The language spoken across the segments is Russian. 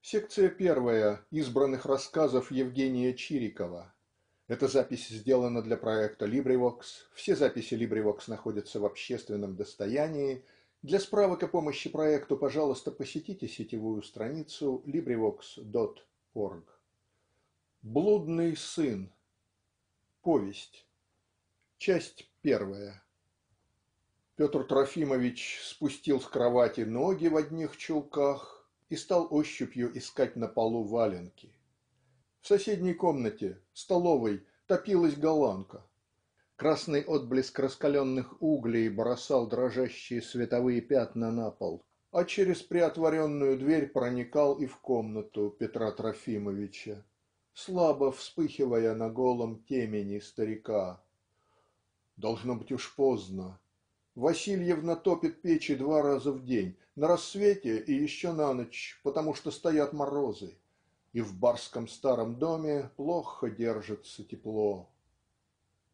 Секция первая избранных рассказов Евгения Чирикова. Эта запись сделана для проекта LibriVox. Все записи LibriVox находятся в общественном достоянии. Для справок о помощи проекту пожалуйста посетите сетевую страницу LibriVox.org. Блудный сын. Повесть. Часть первая. Петр Трофимович спустил с кровати ноги в одних чулках и стал ощупью искать на полу валенки. В соседней комнате столовой топилась голландка. Красный отблеск раскаленных углей бросал дрожащие световые пятна на пол а через приотворенную дверь проникал и в комнату Петра Трофимовича слабо вспыхивая на голом темени старика. Должно быть уж поздно Васильевна топит печи два раза в день на рассвете и еще на ночь потому что стоят морозы и в барском старом доме плохо держится тепло.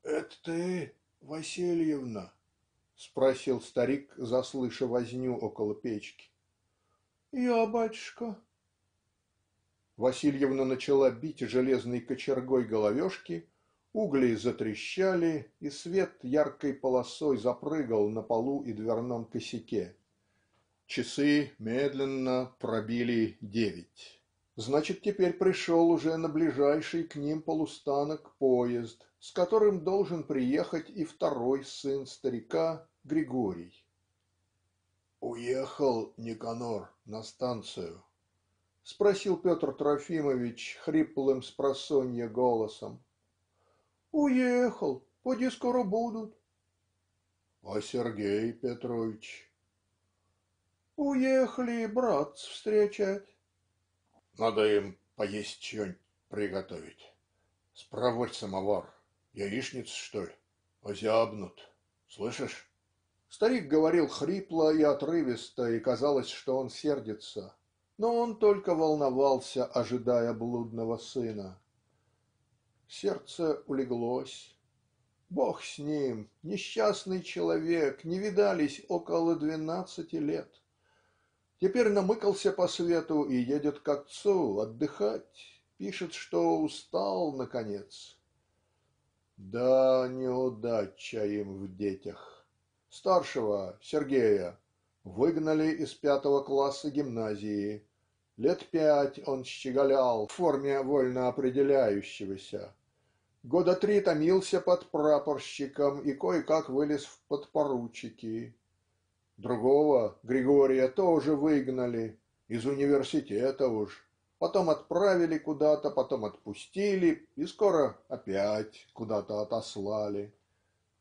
"Это ты, Васильевна? спросил старик заслыша возню около печки. "Я, батюшка". Васильевна начала бить железной кочергой головешки угли затрещали, и свет яркой полосой запрыгал на полу и дверном косяке. Часы медленно пробили девять. Значит, теперь пришел уже на ближайший к ним полустанок поезд, с которым должен приехать и второй сын старика Григорий. "Уехал Никанор на станцию?" спросил Петр Трофимович хриплым с голосом. "Уехал, поди скоро будут". "А Сергей Петрович?" "Уехали брат встречать". "Надо им поесть чего-нибудь приготовить. Спроворь самовар. Яичницы, что ли? Озябнут. Слышишь?" Старик говорил хрипло и отрывисто, и казалось, что он сердится, но он только волновался, ожидая блудного сына сердце улеглось. Бог с ним, несчастный человек, не видались около двенадцати лет. Теперь намыкался по свету и едет к отцу отдыхать. Пишет, что устал наконец. Да, неудача им в детях. Старшего, Сергея, выгнали из пятого класса гимназии. Лет пять он щеголял в форме вольно определяющегося года три томился под прапорщиком и кое-как вылез в подпоручики. Другого, Григория, тоже выгнали из университета уж потом отправили куда-то потом отпустили и скоро опять куда-то отослали.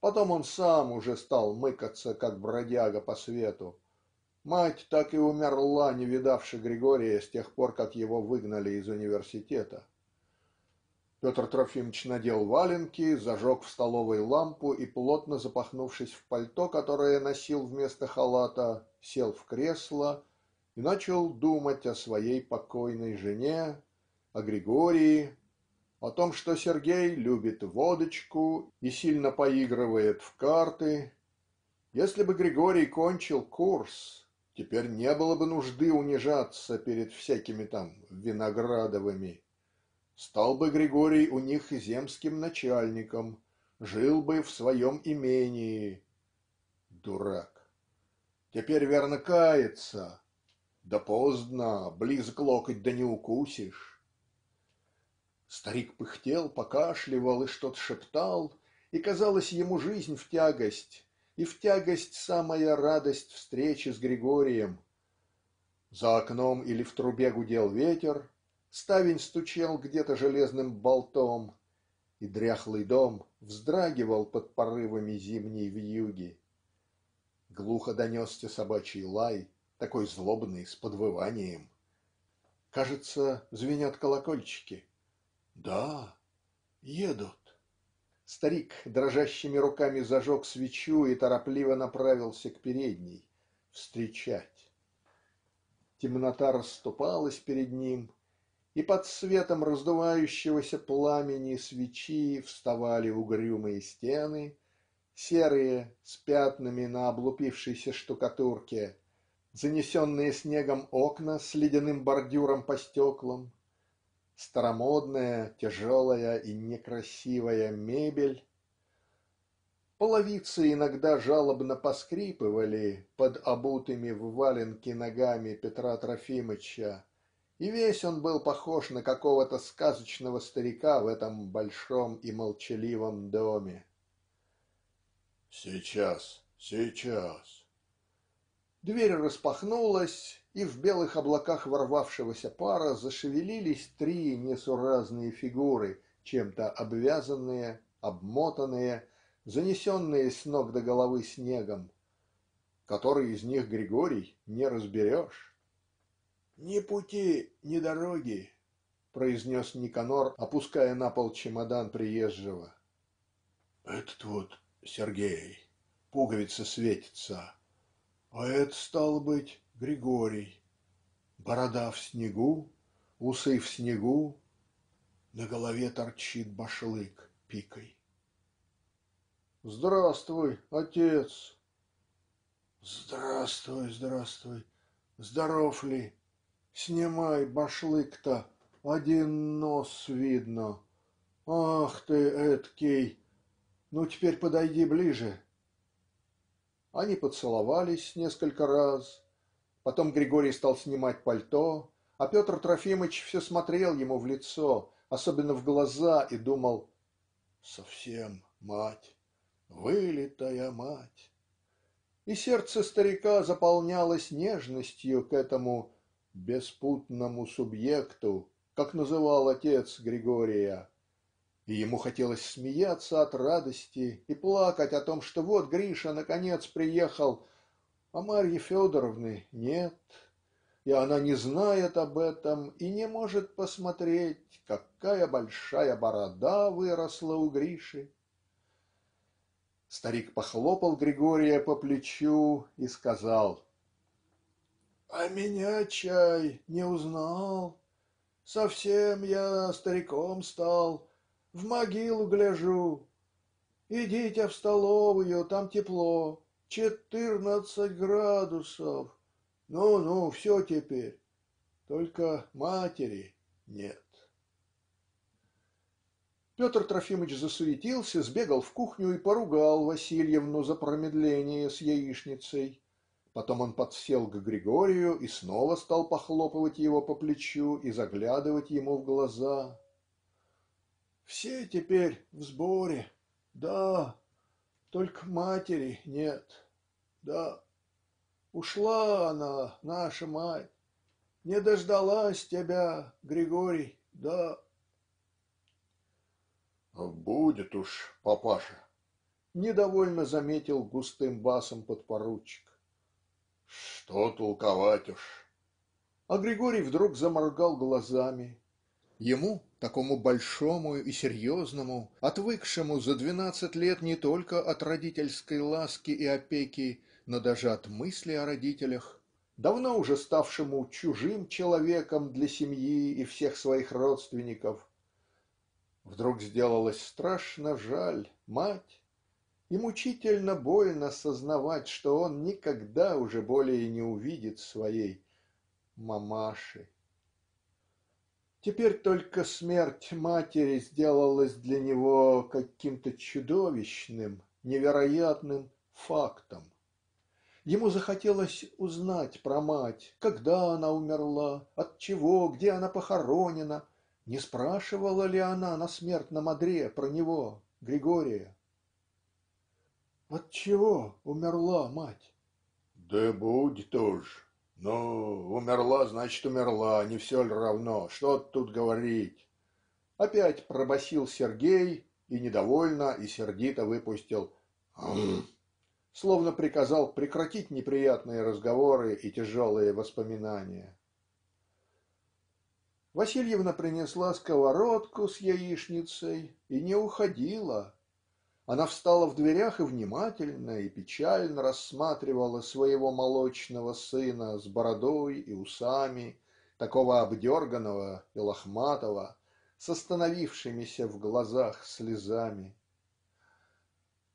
Потом он сам уже стал мыкаться как бродяга по свету. Мать так и умерла не видавши Григория с тех пор как его выгнали из университета. Петр Трофимович надел валенки зажег в столовой лампу и плотно запахнувшись в пальто которое носил вместо халата сел в кресло и начал думать о своей покойной жене о Григории о том что Сергей любит водочку и сильно поигрывает в карты если бы Григорий кончил курс теперь не было бы нужды унижаться перед всякими там Виноградовыми стал бы Григорий у них земским начальником жил бы в своем имении. Дурак! Теперь, верно, кается. Да поздно близок локоть да не укусишь". Старик пыхтел покашливал и что-то шептал и казалось ему жизнь в тягость и в тягость самая радость встречи с Григорием. За окном или в трубе гудел ветер ставень стучал где-то железным болтом и дряхлый дом вздрагивал под порывами зимней вьюги. Глухо донесся собачий лай такой злобный с подвыванием. Кажется, звенят колокольчики. Да, едут. Старик дрожащими руками зажег свечу и торопливо направился к передней встречать. Темнота расступалась перед ним и под светом раздувающегося пламени свечи вставали угрюмые стены серые с пятнами на облупившейся штукатурке занесенные снегом окна с ледяным бордюром по стеклам старомодная тяжелая и некрасивая мебель половицы иногда жалобно поскрипывали под обутыми в валенки ногами Петра Трофимыча и весь он был похож на какого-то сказочного старика в этом большом и молчаливом доме. "Сейчас, сейчас". Дверь распахнулась, и в белых облаках ворвавшегося пара зашевелились три несуразные фигуры, чем-то обвязанные, обмотанные, занесенные с ног до головы снегом. Который из них Григорий, не разберешь. "Ни пути, ни дороги", произнес Никанор, опуская на пол чемодан приезжего. "Этот вот Сергей пуговица светится а это стало быть Григорий борода в снегу усы в снегу на голове торчит башлык пикой". "Здравствуй, отец". "Здравствуй, здравствуй. Здоров ли? Снимай башлык-то, один нос видно. Ах ты эткий! Ну, теперь подойди ближе". Они поцеловались несколько раз. Потом Григорий стал снимать пальто а Петр Трофимыч все смотрел ему в лицо особенно в глаза и думал "совсем мать вылитая мать" и сердце старика заполнялось нежностью к этому "беспутному субъекту", как называл отец Григория, и ему хотелось смеяться от радости и плакать о том, что вот Гриша наконец приехал, а Марьи Федоровны нет, и она не знает об этом и не может посмотреть, какая большая борода выросла у Гриши. Старик похлопал Григория по плечу и сказал а меня, чай, не узнал? Совсем я стариком стал, в могилу гляжу. Идите в столовую, там тепло, четырнадцать градусов. Ну-ну, все теперь. Только матери нет. Петр Трофимович засуетился, сбегал в кухню и поругал Васильевну за промедление с яичницей потом он подсел к Григорию и снова стал похлопывать его по плечу и заглядывать ему в глаза. "Все теперь в сборе. Да. Только матери нет. Да. Ушла она, наша мать. Не дождалась тебя, Григорий. Да. «А "Будет уж, папаша", недовольно заметил густым басом подпоручик. "Что толковать уж!" А Григорий вдруг заморгал глазами. Ему такому большому и серьезному отвыкшему за двенадцать лет не только от родительской ласки и опеки но даже от мысли о родителях давно уже ставшему чужим человеком для семьи и всех своих родственников вдруг сделалось страшно жаль мать и мучительно больно сознавать, что он никогда уже более не увидит своей "мамаши". Теперь только смерть матери сделалась для него каким-то чудовищным невероятным фактом. Ему захотелось узнать про мать когда она умерла от чего, где она похоронена не спрашивала ли она на смертном одре про него Григория. От чего умерла мать?" "Да будет уж. Ну, умерла, значит, умерла, не все ли равно, что тут говорить?" опять пробасил Сергей и недовольно и сердито выпустил словно приказал прекратить неприятные разговоры и тяжелые воспоминания. Васильевна принесла сковородку с яичницей и не уходила она встала в дверях и внимательно и печально рассматривала своего молочного сына с бородой и усами такого обдерганного и лохматого с остановившимися в глазах слезами.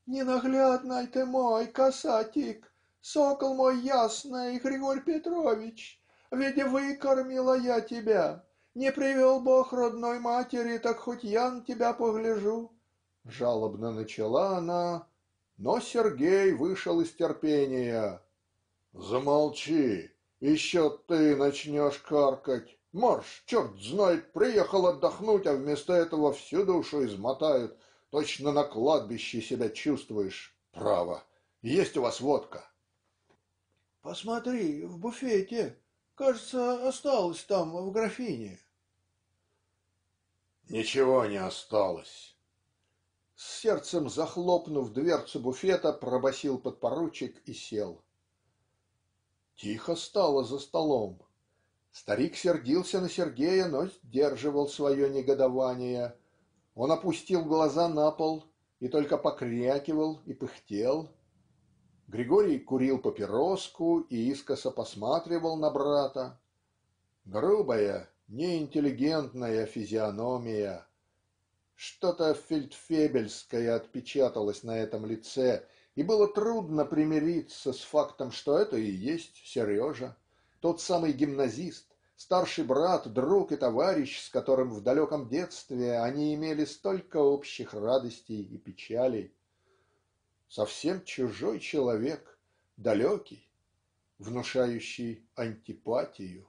"Ненаглядный ты мой касатик сокол мой ясный Григорий Петрович ведь выкормила я тебя не привел бог родной матери так хоть я на тебя погляжу жалобно начала она, но Сергей вышел из терпения. "Замолчи! Еще ты начнешь каркать. Марш, черт знает, приехал отдохнуть, а вместо этого всю душу измотают. Точно на кладбище себя чувствуешь. Право. Есть у вас водка?" "Посмотри, в буфете. Кажется, осталось там в графине". "Ничего не осталось с сердцем захлопнув дверцу буфета, пробасил подпоручик и сел. Тихо стало за столом. Старик сердился на Сергея, но сдерживал свое негодование. Он опустил глаза на пол и только покрякивал и пыхтел. Григорий курил папироску и искоса посматривал на брата. Грубая, неинтеллигентная физиономия что-то фельдфебельское отпечаталось на этом лице и было трудно примириться с фактом что это и есть Сережа тот самый гимназист старший брат друг и товарищ с которым в далеком детстве они имели столько общих радостей и печалей. Совсем чужой человек далекий внушающий антипатию.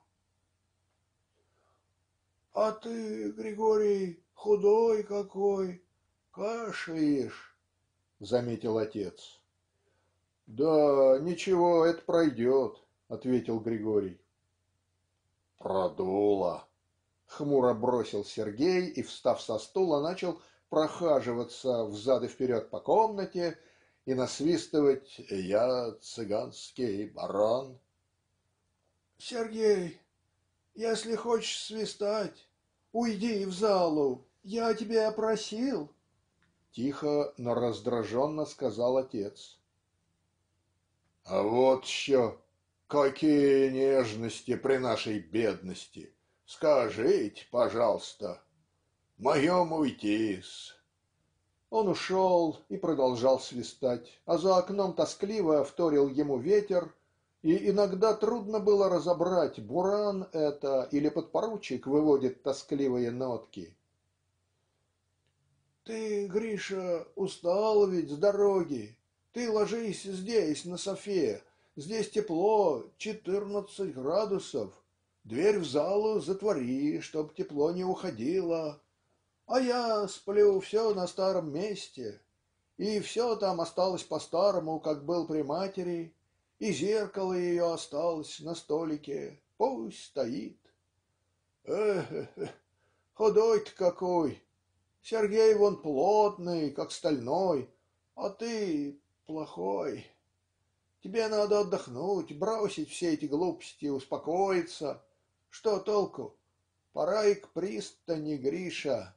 "А ты Григорий худой какой, кашляешь", заметил отец. "Да ничего, это пройдет", ответил Григорий. "Продуло", хмуро бросил Сергей и, встав со стула, начал прохаживаться взад и вперед по комнате и насвистывать "Я цыганский барон". "Сергей, если хочешь свистать, уйди в залу", "Я тебя просил", тихо, но раздраженно сказал отец. "А вот еще какие нежности при нашей бедности! Скажите, пожалуйста. Моем уйти Он ушел и продолжал свистать, а за окном тоскливо вторил ему ветер, и иногда трудно было разобрать, буран это или подпоручик выводит тоскливые нотки. "Ты, Гриша, устал ведь с дороги. Ты ложись здесь на софе. Здесь тепло, четырнадцать градусов. Дверь в залу затвори, чтоб тепло не уходило. А я сплю все на старом месте. И все там осталось по-старому, как был при матери. И зеркало ее осталось на столике. Пусть стоит. Эх, -э -э, худой-то какой! Сергей вон плотный, как стальной, а ты плохой. Тебе надо отдохнуть, бросить все эти глупости, успокоиться. Что толку? Пора и к пристани, Гриша.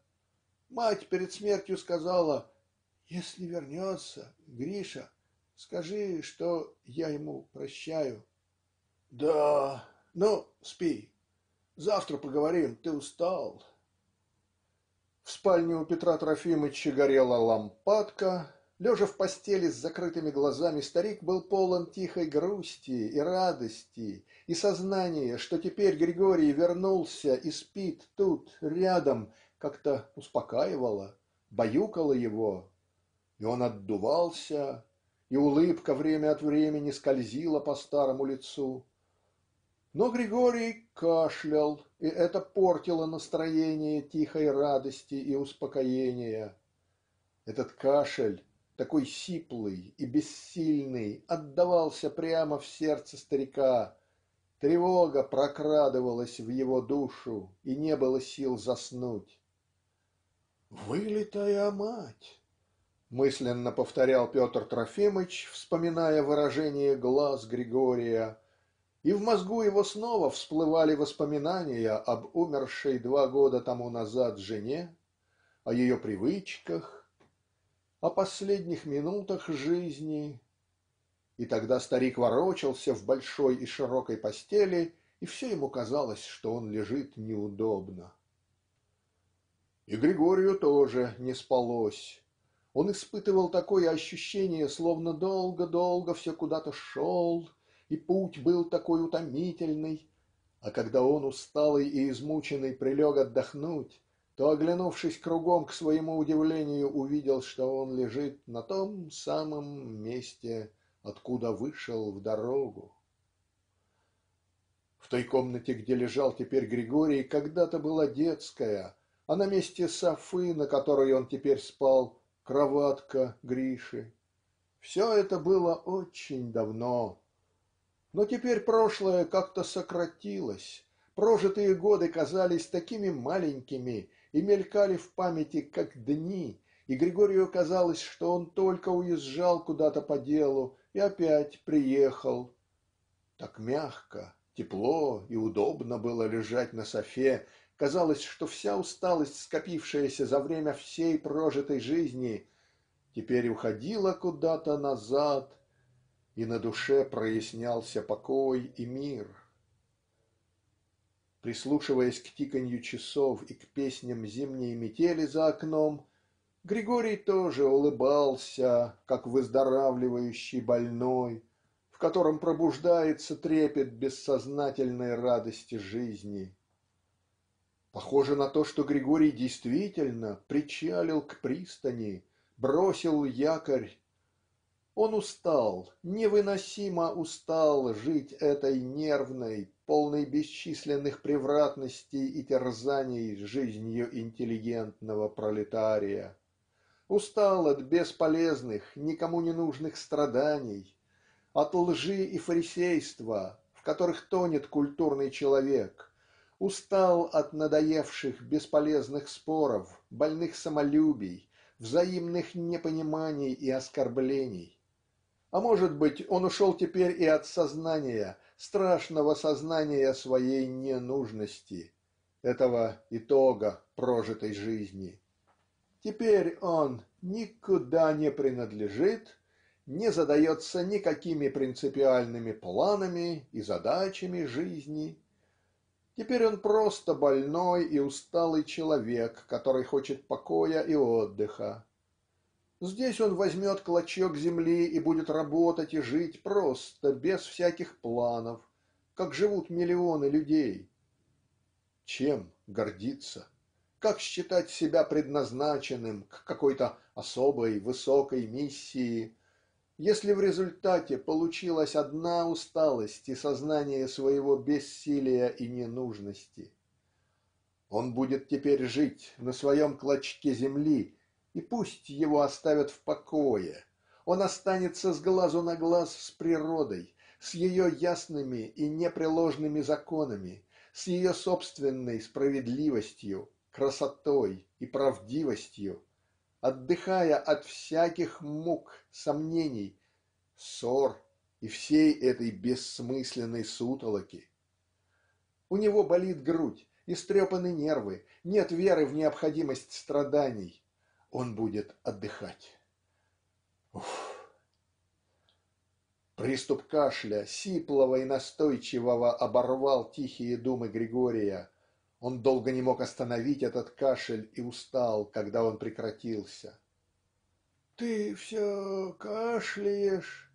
Мать перед смертью сказала: "Если вернется, Гриша, скажи, что я ему прощаю". Да, ну, спи. Завтра поговорим, ты устал. В спальне у Петра Трофимыча горела лампадка. Лежа в постели с закрытыми глазами старик был полон тихой грусти и радости и сознания что теперь Григорий вернулся и спит тут рядом как-то успокаивало баюкало его и он отдувался и улыбка время от времени скользила по старому лицу. Но Григорий кашлял, и это портило настроение тихой радости и успокоения. Этот кашель такой сиплый и бессильный отдавался прямо в сердце старика тревога прокрадывалась в его душу и не было сил заснуть. "Вылитая мать", мысленно повторял Петр Трофимыч вспоминая выражение глаз Григория и в мозгу его снова всплывали воспоминания об умершей два года тому назад жене о ее привычках о последних минутах жизни и тогда старик ворочался в большой и широкой постели и все ему казалось что он лежит неудобно. И Григорию тоже не спалось. Он испытывал такое ощущение словно долго-долго все куда-то шел и путь был такой утомительный а когда он усталый и измученный прилег отдохнуть то оглянувшись кругом к своему удивлению увидел что он лежит на том самом месте откуда вышел в дорогу. В той комнате где лежал теперь Григорий когда-то была детская а на месте софы на которой он теперь спал кроватка Гриши. Все это было очень давно но теперь прошлое как-то сократилось прожитые годы казались такими маленькими и мелькали в памяти как дни и Григорию казалось что он только уезжал куда-то по делу и опять приехал. Так мягко тепло и удобно было лежать на софе казалось что вся усталость скопившаяся за время всей прожитой жизни теперь уходила куда-то назад и на душе прояснялся покой и мир. Прислушиваясь к тиканью часов и к песням зимней метели за окном Григорий тоже улыбался как выздоравливающий больной в котором пробуждается трепет бессознательной радости жизни. Похоже на то что Григорий действительно причалил к пристани бросил якорь он устал, невыносимо устал жить этой нервной полной бесчисленных превратностей и терзаний жизнью интеллигентного пролетария устал от бесполезных никому не нужных страданий от лжи и фарисейства в которых тонет культурный человек устал от надоевших бесполезных споров больных самолюбий взаимных непониманий и оскорблений а может быть, он ушел теперь и от сознания, страшного сознания своей ненужности, этого итога прожитой жизни. Теперь он никуда не принадлежит не задается никакими принципиальными планами и задачами жизни. Теперь он просто больной и усталый человек который хочет покоя и отдыха здесь он возьмет клочок земли и будет работать и жить просто без всяких планов как живут миллионы людей. Чем гордиться? Как считать себя предназначенным к какой-то особой высокой миссии если в результате получилась одна усталость и сознание своего бессилия и ненужности? Он будет теперь жить на своем клочке земли и пусть его оставят в покое он останется с глазу на глаз с природой с ее ясными и непреложными законами с ее собственной справедливостью красотой и правдивостью отдыхая от всяких мук сомнений ссор и всей этой бессмысленной сутолоки. У него болит грудь истрепаны нервы нет веры в необходимость страданий он будет отдыхать. Уф!" Приступ кашля, сиплого и настойчивого, оборвал тихие думы Григория. Он долго не мог остановить этот кашель и устал, когда он прекратился. "Ты все кашляешь?"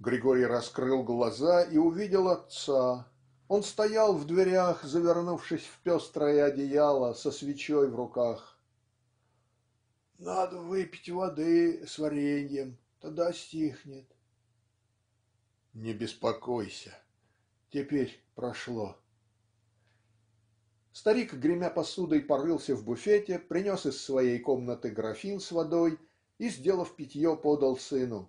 Григорий раскрыл глаза и увидел отца. Он стоял в дверях, завернувшись в пестрое одеяло, со свечой в руках. "Надо выпить воды с вареньем, тогда стихнет". "Не беспокойся, теперь прошло". Старик гремя посудой порылся в буфете принес из своей комнаты графин с водой и сделав питье подал сыну.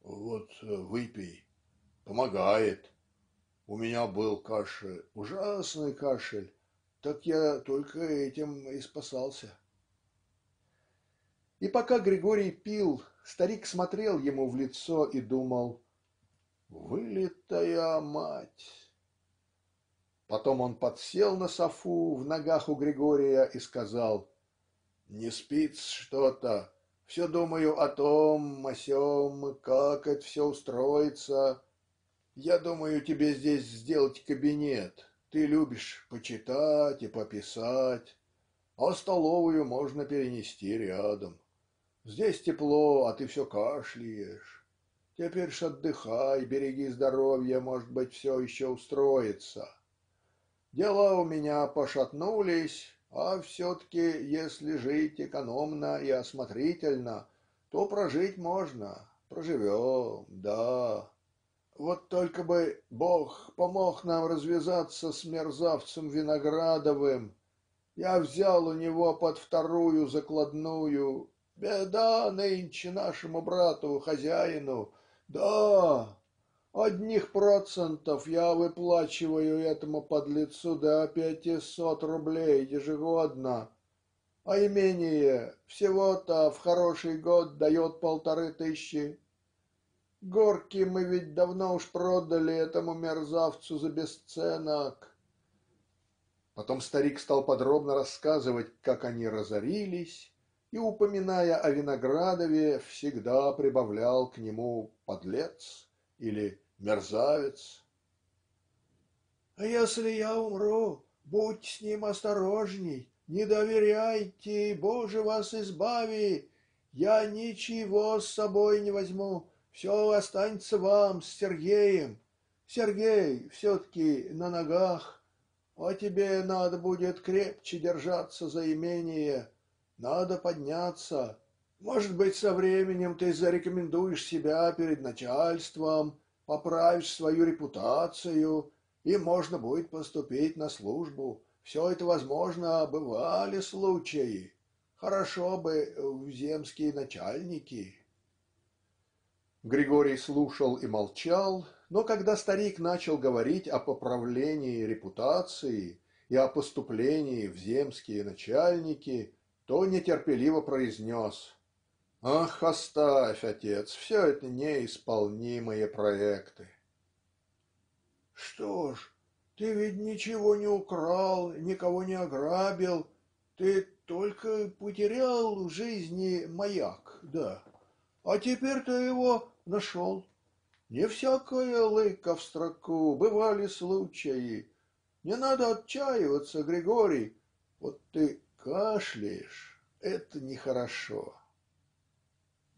"Вот выпей, помогает. У меня был кашель, ужасный кашель, так я только этим и спасался". И пока Григорий пил, старик смотрел ему в лицо и думал "Вылитая мать". Потом он подсел на софу в ногах у Григория и сказал "Не спится что-то все думаю о том о сем как это все устроится. Я думаю тебе здесь сделать кабинет ты любишь почитать и пописать а столовую можно перенести рядом" здесь тепло, а ты все кашляешь. Теперь уж отдыхай, береги здоровье, может быть, все еще устроится. Дела у меня пошатнулись, а все-таки, если жить экономно и осмотрительно, то прожить можно, проживем, да. Вот только бы Бог помог нам развязаться с мерзавцем Виноградовым. Я взял у него под вторую закладную Беда нынче нашему брату-хозяину. Да! Одних процентов я выплачиваю этому подлецу до пятисот рублей ежегодно, а имение всего-то в хороший год дает полторы тысячи. Горки мы ведь давно уж продали этому мерзавцу за бесценок. Потом старик стал подробно рассказывать, как они разорились и, упоминая о Виноградове, всегда прибавлял к нему "подлец" или "мерзавец". А "Если я умру, будь с ним осторожней, не доверяйте, Боже вас избави. Я ничего с собой не возьму, все останется вам с Сергеем. Сергей все-таки на ногах, а тебе надо будет крепче держаться за имение надо подняться, может быть, со временем ты зарекомендуешь себя перед начальством, поправишь свою репутацию, и можно будет поступить на службу. Все это возможно, бывали случаи. Хорошо бы э, в земские начальники". Григорий слушал и молчал, но когда старик начал говорить о поправлении репутации и о поступлении в земские начальники то нетерпеливо произнес "Ах, оставь, отец, все это неисполнимые проекты". "Что ж, ты ведь ничего не украл, никого не ограбил, ты только потерял в жизни маяк, да. А теперь ты его нашел. Не всякая лыка в строку, бывали случаи. Не надо отчаиваться, Григорий. Вот ты кашляешь это нехорошо".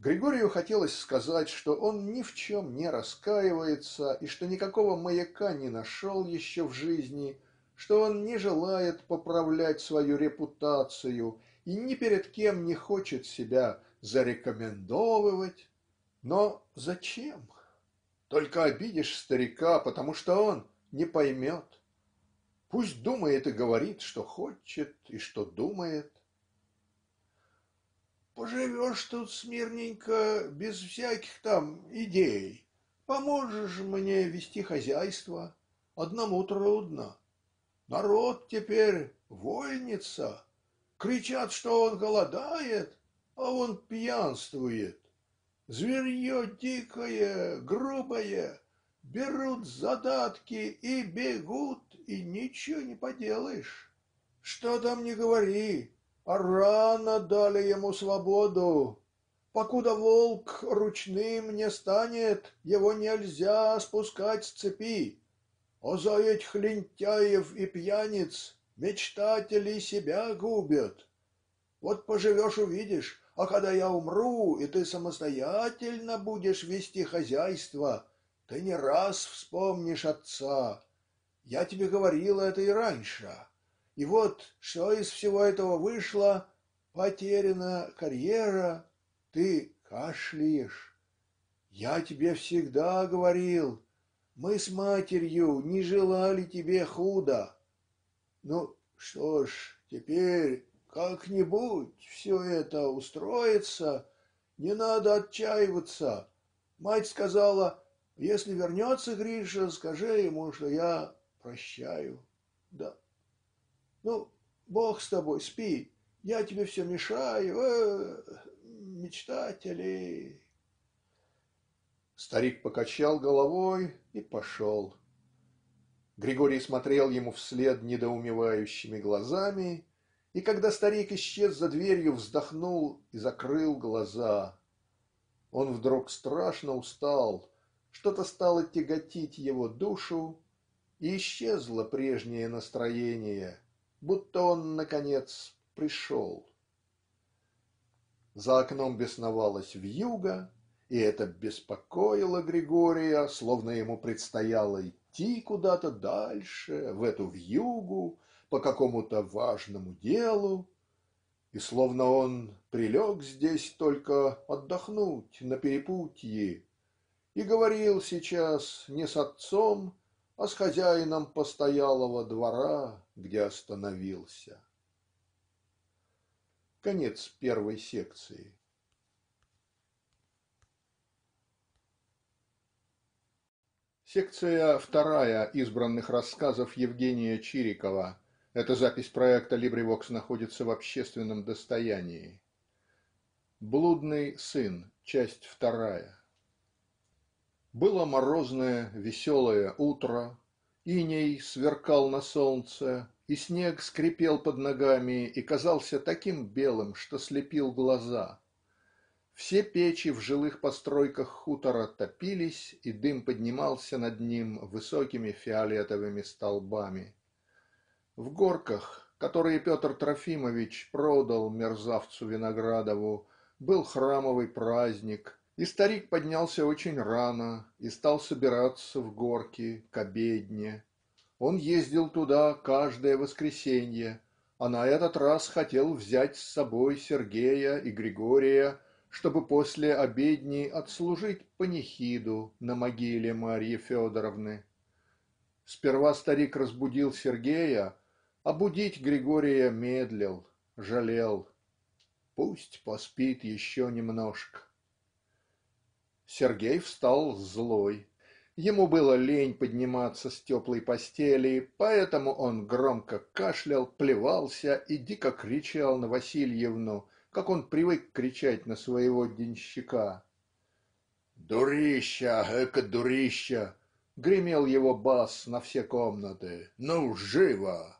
Григорию хотелось сказать что он ни в чем не раскаивается и что никакого маяка не нашел еще в жизни что он не желает поправлять свою репутацию и ни перед кем не хочет себя зарекомендовывать но зачем? Только обидишь старика потому что он не поймет Пусть думает и говорит, что хочет и что думает. "Поживешь тут смирненько без всяких там идей поможешь мне вести хозяйство одному трудно народ теперь вольница кричат что он голодает а он пьянствует зверье дикое грубое берут задатки и бегут и ничего не поделаешь. Что там не говори, а рано дали ему свободу. Покуда волк ручным не станет, его нельзя спускать с цепи. А за этих лентяев и пьяниц мечтатели себя губят. Вот поживешь увидишь, а когда я умру, и ты самостоятельно будешь вести хозяйство, ты не раз вспомнишь отца. Я тебе говорила это и раньше. И вот что из всего этого вышло? Потеряна карьера. Ты кашляешь. Я тебе всегда говорил. Мы с матерью не желали тебе худо. Ну что ж, теперь как-нибудь все это устроится. Не надо отчаиваться. Мать сказала, если вернется Гриша, скажи ему, что я прощаю, да. Ну, Бог с тобой, спи, я тебе все мешаю, э, мечтатели. Старик покачал головой и пошел. Григорий смотрел ему вслед недоумевающими глазами, и когда старик исчез за дверью, вздохнул и закрыл глаза. Он вдруг страшно устал, что-то стало тяготить его душу, и исчезло прежнее настроение будто он наконец пришел. За окном бесновалась вьюга и это беспокоило Григория словно ему предстояло идти куда-то дальше в эту вьюгу по какому-то важному делу и словно он прилег здесь только отдохнуть на перепутье и говорил сейчас не с отцом а с хозяином постоялого двора, где остановился". Конец первой секции. Секция вторая избранных рассказов Евгения Чирикова. Эта запись проекта LibriVox находится в общественном достоянии. "Блудный сын", часть вторая. Было морозное, веселое утро. Иней сверкал на солнце и снег скрипел под ногами и казался таким белым что слепил глаза. Все печи в жилых постройках хутора топились и дым поднимался над ним высокими фиолетовыми столбами. В горках которые Петр Трофимович продал мерзавцу Виноградову был храмовый праздник и старик поднялся очень рано и стал собираться в горки к обедне он ездил туда каждое воскресенье а на этот раз хотел взять с собой Сергея и Григория чтобы после обедни отслужить панихиду на могиле Марьи Федоровны. Сперва старик разбудил Сергея а будить Григория медлил жалел. "Пусть поспит еще немножко", Сергей встал злой, ему было лень подниматься с теплой постели, поэтому он громко кашлял, плевался и дико кричал на Васильевну, как он привык кричать на своего денщика. "Дурища, эка дурища", гремел его бас на все комнаты. "Ну, живо!"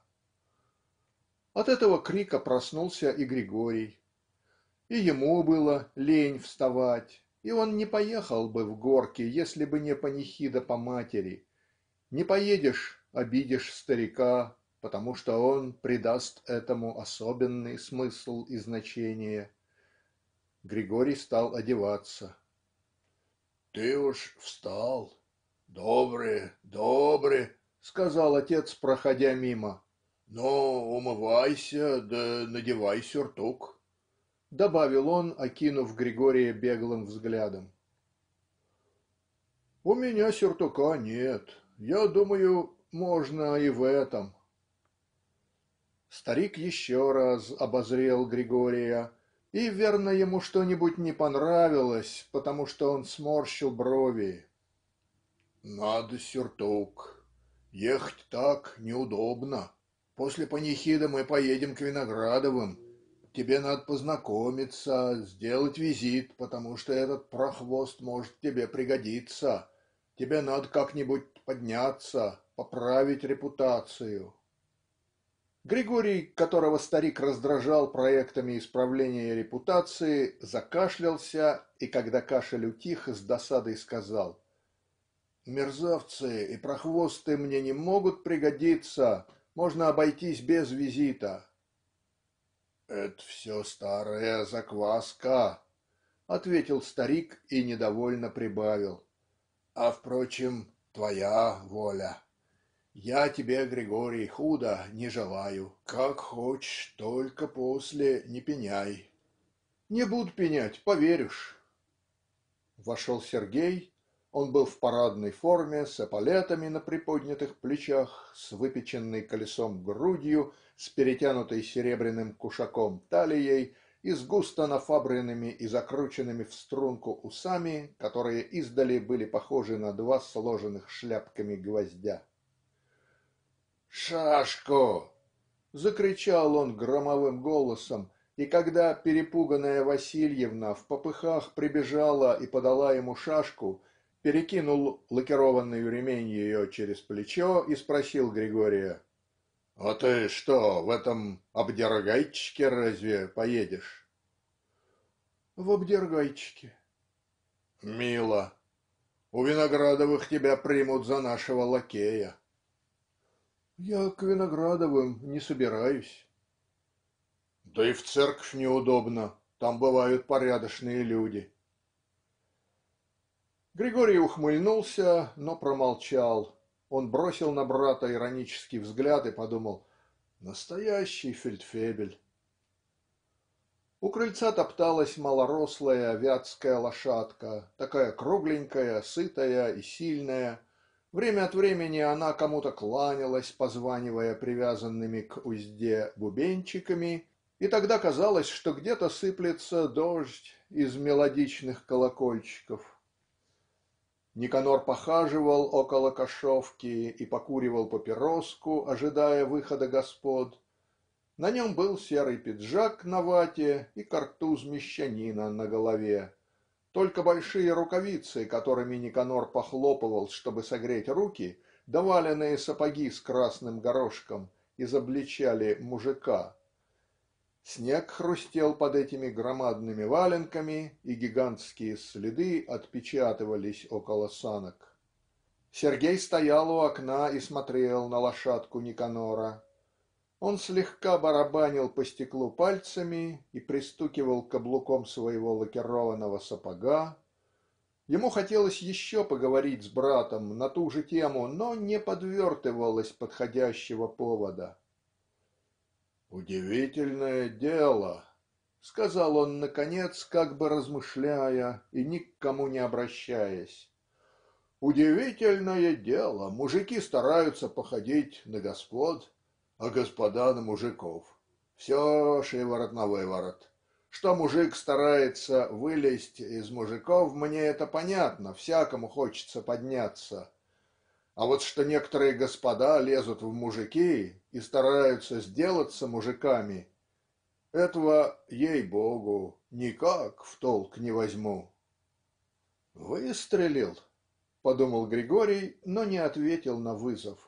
От этого крика проснулся и Григорий. И ему было лень вставать и он не поехал бы в горки, если бы не панихида по матери не поедешь обидишь старика, потому что он придаст этому особенный смысл и значение. Григорий стал одеваться. "Ты уж встал? Добре, добре, сказал отец, проходя мимо. Ну, умывайся да надевай сюртук добавил он, окинув Григория беглым взглядом. "У меня сюртука нет. Я думаю, можно и в этом". Старик еще раз обозрел Григория и верно ему что-нибудь не понравилось потому что он сморщил брови. "Надо сюртук. Ехать так неудобно. После панихиды мы поедем к Виноградовым тебе надо познакомиться, сделать визит, потому что этот прохвост может тебе пригодиться. Тебе надо как-нибудь подняться, поправить репутацию". Григорий, которого старик раздражал проектами исправления репутации, закашлялся и, когда кашель утих, с досадой сказал: "Мерзавцы и прохвосты мне не могут пригодиться. Можно обойтись без визита. "Это все старая закваска, ответил старик и недовольно прибавил: а впрочем, твоя воля. Я тебе, Григорий, худо не желаю. Как хочешь, только после не пеняй". "Не буду пенять, поверишь". Вошел Сергей он был в парадной форме с эполетами на приподнятых плечах с выпеченной колесом грудью с перетянутой серебряным кушаком талией и с густо нафабренными и закрученными в струнку усами которые издали были похожи на два сложенных шляпками гвоздя. "Шашку!" закричал он громовым голосом и когда перепуганная Васильевна в попыхах прибежала и подала ему шашку перекинул лакированный ремень ее через плечо и спросил Григория "А ты что в этом обдергайчике разве поедешь?" "В обдергайчике". "Мило. У Виноградовых тебя примут за нашего лакея". "Я к Виноградовым не собираюсь". "Да и в церковь неудобно там бывают порядочные люди". Григорий ухмыльнулся, но промолчал. Он бросил на брата иронический взгляд и подумал "Настоящий фельдфебель". У крыльца топталась малорослая вятская лошадка такая кругленькая сытая и сильная время от времени она кому-то кланялась позванивая привязанными к узде бубенчиками и тогда казалось что где-то сыплется дождь из мелодичных колокольчиков. Никанор похаживал около кашовки и покуривал папироску ожидая выхода господ на нем был серый пиджак на вате и картуз мещанина на голове только большие рукавицы которыми Никанор похлопывал чтобы согреть руки да валеные сапоги с красным горошком изобличали мужика снег хрустел под этими громадными валенками и гигантские следы отпечатывались около санок. Сергей стоял у окна и смотрел на лошадку Никанора. Он слегка барабанил по стеклу пальцами и пристукивал каблуком своего лакированного сапога. Ему хотелось еще поговорить с братом на ту же тему, но не подвертывалось подходящего повода. "Удивительное дело, сказал он наконец, как бы размышляя и никому не обращаясь, удивительное дело, мужики стараются походить на господ, а господа на мужиков. Все шиворот на выворот. Что мужик старается вылезть из мужиков, мне это понятно всякому хочется подняться а вот что некоторые господа лезут в мужики и стараются сделаться мужиками этого, ей-богу, никак в толк не возьму". "Выстрелил", подумал Григорий, но не ответил на вызов.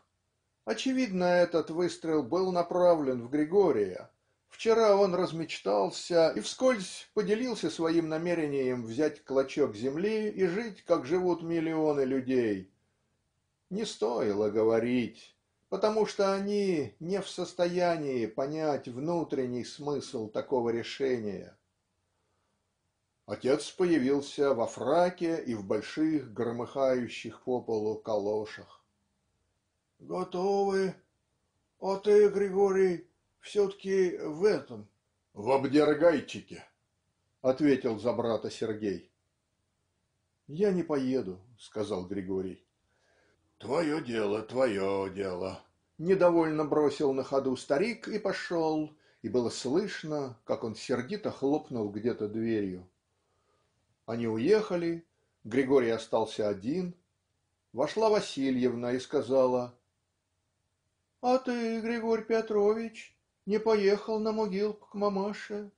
Очевидно, этот выстрел был направлен в Григория. Вчера он размечтался и вскользь поделился своим намерением взять клочок земли и жить, как живут миллионы людей не стоило говорить, потому что они не в состоянии понять внутренний смысл такого решения. Отец появился во фраке и в больших громыхающих по полу калошах. "Готовы? А ты, Григорий, все-таки в этом, в обдергайчике", ответил за брата Сергей. "Я не поеду", сказал Григорий. "Твое дело, твое дело", недовольно бросил на ходу старик и пошел, и было слышно, как он сердито хлопнул где-то дверью. Они уехали. Григорий остался один. Вошла Васильевна и сказала: "А ты, Григорий Петрович, не поехал на могилку к мамаше?"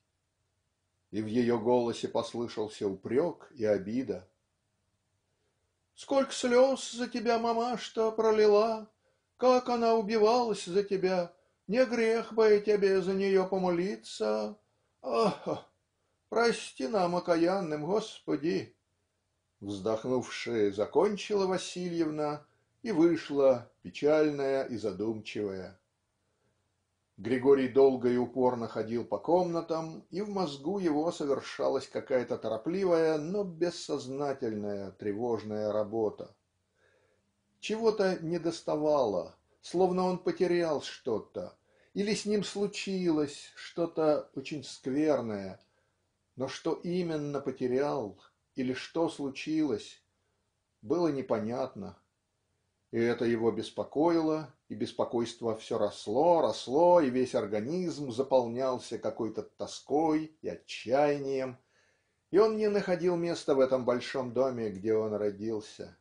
И в ее голосе послышался упрек и обида. Сколько слез за тебя мамаша-то пролила! Как она убивалась за тебя! Не грех бы и тебе за нее помолиться. Ах! Прости нам, окаянным, Господи!" Вздохнувши, закончила Васильевна и вышла, печальная и задумчивая. Григорий долго и упорно ходил по комнатам, и в мозгу его совершалась какая-то торопливая, но бессознательная тревожная работа. Чего-то недоставало, словно он потерял что-то, или с ним случилось что-то очень скверное, но что именно потерял или что случилось, было непонятно, и это его беспокоило и беспокойство все росло, росло, и весь организм заполнялся какой-то тоской и отчаянием, и он не находил места в этом большом доме, где он родился.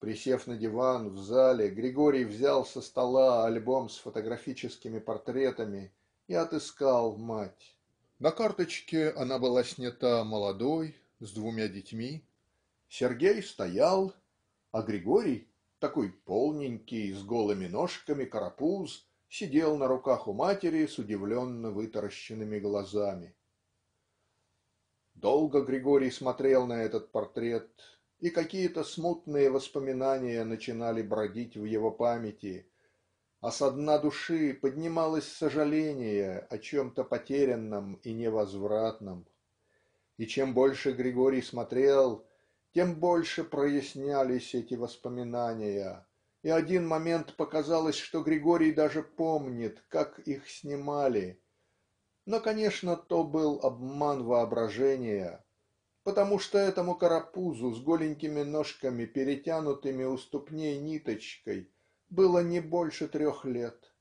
Присев на диван в зале, Григорий взял со стола альбом с фотографическими портретами и отыскал мать. На карточке она была снята молодой, с двумя детьми. Сергей стоял, а Григорий такой полненький, с голыми ножками, карапуз сидел на руках у матери с удивленно вытаращенными глазами. Долго Григорий смотрел на этот портрет и какие-то смутные воспоминания начинали бродить в его памяти а со дна души поднималось сожаление о чем-то потерянном и невозвратном. И чем больше Григорий смотрел тем больше прояснялись эти воспоминания и один момент показалось что Григорий даже помнит как их снимали но конечно то был обман воображения потому что этому карапузу с голенькими ножками перетянутыми у ступней ниточкой было не больше трех лет.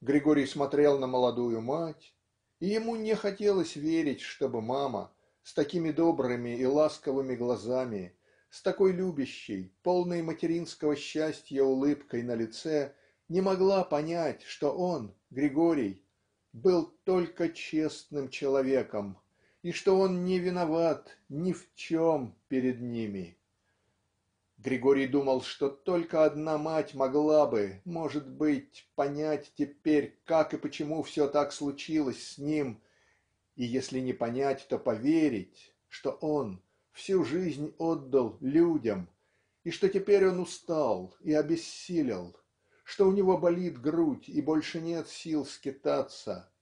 Григорий смотрел на молодую мать и ему не хотелось верить чтобы мама с такими добрыми и ласковыми глазами с такой любящей полной материнского счастья улыбкой на лице не могла понять что он Григорий был только честным человеком и что он не виноват ни в чем перед ними. Григорий думал что только одна мать могла бы может быть понять теперь как и почему все так случилось с ним и если не понять, то поверить, что он всю жизнь отдал людям и что теперь он устал и обессилел что у него болит грудь и больше нет сил скитаться.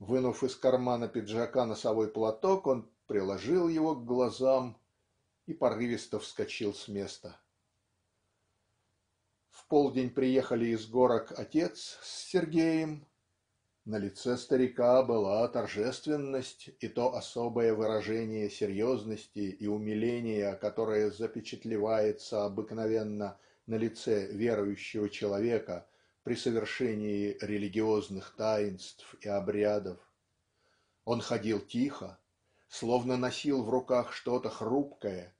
Вынув из кармана пиджака носовой платок он приложил его к глазам и порывисто вскочил с места. В полдень приехали из горок отец с Сергеем на лице старика была торжественность и то особое выражение серьезности и умиления которое запечатлевается обыкновенно на лице верующего человека при совершении религиозных таинств и обрядов. Он ходил тихо словно носил в руках что-то хрупкое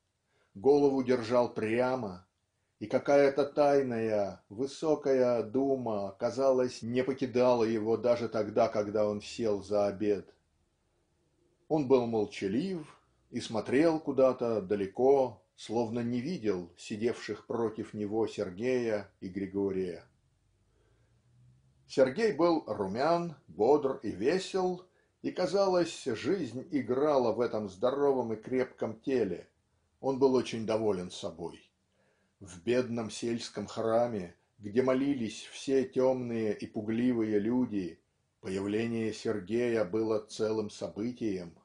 голову держал прямо и какая-то тайная высокая дума казалось не покидала его даже тогда когда он сел за обед. Он был молчалив и смотрел куда-то далеко словно не видел сидевших против него Сергея и Григория. Сергей был румян бодр и весел и казалось жизнь играла в этом здоровом и крепком теле он был очень доволен собой в бедном сельском храме где молились все темные и пугливые люди появление Сергея было целым событием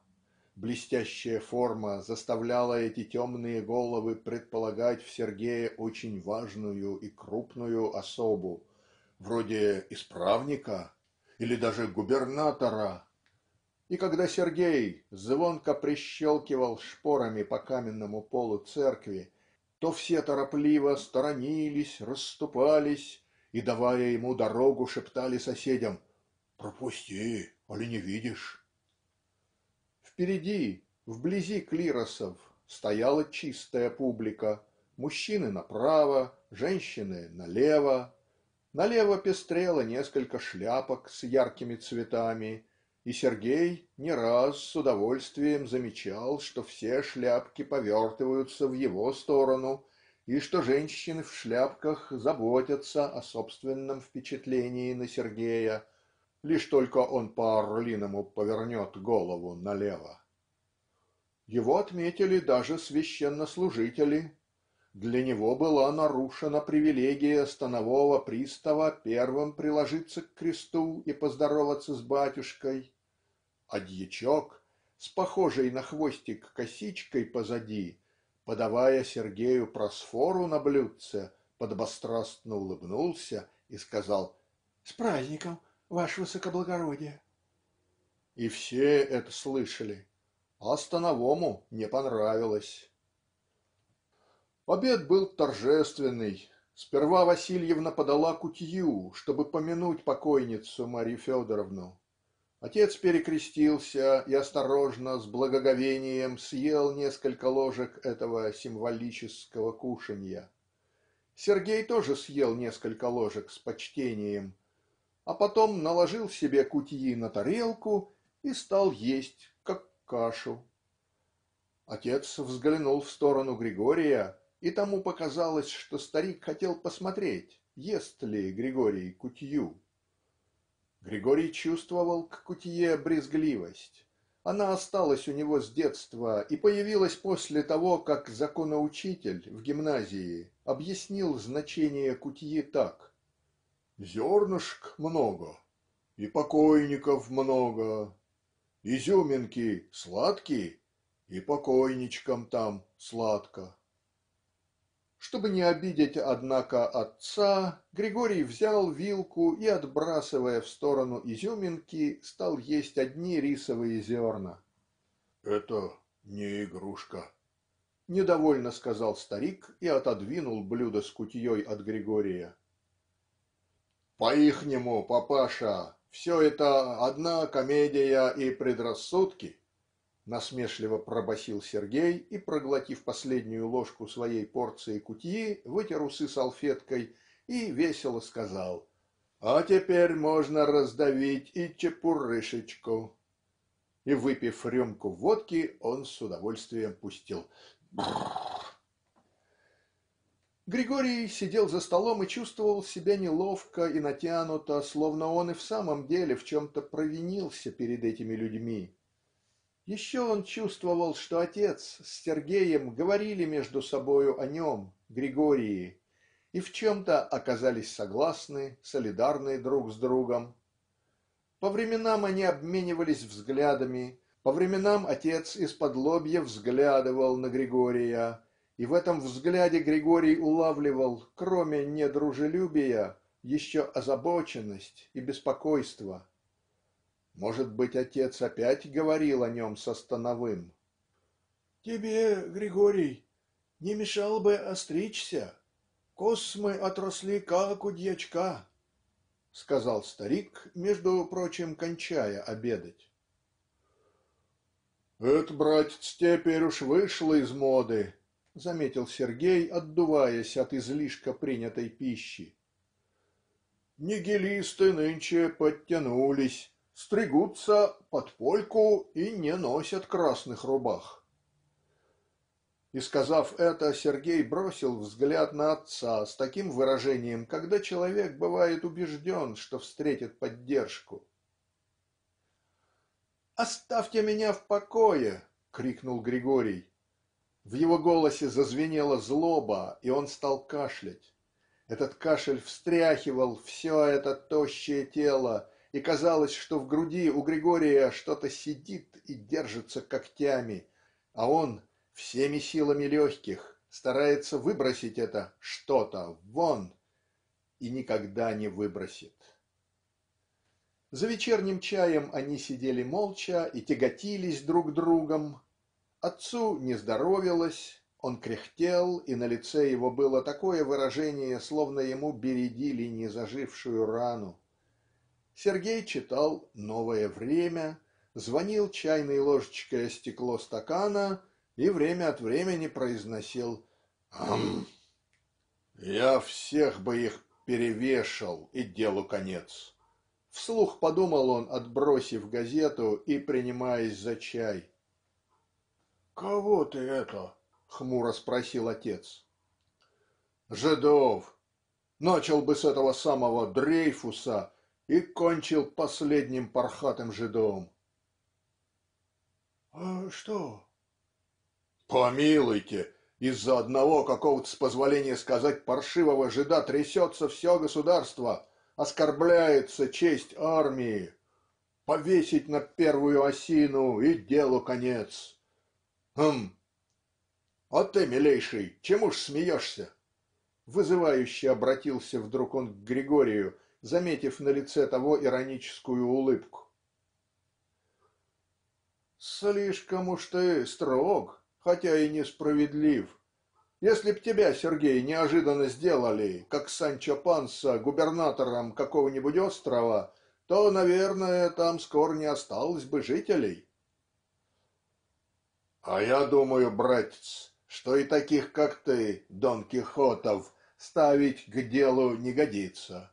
блестящая форма заставляла эти темные головы предполагать в Сергее очень важную и крупную особу вроде "исправника" или даже губернатора и когда Сергей звонко прищелкивал шпорами по каменному полу церкви то все торопливо сторонились расступались и давая ему дорогу шептали соседям "пропусти али не видишь". Впереди вблизи клиросов стояла чистая публика мужчины направо женщины налево налево пестрело несколько шляпок с яркими цветами и Сергей не раз с удовольствием замечал что все шляпки повертываются в его сторону и что женщины в шляпках заботятся о собственном впечатлении на Сергея лишь только он по-орлиному повернет голову налево. Его отметили даже священнослужители для него была нарушена привилегия станового пристава первым приложиться к кресту и поздороваться с батюшкой а дьячок с похожей на хвостик косичкой позади подавая Сергею просфору на блюдце подобострастно улыбнулся и сказал "С праздником, ваше высокоблагородие". И все это слышали а становому не понравилось Обед был торжественный. Сперва Васильевна подала кутью чтобы помянуть покойницу Марью Федоровну. Отец перекрестился и осторожно с благоговением съел несколько ложек этого символического кушанья. Сергей тоже съел несколько ложек с почтением а потом наложил себе кутьи на тарелку и стал есть как кашу. Отец взглянул в сторону Григория и тому показалось, что старик хотел посмотреть, ест ли Григорий кутью. Григорий чувствовал к кутье брезгливость она осталась у него с детства и появилась после того как законоучитель в гимназии объяснил значение кутьи так "зернышек много и покойников много изюминки сладкие и покойничкам там сладко". Чтобы не обидеть, однако, отца, Григорий взял вилку и, отбрасывая в сторону изюминки, стал есть одни рисовые зерна. "Это не игрушка", недовольно сказал старик и отодвинул блюдо с кутьей от Григория. "По-ихнему, папаша, все это одна комедия и предрассудки" насмешливо пробасил Сергей и проглотив последнюю ложку своей порции кутьи вытер усы салфеткой и весело сказал "А теперь можно раздавить и чепурышечку" и выпив рюмку водки он с удовольствием пустил Григорий сидел за столом и чувствовал себя неловко и натянуто словно он и в самом деле в чем-то провинился перед этими людьми еще он чувствовал, что отец с Сергеем говорили между собою о нем, Григории, и в чем-то оказались согласны, солидарны друг с другом. По временам они обменивались взглядами по временам отец из-под лобья взглядывал на Григория и в этом взгляде Григорий улавливал кроме недружелюбия еще озабоченность и беспокойство может быть, отец опять говорил о нем со Становым. "Тебе Григорий не мешало бы остричься космы отросли как у дьячка" сказал старик между прочим кончая обедать. "Это братец теперь уж вышло из моды" заметил Сергей отдуваясь от излишка принятой пищи. "Нигилисты нынче подтянулись стригутся под польку и не носят красных рубах". И сказав это, Сергей бросил взгляд на отца с таким выражением, когда человек бывает убежден, что встретит поддержку. "Оставьте меня в покое", крикнул Григорий. В его голосе зазвенела злоба, и он стал кашлять. Этот кашель встряхивал все это тощее тело и казалось что в груди у Григория что-то сидит и держится когтями а он всеми силами легких старается выбросить это "что-то" вон и никогда не выбросит. За вечерним чаем они сидели молча и тяготились друг другом. Отцу не здоровилось он кряхтел и на лице его было такое выражение словно ему бередили незажившую рану. Сергей читал "Новое время" звонил чайной ложечкой о стекло стакана и время от времени произносил "Гм. я всех бы их перевешал и делу конец" вслух подумал он отбросив газету и принимаясь за чай. "Кого ты это?" хмуро спросил отец. "Жидов. Начал бы с этого самого Дрейфуса и кончил последним пархатым жидом". "А что?" "Помилуйте, из-за одного какого-то с позволения сказать паршивого жида трясется все государство оскорбляется честь армии повесить на первую осину и делу конец. Хм. А ты, милейший, чему ж смеешься?" вызывающе обратился вдруг он к Григорию заметив на лице того ироническую улыбку. "Слишком уж ты строг, хотя и несправедлив. Если б тебя, Сергей, неожиданно сделали, как Санчо Панса, губернатором какого-нибудь острова, то, наверное, там скоро не осталось бы жителей". "А я думаю, братец, что и таких, как ты, Дон Кихотов, ставить к делу не годится.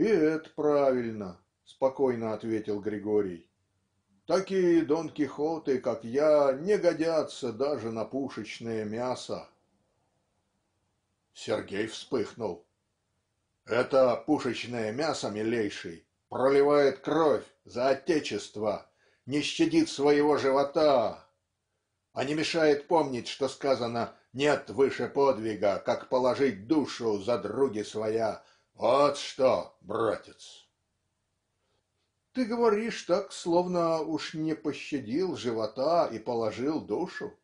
"И это правильно, спокойно ответил Григорий. Такие Дон Кихоты как я не годятся даже на пушечное мясо". Сергей вспыхнул. "Это пушечное мясо, милейший, проливает кровь за отечество, не щадит своего живота, а не мешает помнить, что сказано нет выше подвига, как положить душу за други своя "Вот что, братец!" Ты говоришь так, словно уж не пощадил живота и положил душу,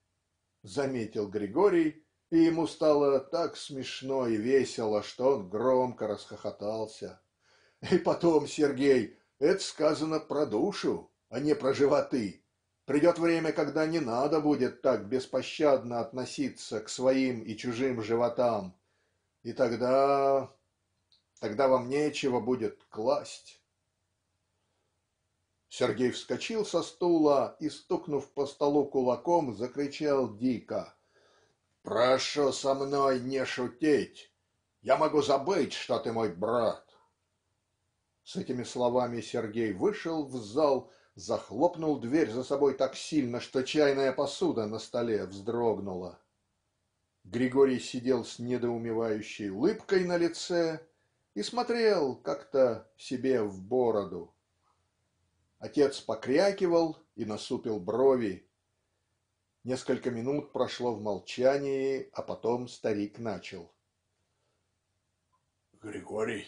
заметил Григорий, и ему стало так смешно и весело, что он громко расхохотался. И потом, Сергей, это сказано про душу, а не про животы. Придет время, когда не надо будет так беспощадно относиться к своим и чужим животам. И тогда Тогда вам нечего будет класть". Сергей вскочил со стула и, стукнув по столу кулаком, закричал дико "Прошу со мной не шутить! Я могу забыть, что ты мой брат". С этими словами Сергей вышел в зал, захлопнул дверь за собой так сильно, что чайная посуда на столе вздрогнула. Григорий сидел с недоумевающей улыбкой на лице и смотрел как-то себе в бороду. Отец покрякивал и насупил брови. Несколько минут прошло в молчании, а потом старик начал. "Григорий,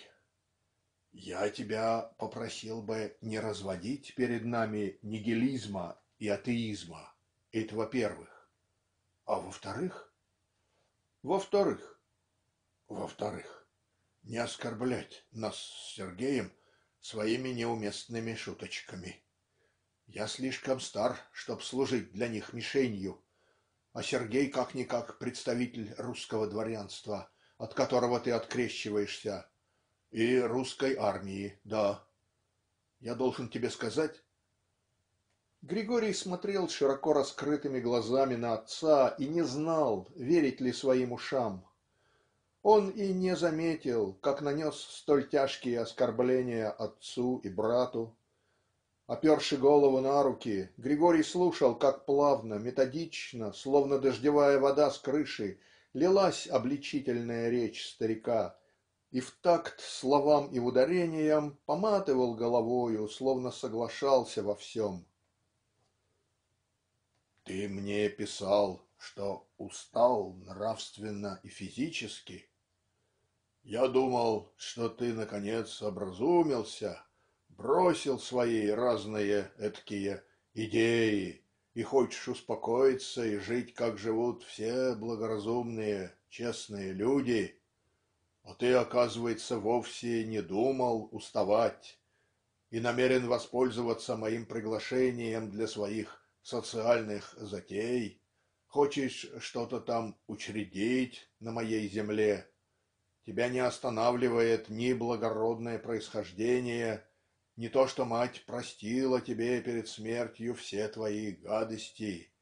я тебя попросил бы не разводить перед нами нигилизма и атеизма. Это, во-первых. А во-вторых, во-вторых, во-вторых, не оскорблять нас с Сергеем своими неуместными шуточками. Я слишком стар, чтоб служить для них мишенью, а Сергей как-никак представитель русского дворянства, от которого ты открещиваешься, и русской армии, да. Я должен тебе сказать". Григорий смотрел широко раскрытыми глазами на отца и не знал, верить ли своим ушам он и не заметил, как нанес столь тяжкие оскорбления отцу и брату. Оперши голову на руки Григорий слушал как плавно методично словно дождевая вода с крыши лилась обличительная речь старика и в такт словам и ударениям поматывал головою словно соглашался во всем. "Ты мне писал что устал нравственно и физически я думал, что ты наконец образумился, бросил свои разные эткие идеи и хочешь успокоиться и жить, как живут все благоразумные, честные люди. А ты, оказывается, вовсе не думал уставать и намерен воспользоваться моим приглашением для своих социальных затей. Хочешь что-то там учредить на моей земле тебя не останавливает ни благородное происхождение ни то что мать простила тебе перед смертью все твои гадости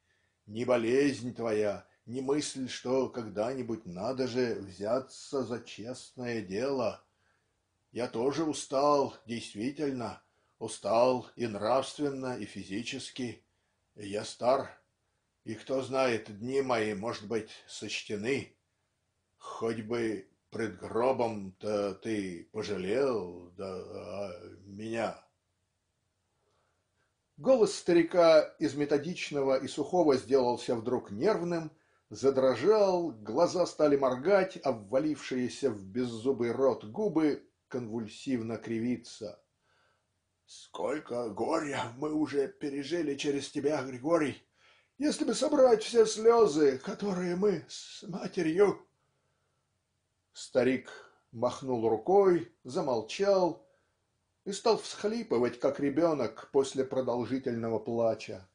ни болезнь твоя ни мысль что когда-нибудь надо же взяться за честное дело я тоже устал действительно устал и нравственно и физически я стар и кто знает дни мои может быть сочтены хоть бы пред гробом-то ты пожалел, да, а, меня?" Голос старика из методичного и сухого сделался вдруг нервным задрожал глаза стали моргать обвалившиеся в беззубый рот губы конвульсивно кривиться. "Сколько горя мы уже пережили через тебя Григорий если бы собрать все слезы которые мы с матерью Старик махнул рукой, замолчал и стал всхлипывать, как ребенок после продолжительного плача.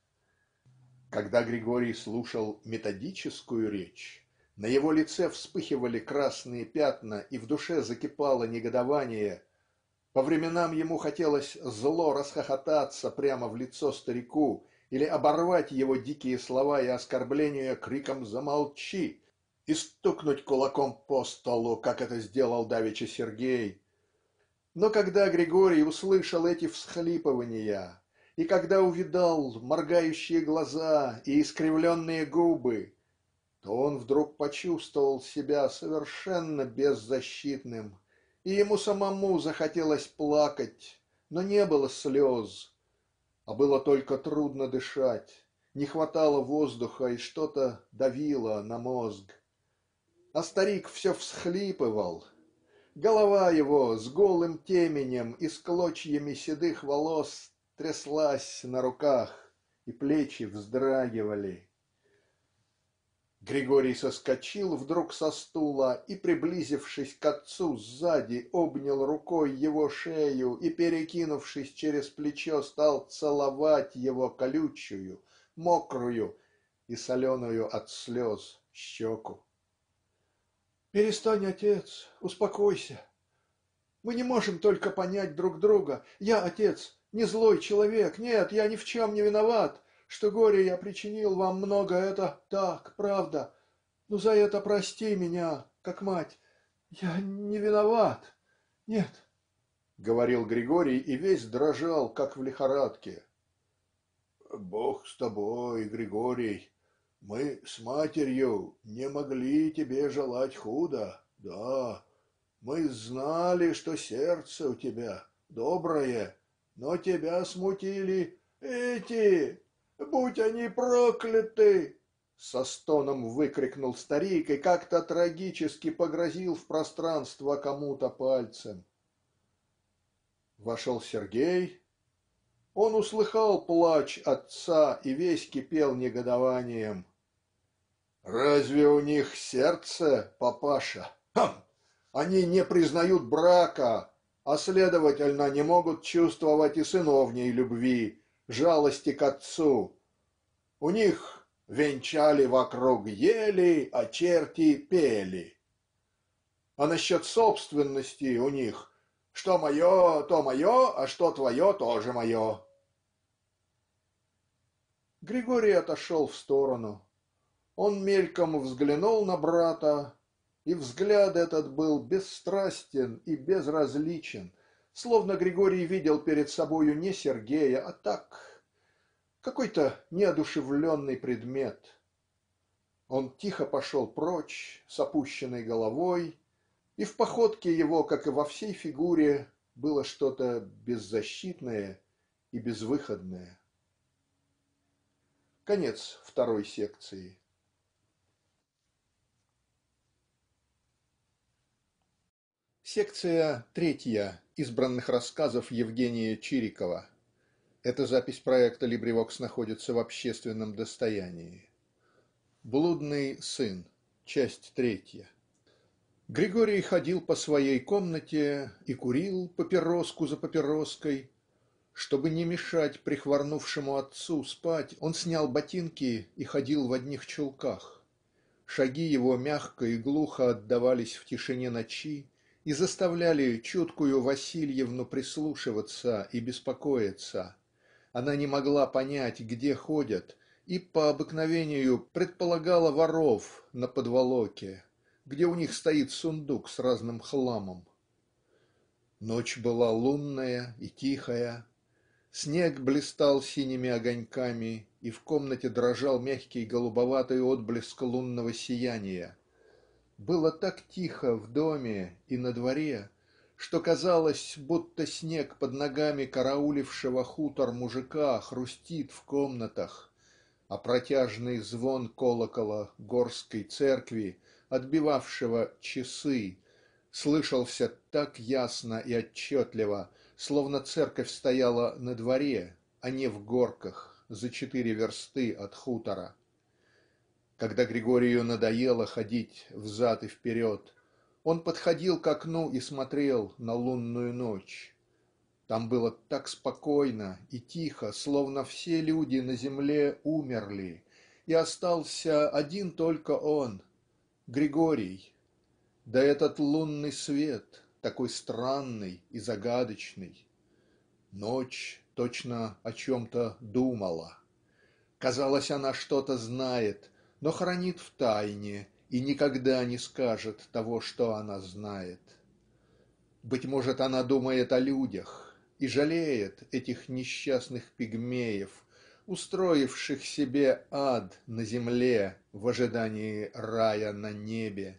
Когда Григорий слушал методическую речь на его лице вспыхивали красные пятна и в душе закипало негодование по временам ему хотелось зло расхохотаться прямо в лицо старику или оборвать его дикие слова и оскорбления криком "замолчи" и стукнуть кулаком по столу как это сделал давеча Сергей но когда Григорий услышал эти всхлипывания и когда увидал моргающие глаза и искривленные губы то он вдруг почувствовал себя совершенно беззащитным и ему самому захотелось плакать но не было слез а было только трудно дышать не хватало воздуха и что-то давило на мозг а старик все всхлипывал голова его с голым теменем и с клочьями седых волос тряслась на руках и плечи вздрагивали. Григорий соскочил вдруг со стула и приблизившись к отцу сзади обнял рукой его шею и перекинувшись через плечо стал целовать его колючую мокрую и соленую от слез щеку. "Перестань, отец, успокойся. Мы не можем только понять друг друга. Я, отец, не злой человек. Нет, я ни в чем не виноват. Что горя я причинил вам много, это так, правда. Но за это прости меня, как мать. Я не виноват. Нет. говорил Григорий и весь дрожал, как в лихорадке. "Бог с тобой, Григорий. Мы с матерью не могли тебе желать худо, да, мы знали, что сердце у тебя доброе, но тебя смутили эти, будь они прокляты!" со стоном выкрикнул старик и как-то трагически погрозил в пространство кому-то пальцем. Вошел Сергей. Он услыхал плач отца и весь кипел негодованием. "Разве у них сердце, папаша? Гм! Они не признают брака, а следовательно не могут чувствовать и сыновней любви, жалости к отцу. У них венчали вокруг ели, а черти пели. А насчет собственности у них что мое, то мое, а что твое, тоже мое". Григорий отошел в сторону он мельком взглянул на брата, и взгляд этот был бесстрастен и безразличен, словно Григорий видел перед собою не Сергея, а так какой-то неодушевленный предмет. Он тихо пошел прочь с опущенной головой, и в походке его, как и во всей фигуре, было что-то беззащитное и безвыходное. Конец второй секции. Секция третья избранных рассказов Евгения Чирикова. Эта запись проекта LibriVox находится в общественном достоянии. Блудный сын. Часть третья. Григорий ходил по своей комнате и курил папироску за папироской. Чтобы не мешать прихворнувшему отцу спать, он снял ботинки и ходил в одних чулках. Шаги его мягко и глухо отдавались в тишине ночи, и заставляли чуткую Васильевну прислушиваться и беспокоиться она не могла понять где ходят и по обыкновению предполагала воров на подволоке где у них стоит сундук с разным хламом. Ночь была лунная и тихая. Снег блистал синими огоньками, и в комнате дрожал мягкий голубоватый отблеск лунного сияния было так тихо в доме и на дворе что казалось будто снег под ногами караулившего хутор мужика хрустит в комнатах а протяжный звон колокола Горской церкви отбивавшего часы слышался так ясно и отчетливо словно церковь стояла на дворе а не в Горках за четыре версты от хутора. Когда Григорию надоело ходить взад и вперед он подходил к окну и смотрел на лунную ночь. Там было так спокойно и тихо словно все люди на земле умерли и остался один только он Григорий да этот лунный свет такой странный и загадочный. Ночь точно о чем-то думала. Казалось она что-то знает но хранит в тайне и никогда не скажет того, что она знает. Быть может она думает о людях и жалеет этих несчастных пигмеев устроивших себе ад на земле в ожидании рая на небе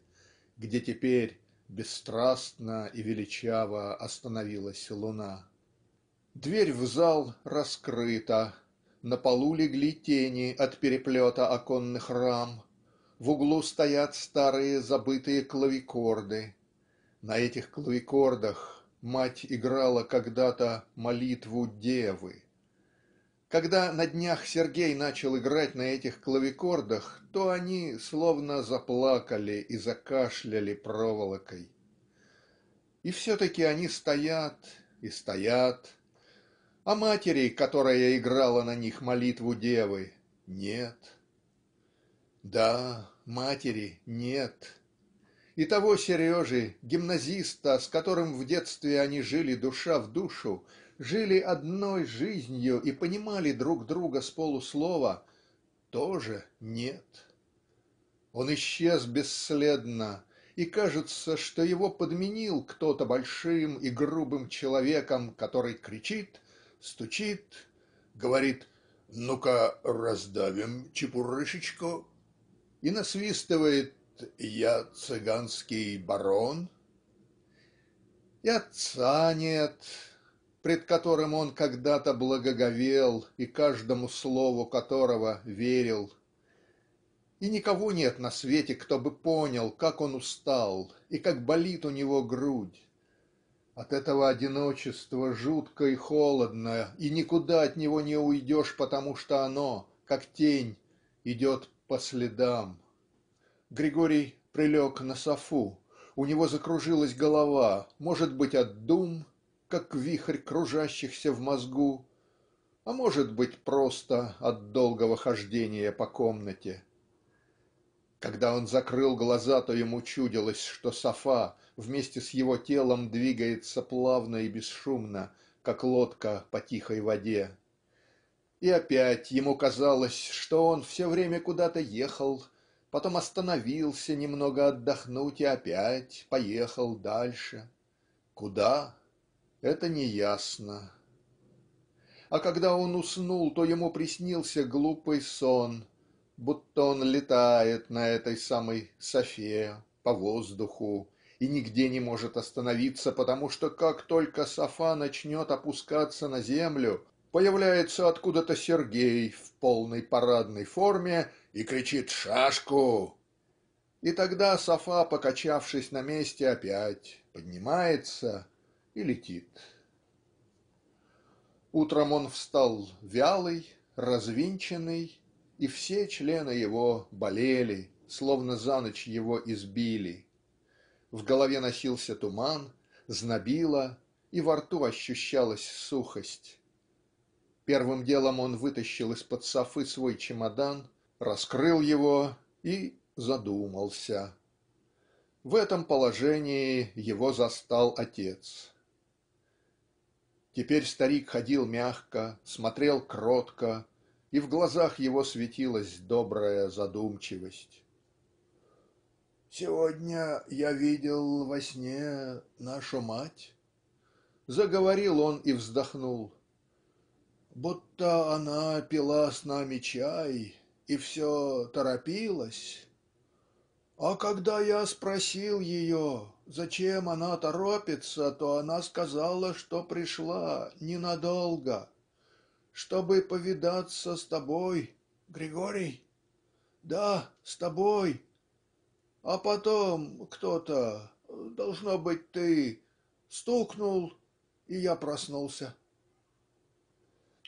где теперь бесстрастно и величаво остановилась луна. Дверь в зал раскрыта на полу легли тени от переплета оконных рам в углу стоят старые забытые клавикорды на этих клавикордах мать играла когда-то молитву Девы. Когда на днях Сергей начал играть на этих клавикордах то они словно заплакали и закашляли проволокой. И все-таки они стоят и стоят о матери, которая играла на них молитву Девы, нет. Да, матери нет. И того Сережи гимназиста с которым в детстве они жили душа в душу жили одной жизнью и понимали друг друга с полуслова тоже нет. Он исчез бесследно, и кажется, что его подменил кто-то большим и грубым человеком, который кричит, стучит, говорит "Ну-ка, раздавим чепурышечку" и насвистывает "Я цыганский барон". И отца нет, пред которым он когда-то благоговел и каждому слову которого верил. И никого нет на свете, кто бы понял, как он устал и как болит у него грудь от этого одиночества жутко и холодно и никуда от него не уйдешь потому что оно как тень идет по следам. Григорий прилег на софу у него закружилась голова может быть от дум как вихрь кружащихся в мозгу а может быть просто от долгого хождения по комнате. Когда он закрыл глаза, то ему чудилось, что софа вместе с его телом двигается плавно и бесшумно, как лодка по тихой воде. И опять ему казалось, что он все время куда-то ехал, потом остановился немного отдохнуть и опять поехал дальше. Куда? Это неясно. А когда он уснул, то ему приснился глупый сон будто он летает на этой самой "софе" по воздуху и нигде не может остановиться потому что как только софа начнет опускаться на землю появляется откуда-то Сергей в полной парадной форме и кричит "шашку" и тогда софа покачавшись на месте опять поднимается и летит. Утром он встал вялый развинченный и все члены его болели словно за ночь его избили. В голове носился туман знобило и во рту ощущалась сухость. Первым делом он вытащил из-под софы свой чемодан раскрыл его и задумался. В этом положении его застал отец. Теперь старик ходил мягко смотрел кротко и в глазах его светилась добрая задумчивость. "Сегодня я видел во сне нашу мать" заговорил он и вздохнул "будто она пила с нами чай и все торопилась. А когда я спросил ее, зачем она торопится, то она сказала, что пришла ненадолго чтобы повидаться с тобой, Григорий. Да, с тобой. А потом кто-то, должно быть, ты, стукнул, и я проснулся".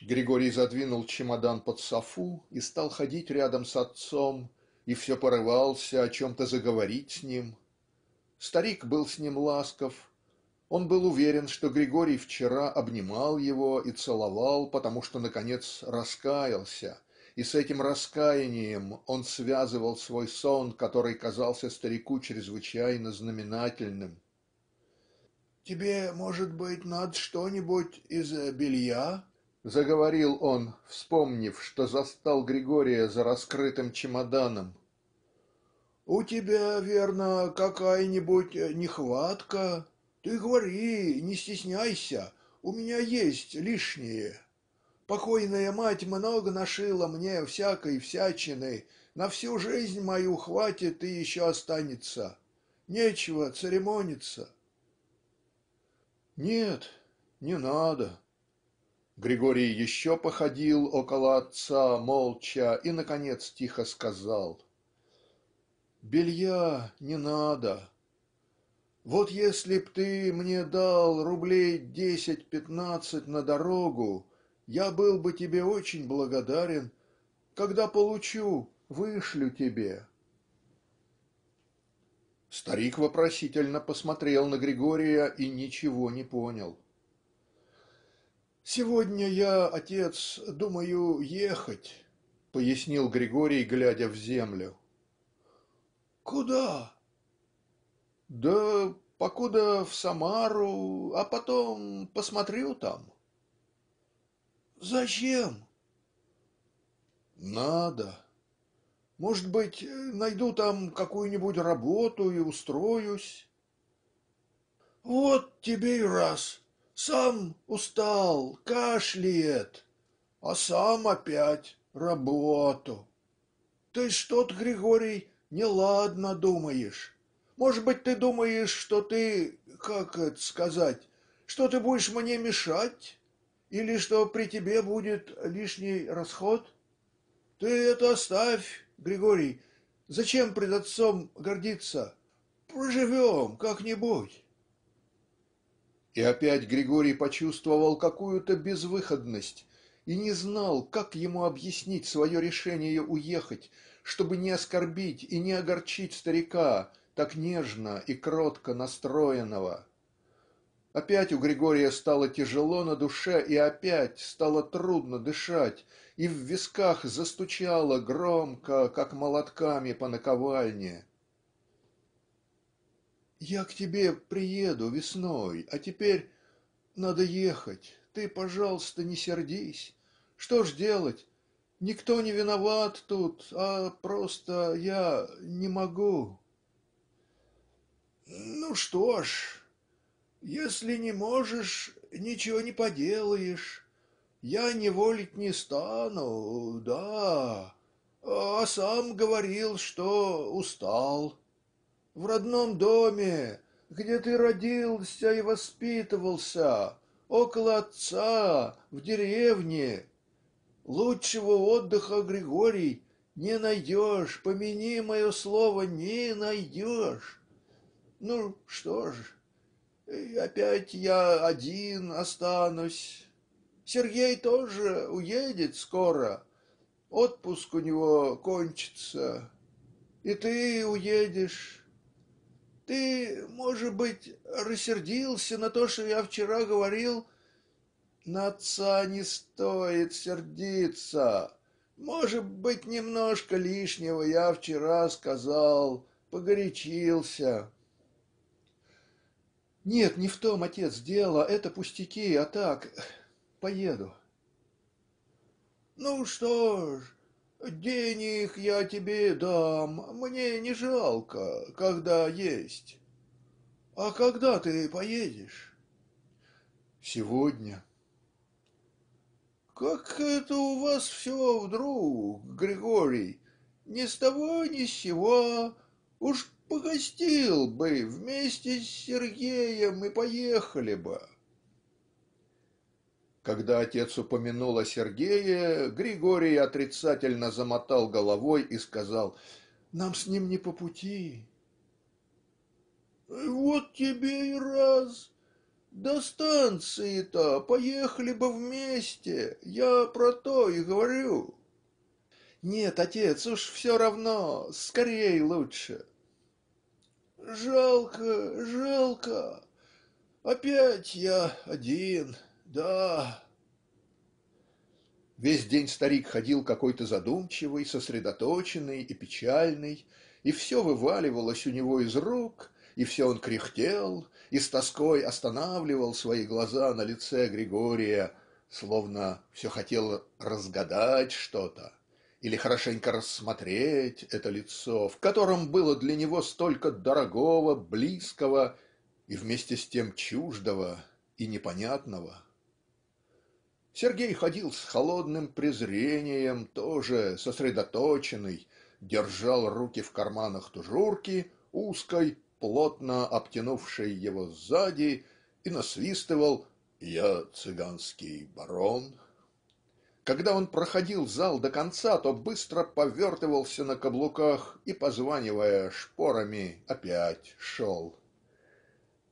Григорий задвинул чемодан под софу и стал ходить рядом с отцом и все порывался о чем-то заговорить с ним. Старик был с ним ласков он был уверен, что Григорий вчера обнимал его и целовал потому что наконец раскаялся и с этим раскаянием он связывал свой сон который казался старику чрезвычайно знаменательным. "Тебе может быть надо что-нибудь из э, белья?" заговорил он вспомнив что застал Григория за раскрытым чемоданом. "У тебя верно какая-нибудь э, нехватка ты говори, не стесняйся, у меня есть лишние. Покойная мать много нашила мне всякой всячины на всю жизнь мою хватит и еще останется. Нечего церемониться". "Нет, не надо". Григорий еще походил около отца молча и наконец тихо сказал: "Белья не надо. Вот если б ты мне дал рублей десять-пятнадцать на дорогу я был бы тебе очень благодарен когда получу, вышлю тебе". Старик вопросительно посмотрел на Григория и ничего не понял. "Сегодня я, отец, думаю ехать", пояснил Григорий, глядя в землю. "Куда?" Да покуда в Самару, а потом посмотрю там". "Зачем?" "Надо. Может быть, найду там какую-нибудь работу и устроюсь". "Вот тебе и раз. Сам устал, кашляет, а сам опять работу. Ты что-то, Григорий, неладно думаешь. Может быть, ты думаешь, что ты. как это сказать? что ты будешь мне мешать или что при тебе будет лишний расход. Ты это оставь, Григорий. Зачем пред отцом гордиться? Проживем как-нибудь. И опять Григорий почувствовал какую-то безвыходность и не знал, как ему объяснить свое решение уехать, чтобы не оскорбить и не огорчить старика, так нежно и кротко настроенного. Опять у Григория стало тяжело на душе и опять стало трудно дышать и в висках застучало громко как молотками по наковальне. "Я к тебе приеду весной а теперь надо ехать ты пожалуйста не сердись что ж делать никто не виноват тут а просто я не могу". "Ну что ж, если не можешь, ничего не поделаешь. Я неволить не стану, да. А сам говорил, что устал. В родном доме, где ты родился и воспитывался, около отца, в деревне. Лучшего отдыха, Григорий, не найдешь, помяни мое слово, не найдешь. Ну, что ж, э, опять я один останусь. Сергей тоже уедет скоро, отпуск у него кончится, и ты уедешь. Ты, может быть, рассердился на то, что я вчера говорил, на отца не стоит сердиться. Может быть, немножко лишнего я вчера сказал, погорячился. Нет, не в том, отец, дело, это пустяки, а так. Поеду. Ну что ж, денег я тебе дам, мне не жалко, когда есть. А когда ты поедешь? Сегодня. Как это у вас все вдруг, Григорий? Ни с того ни с сего. Уж погостил бы вместе с Сергеем и поехали бы". Когда отец упомянул о Сергее, Григорий отрицательно замотал головой и сказал "Нам с ним не по пути". "Вот тебе и раз. До станции-то поехали бы вместе. Я про то и говорю". "Нет, отец, уж все равно, скорей лучше" жалко, жалко. Опять я один, да. Весь день старик ходил какой-то задумчивый, сосредоточенный и печальный, и все вываливалось у него из рук, и все он кряхтел, и с тоской останавливал свои глаза на лице Григория, словно все хотел разгадать что-то или хорошенько рассмотреть это лицо в котором было для него столько дорогого близкого и вместе с тем чуждого и непонятного. Сергей ходил с холодным презрением тоже сосредоточенный держал руки в карманах тужурки узкой плотно обтянувшей его сзади и насвистывал "Я цыганский барон когда он проходил зал до конца, то быстро повертывался на каблуках и, позванивая шпорами, опять шел.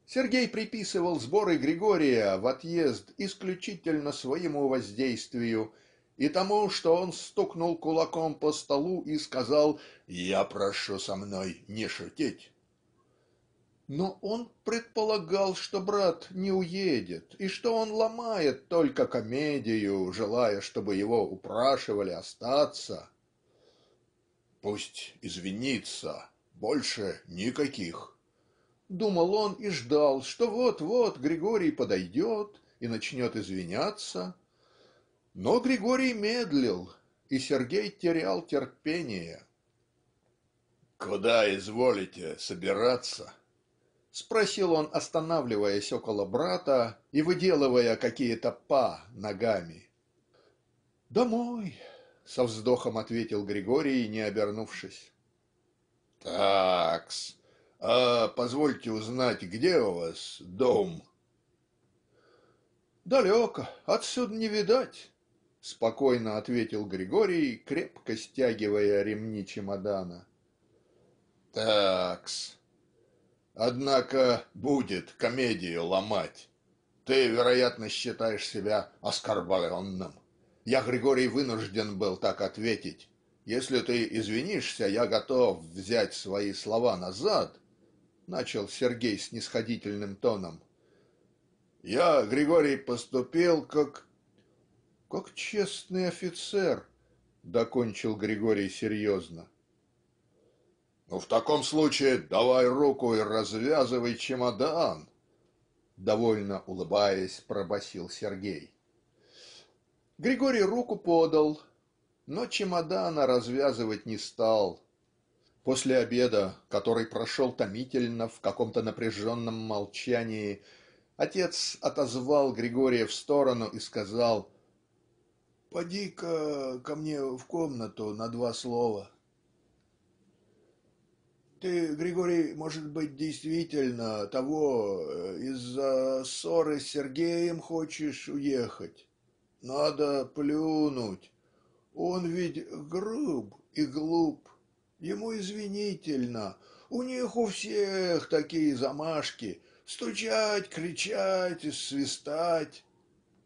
Сергей приписывал сборы Григория в отъезд исключительно своему воздействию и тому, что он стукнул кулаком по столу и сказал "Я прошу со мной не шутить но он предполагал, что брат не уедет и что он ломает только комедию, желая, чтобы его упрашивали остаться. "Пусть извинится, больше никаких", думал он и ждал, что вот-вот Григорий подойдет и начнет извиняться. Но Григорий медлил, и Сергей терял терпение. "Куда изволите собираться?" спросил он, останавливаясь около брата и выделывая какие-то "па" ногами. "Домой", со вздохом ответил Григорий, не обернувшись. Такс, А позвольте узнать, где у вас дом?" "Далеко, отсюда не видать", спокойно ответил Григорий, крепко стягивая ремни чемодана. Такс. Однако будет комедию ломать. Ты, вероятно, считаешь себя оскорбленным. Я, Григорий, вынужден был так ответить. Если ты извинишься, я готов взять свои слова назад, начал Сергей с снисходительным тоном. Я, Григорий, поступил как как честный офицер, докончил Григорий серьезно. "Ну, в таком случае давай руку и развязывай чемодан", довольно улыбаясь, пробасил Сергей. Григорий руку подал, но чемодана развязывать не стал. После обеда, который прошел томительно в каком-то напряженном молчании, отец отозвал Григория в сторону и сказал: "Поди-ка ко мне в комнату на два слова" ты, Григорий, может быть, действительно того э, из-за ссоры с Сергеем хочешь уехать? Надо плюнуть. Он ведь груб и глуп. Ему извинительно. У них у всех такие замашки. Стучать, кричать, свистать.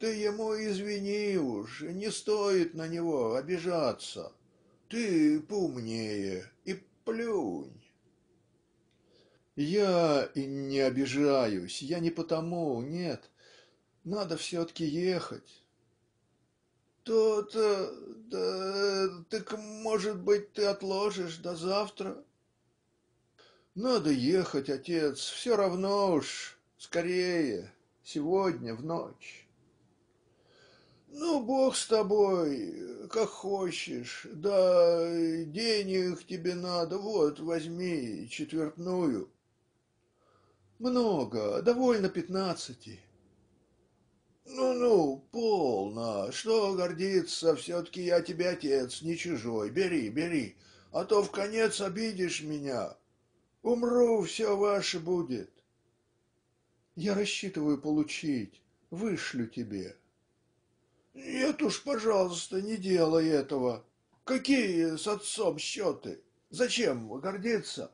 Ты ему извини уж, не стоит на него обижаться. Ты поумнее и плюнь. Я и не обижаюсь, я не потому, нет. Надо все-таки ехать". "То-то. Э, так может быть, ты отложишь до завтра?" "Надо ехать, отец, все равно уж. Скорее, сегодня в ночь". "Ну, бог с тобой, как хочешь. Да денег тебе надо, вот возьми четвертную" много, довольно пятнадцати". "Ну-ну, полно, что гордиться, все-таки я тебе отец, не чужой, бери, бери, а то в вконец обидишь меня. Умру, все ваше будет". "Я рассчитываю получить, вышлю тебе". "Нет уж, пожалуйста, не делай этого. Какие с отцом счеты? Зачем гордиться?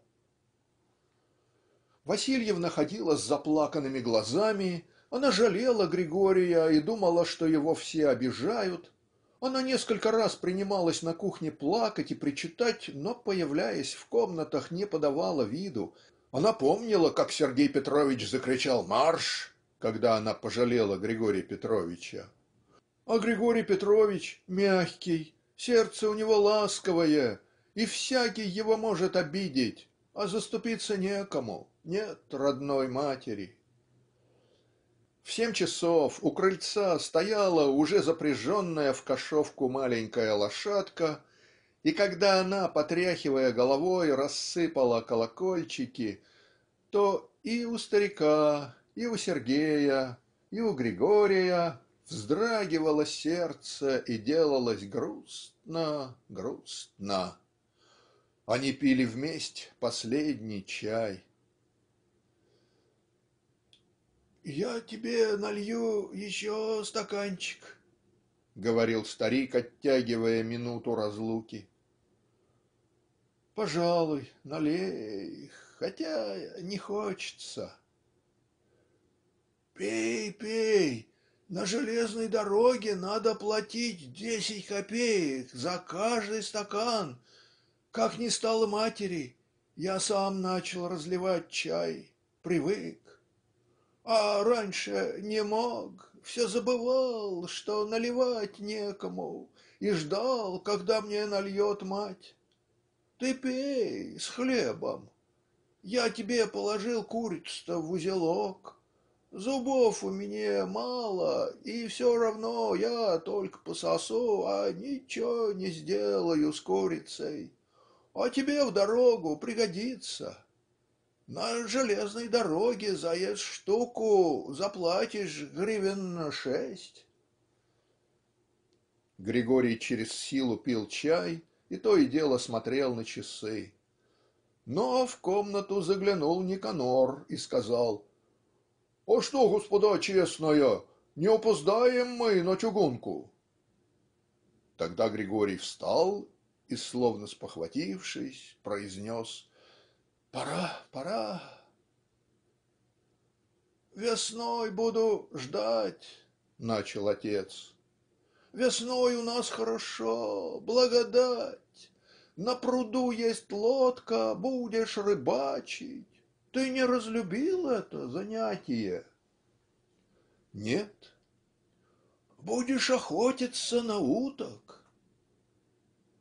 Васильевна ходила с заплаканными глазами она жалела Григория и думала что его все обижают она несколько раз принималась на кухне плакать и причитать но появляясь в комнатах не подавала виду она помнила как Сергей Петрович закричал марш когда она пожалела Григория Петровича а Григорий Петрович мягкий сердце у него ласковое и всякий его может обидеть а заступиться некому нет родной матери". В семь часов у крыльца стояла уже запряженная в кошовку маленькая лошадка и когда она потряхивая головой рассыпала колокольчики то и у старика и у Сергея и у Григория вздрагивало сердце и делалось грустно грустно. Они пили вместе последний чай. "Я тебе налью еще стаканчик", говорил старик, оттягивая минуту разлуки. "Пожалуй, налей, хотя не хочется". "Пей, пей, на железной дороге надо платить десять копеек за каждый стакан. Как не стало матери, я сам начал разливать чай, привык а раньше не мог, все забывал, что наливать некому, и ждал, когда мне нальет мать. Ты пей с хлебом. Я тебе положил курицу в узелок. Зубов у меня мало, и все равно я только пососу, а ничего не сделаю с курицей. А тебе в дорогу пригодится. На железной дороге за штуку заплатишь гривен шесть". Григорий через силу пил чай и то и дело смотрел на часы. Но в комнату заглянул Никанор и сказал "А что, господа честная, не опоздаем мы на чугунку?" Тогда Григорий встал и, словно спохватившись, произнес Пора, пора. "Весной буду ждать", начал отец. "Весной у нас хорошо, благодать. На пруду есть лодка, будешь рыбачить. Ты не разлюбил это занятие?" "Нет". "Будешь охотиться на уток?"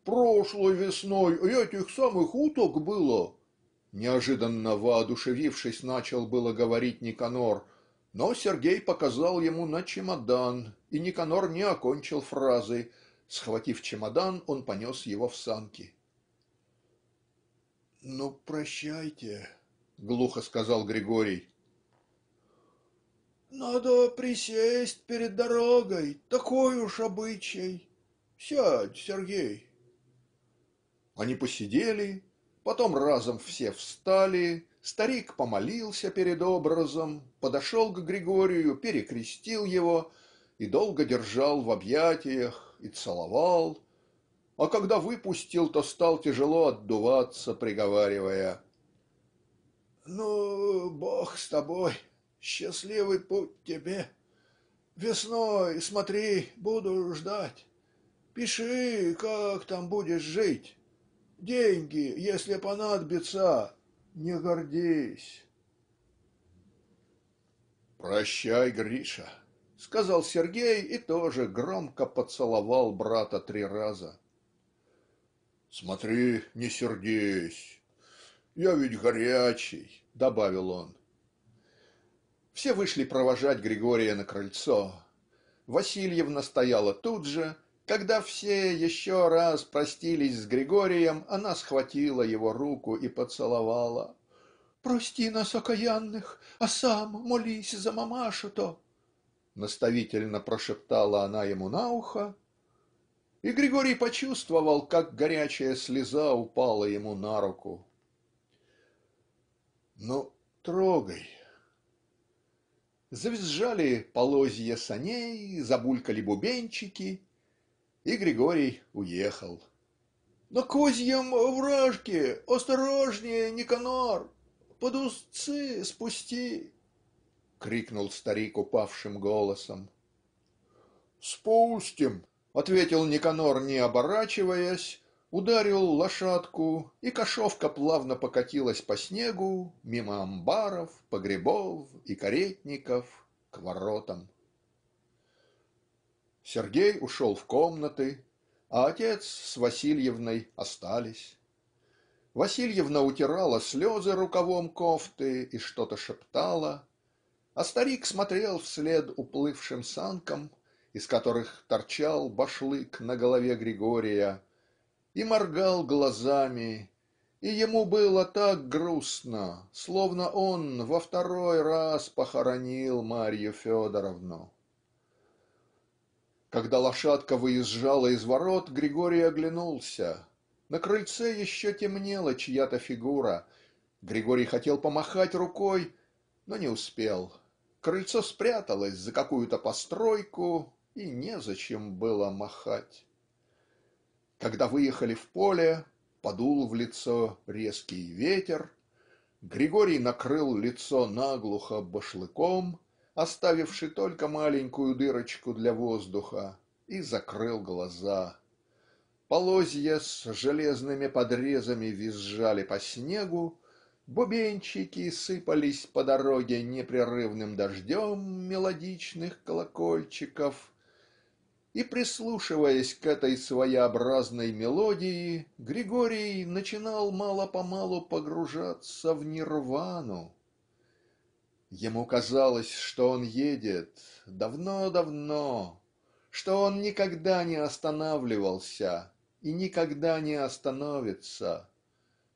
"Прошлой весной этих самых уток было неожиданно воодушевившись, начал было говорить Никанор, но Сергей показал ему на чемодан, и Никанор не окончил фразы схватив чемодан, он понес его в санки. "Ну, прощайте", глухо сказал Григорий. "Надо присесть перед дорогой, такой уж обычай. Сядь, Сергей". Они посидели, потом разом все встали старик помолился перед образом подошел к Григорию перекрестил его и долго держал в объятиях и целовал а когда выпустил то стал тяжело отдуваться приговаривая "Ну Бог с тобой счастливый путь тебе весной смотри буду ждать пиши как там будешь жить деньги, если понадобится, не гордись". "Прощай, Гриша", сказал Сергей и тоже громко поцеловал брата три раза. "Смотри, не сердись. Я ведь горячий", добавил он. Все вышли провожать Григория на крыльцо. Васильевна стояла тут же когда все еще раз простились с Григорием она схватила его руку и поцеловала. "Прости нас окаянных а сам молись за мамашу-то" наставительно прошептала она ему на ухо и Григорий почувствовал как горячая слеза упала ему на руку. "Ну трогай". Завизжали полозья саней забулькали бубенчики и Григорий уехал. "На козьем вражке осторожнее, Никанор! Под уздцы спусти! крикнул старик упавшим голосом. "Спустим", ответил Никанор не оборачиваясь ударил лошадку и кошовка плавно покатилась по снегу мимо амбаров погребов и каретников к воротам. Сергей ушел в комнаты, а отец с Васильевной остались. Васильевна утирала слезы рукавом кофты и что-то шептала а старик смотрел вслед уплывшим санкам из которых торчал башлык на голове Григория и моргал глазами и ему было так грустно словно он во второй раз похоронил Марью Федоровну. Когда лошадка выезжала из ворот Григорий оглянулся на крыльце еще темнела чья-то фигура Григорий хотел помахать рукой но не успел крыльцо спряталось за какую-то постройку и незачем было махать. Когда выехали в поле подул в лицо резкий ветер Григорий накрыл лицо наглухо башлыком оставивший только маленькую дырочку для воздуха и закрыл глаза. Полозья с железными подрезами визжали по снегу бубенчики сыпались по дороге непрерывным дождем мелодичных колокольчиков и прислушиваясь к этой своеобразной мелодии Григорий начинал мало-помалу погружаться в нирвану Ему казалось, что он едет давно-давно что он никогда не останавливался и никогда не остановится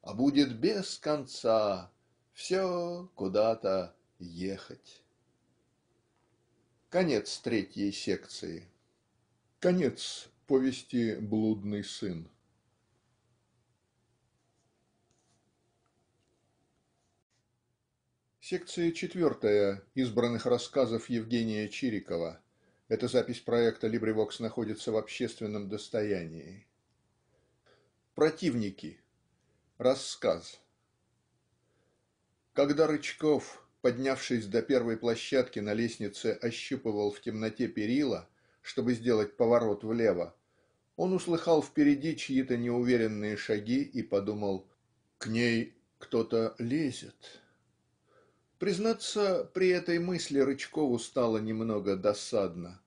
а будет без конца все куда-то ехать. Конец третьей секции. Конец повести "Блудный сын". Секция четвертая избранных рассказов Евгения Чирикова. Эта запись проекта LibriVox находится в общественном достоянии. "Противники" рассказ Когда Рычков поднявшись до первой площадки на лестнице ощупывал в темноте перила чтобы сделать поворот влево он услыхал впереди чьи-то неуверенные шаги и подумал к ней кто-то лезет Признаться, при этой мысли Рычкову стало немного досадно.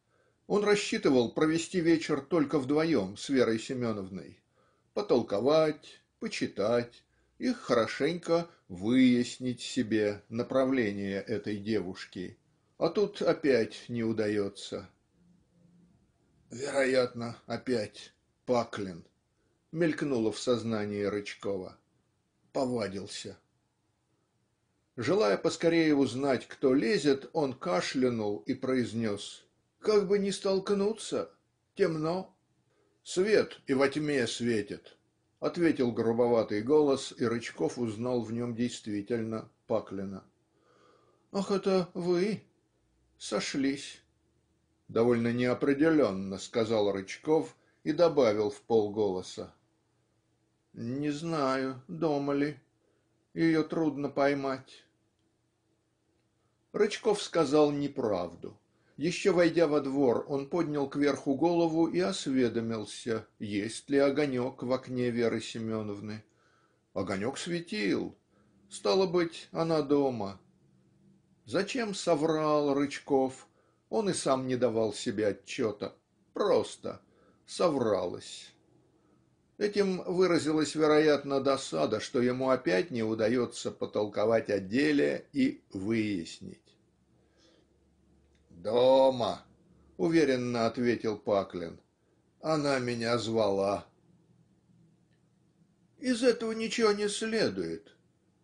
Он рассчитывал провести вечер только вдвоем с Верой Семеновной потолковать почитать и хорошенько выяснить себе направление этой девушки а тут опять не удается. "Вероятно, опять Паклин", мелькнуло в сознании Рычкова. "Повадился". Желая поскорее узнать, кто лезет, он кашлянул и произнес "Как бы не столкнуться. темно". "Свет и во тьме светит", ответил грубоватый голос, и Рычков узнал в нем действительно Паклина. "Ах, это вы? Сошлись". Довольно неопределенно сказал Рычков и добавил в полголоса: "Не знаю, дома ли" ее трудно поймать". Рычков сказал неправду. Еще войдя во двор, он поднял кверху голову и осведомился, есть ли огонек в окне Веры Семеновны. Огонек светил. Стало быть, она дома. Зачем соврал Рычков? Он и сам не давал себе отчета. Просто совралось. Этим выразилась, вероятно, досада, что ему опять не удается потолковать о деле и "выяснить". "Дома", уверенно ответил Паклин. "Она меня звала". "Из этого ничего не следует",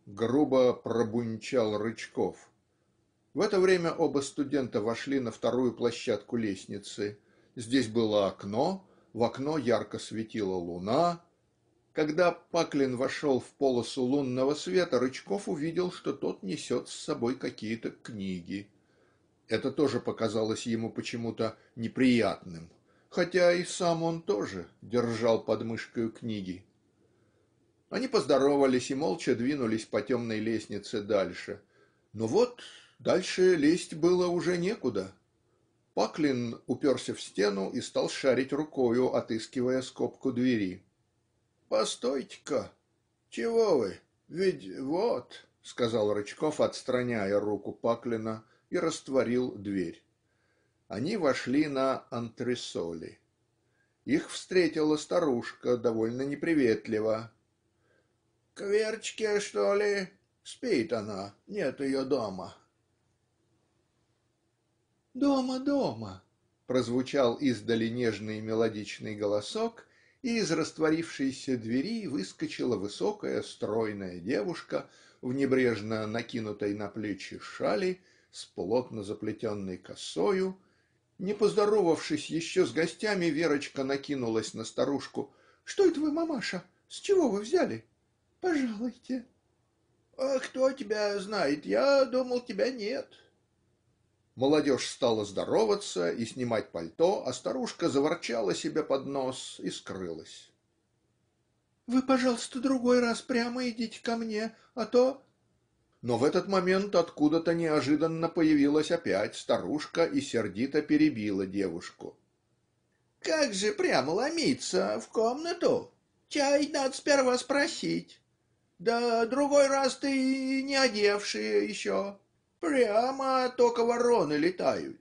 грубо пробунчал Рычков. В это время оба студента вошли на вторую площадку лестницы. Здесь было окно в окно ярко светила луна. Когда Паклин вошел в полосу лунного света Рычков увидел что тот несет с собой какие-то книги. Это тоже показалось ему почему-то неприятным хотя и сам он тоже держал под мышкой книги. Они поздоровались и молча двинулись по темной лестнице дальше. Но вот дальше лезть было уже некуда. Паклин уперся в стену и стал шарить рукою, отыскивая скобку двери. "Постойте-ка! Чего вы? Ведь вот", сказал Рычков, отстраняя руку Паклина, и растворил дверь. Они вошли на антресоли. Их встретила старушка довольно неприветливо. "К Верочке, что ли? Спит она, нет ее дома. "Дома, дома!" прозвучал издали нежный мелодичный голосок, и из растворившейся двери выскочила высокая стройная девушка в небрежно накинутой на плечи шали с плотно заплетенной косою. Не поздоровавшись еще с гостями, Верочка накинулась на старушку. "Что это вы, мамаша? С чего вы взяли? Пожалуйте". "А кто тебя знает? Я думал, тебя нет". Молодежь стала здороваться и снимать пальто, а старушка заворчала себе под нос и скрылась. "Вы, пожалуйста, другой раз прямо идите ко мне, а то". Но в этот момент откуда-то неожиданно появилась опять старушка и сердито перебила девушку. "Как же прямо ломиться в комнату? Чай надо сперва спросить. Да другой раз ты не одевшая еще". Прямо тока вороны летают.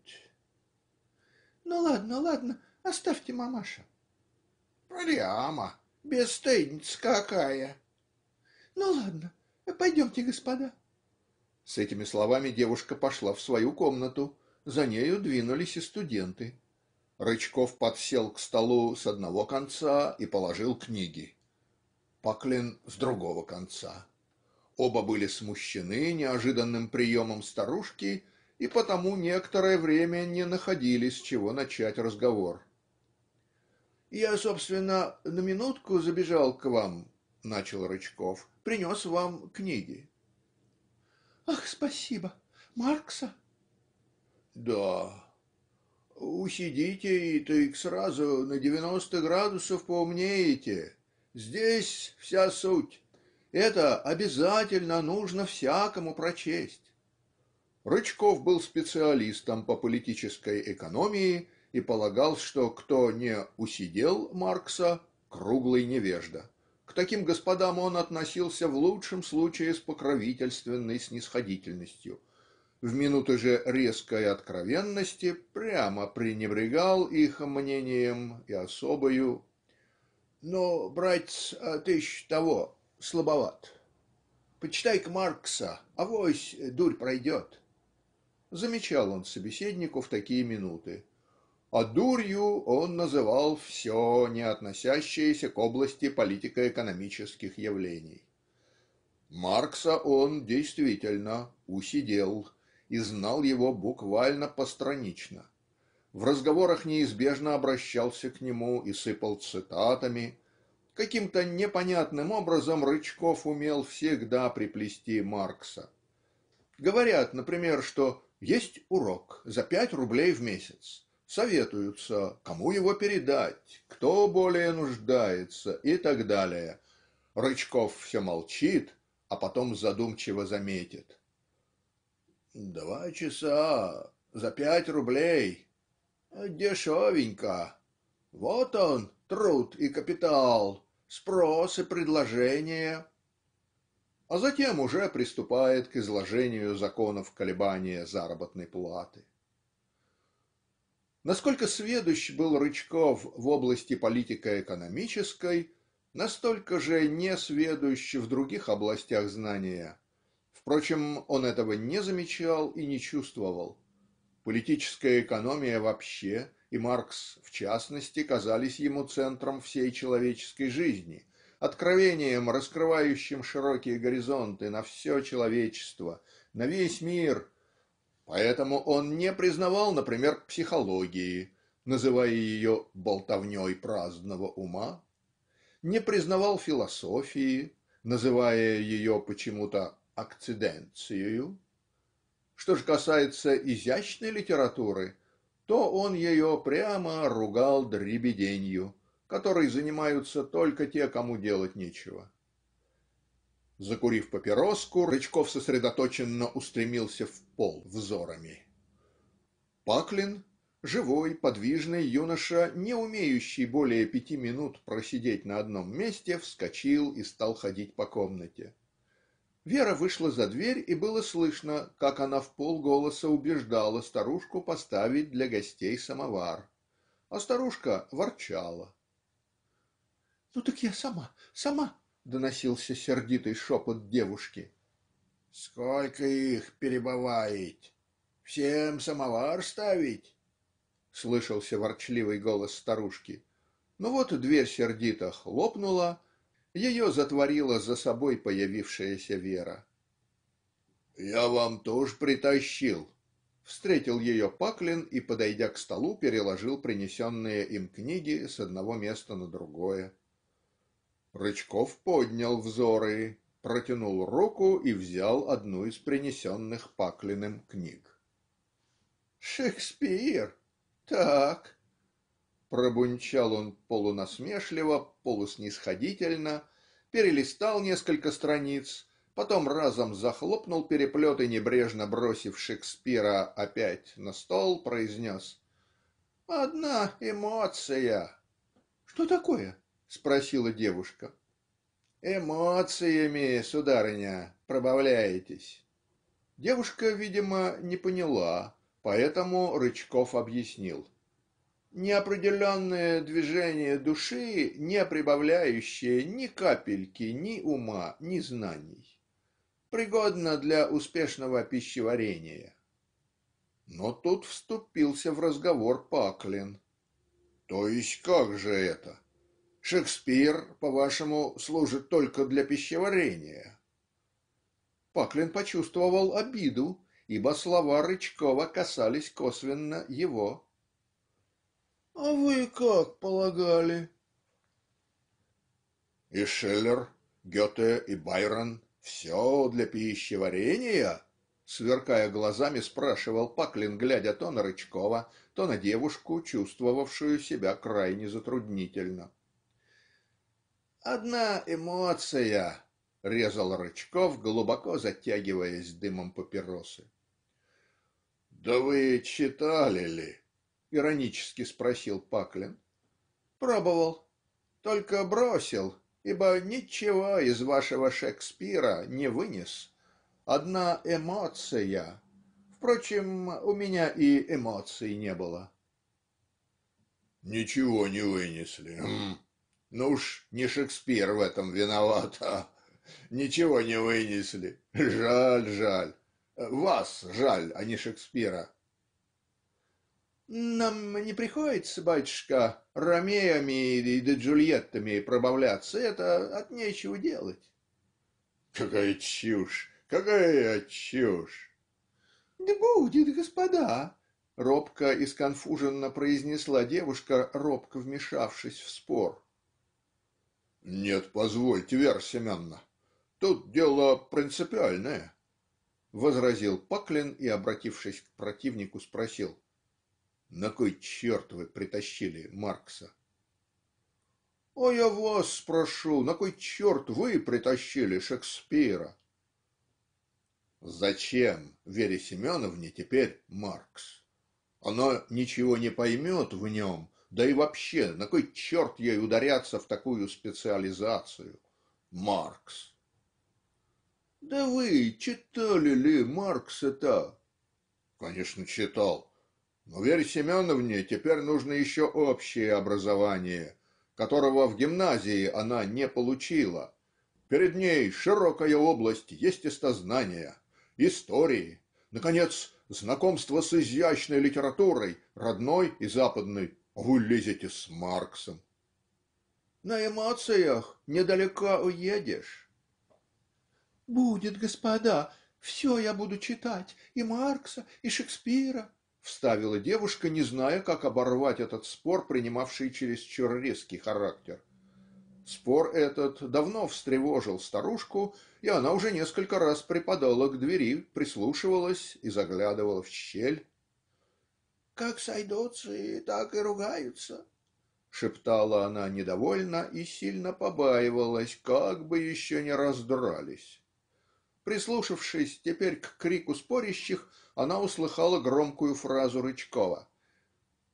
Ну ладно, ладно, оставьте, мамаша. Прямо, бесстыдница какая! Ну ладно, пойдемте, господа. С этими словами девушка пошла в свою комнату. За нею двинулись и студенты. Рычков подсел к столу с одного конца и положил книги. Паклин с другого конца. Оба были смущены неожиданным приемом старушки и потому некоторое время не находили, с чего начать разговор. "Я, собственно, на минутку забежал к вам, начал Рычков. Принес вам книги". "Ах, спасибо. Маркса?" "Да. Усидите, и так сразу на девяносто градусов поумнеете. Здесь вся суть. Это обязательно нужно всякому прочесть". Рычков был специалистом по политической экономии и полагал, что кто не "усидел" Маркса, круглый невежда. К таким господам он относился в лучшем случае с покровительственной снисходительностью, в минуты же резкой откровенности прямо пренебрегал их мнением и особою Но братец, а тыщ того слабоват. почитай к Маркса, авось э, дурь пройдет", замечал он собеседнику в такие минуты, а дурью он называл все, не относящееся к области политико-экономических явлений. Маркса он действительно усидел и знал его буквально постранично. В разговорах неизбежно обращался к нему и сыпал цитатами каким-то непонятным образом Рычков умел всегда приплести Маркса. Говорят, например, что "есть урок за пять рублей в месяц советуются кому его передать кто более нуждается и так далее. Рычков все молчит а потом задумчиво заметит два часа за пять рублей дешевенько вот он труд и капитал спрос и предложение", а затем уже приступает к изложению законов колебания заработной платы. Насколько сведущ был Рычков в области политико-экономической настолько же несведущ в других областях знания впрочем он этого не замечал и не чувствовал политическая экономия вообще и Маркс в частности казались ему центром всей человеческой жизни откровением раскрывающим широкие горизонты на все человечество на весь мир поэтому он не признавал например психологии называя ее "болтовней праздного ума" не признавал философии называя ее почему-то "акциденциею". Что же касается изящной литературы то он ее прямо ругал дребеденью, которой занимаются только те, кому делать нечего. Закурив папироску, Рычков сосредоточенно устремился в пол взорами. Паклин, живой, подвижный юноша, не умеющий более пяти минут просидеть на одном месте, вскочил и стал ходить по комнате. Вера вышла за дверь, и было слышно, как она в полголоса убеждала старушку поставить для гостей самовар, а старушка ворчала. "Ну так я сама, сама", доносился сердитый шепот девушки. "Сколько их перебывает? Всем самовар ставить?" слышался ворчливый голос старушки. Но ну вот дверь сердито хлопнула, ее затворила за собой появившаяся Вера. "Я вам тоже притащил", встретил ее Паклин и, подойдя к столу, переложил принесенные им книги с одного места на другое. Рычков поднял взоры, протянул руку и взял одну из принесенных Паклиным книг. "Шекспир, так", пробурчал он полунасмешливо, полуснисходительно, перелистал несколько страниц, потом разом захлопнул переплет и, небрежно бросив Шекспира опять на стол, произнес "Одна эмоция". "Что такое?" спросила девушка. "Эмоциями, сударыня, пробавляетесь". Девушка видимо не поняла поэтому Рычков объяснил неопределенное движение души, не прибавляющее ни капельки ни ума, ни знаний. Пригодно для успешного пищеварения". Но тут вступился в разговор Паклин. "То есть как же это? Шекспир, по-вашему, служит только для пищеварения?" Паклин почувствовал обиду, ибо слова Рычкова касались косвенно его. — А вы как полагали? "И Шеллер, Гёте и Байрон все для пищеварения" сверкая глазами спрашивал Паклин глядя то на Рычкова то на девушку чувствовавшую себя крайне затруднительно. "Одна эмоция" резал Рычков глубоко затягиваясь дымом папиросы. "Да вы читали ли иронически спросил Паклин. "Пробовал. Только бросил, ибо ничего из вашего Шекспира не вынес. Одна эмоция. Впрочем, у меня и эмоций не было". "Ничего не вынесли. Хм. Ну уж не Шекспир в этом виноват. А? Ничего не вынесли. Жаль, жаль. Вас жаль, а не Шекспира. Нам не приходится, батюшка, Ромеями и Джульеттами пробавляться это от нечего делать. Какая чушь, какая чушь! Да будет, господа! робко и сконфуженно произнесла девушка, робко вмешавшись в спор. Нет, позвольте, Вера Семеновна, тут дело принципиальное, возразил Паклин и, обратившись к противнику, спросил "На кой черт вы притащили Маркса?" "А я вас спрошу, на кой черт вы притащили Шекспира?" Зачем Вере Семеновне теперь Маркс? Она ничего не поймет в нем да и вообще на кой черт ей ударяться в такую специализацию. Маркс. Да вы читали ли Маркса-то? Конечно, читал. Но Вере Семеновне теперь нужно еще общее образование, которого в гимназии она не получила перед ней широкая область естествознания истории наконец знакомство с изящной литературой родной и западной а вы лезете с Марксом. На эмоциях недалеко уедешь. Будет, господа, все я буду читать, и Маркса, и Шекспира, вставила девушка, не зная, как оборвать этот спор, принимавший чересчур резкий характер. Спор этот давно встревожил старушку, и она уже несколько раз припадала к двери, прислушивалась и заглядывала в щель. "Как сойдутся и так и ругаются", шептала она недовольно и сильно побаивалась, как бы еще не раздрались. Прислушавшись теперь к крику спорящих, она услыхала громкую фразу Рычкова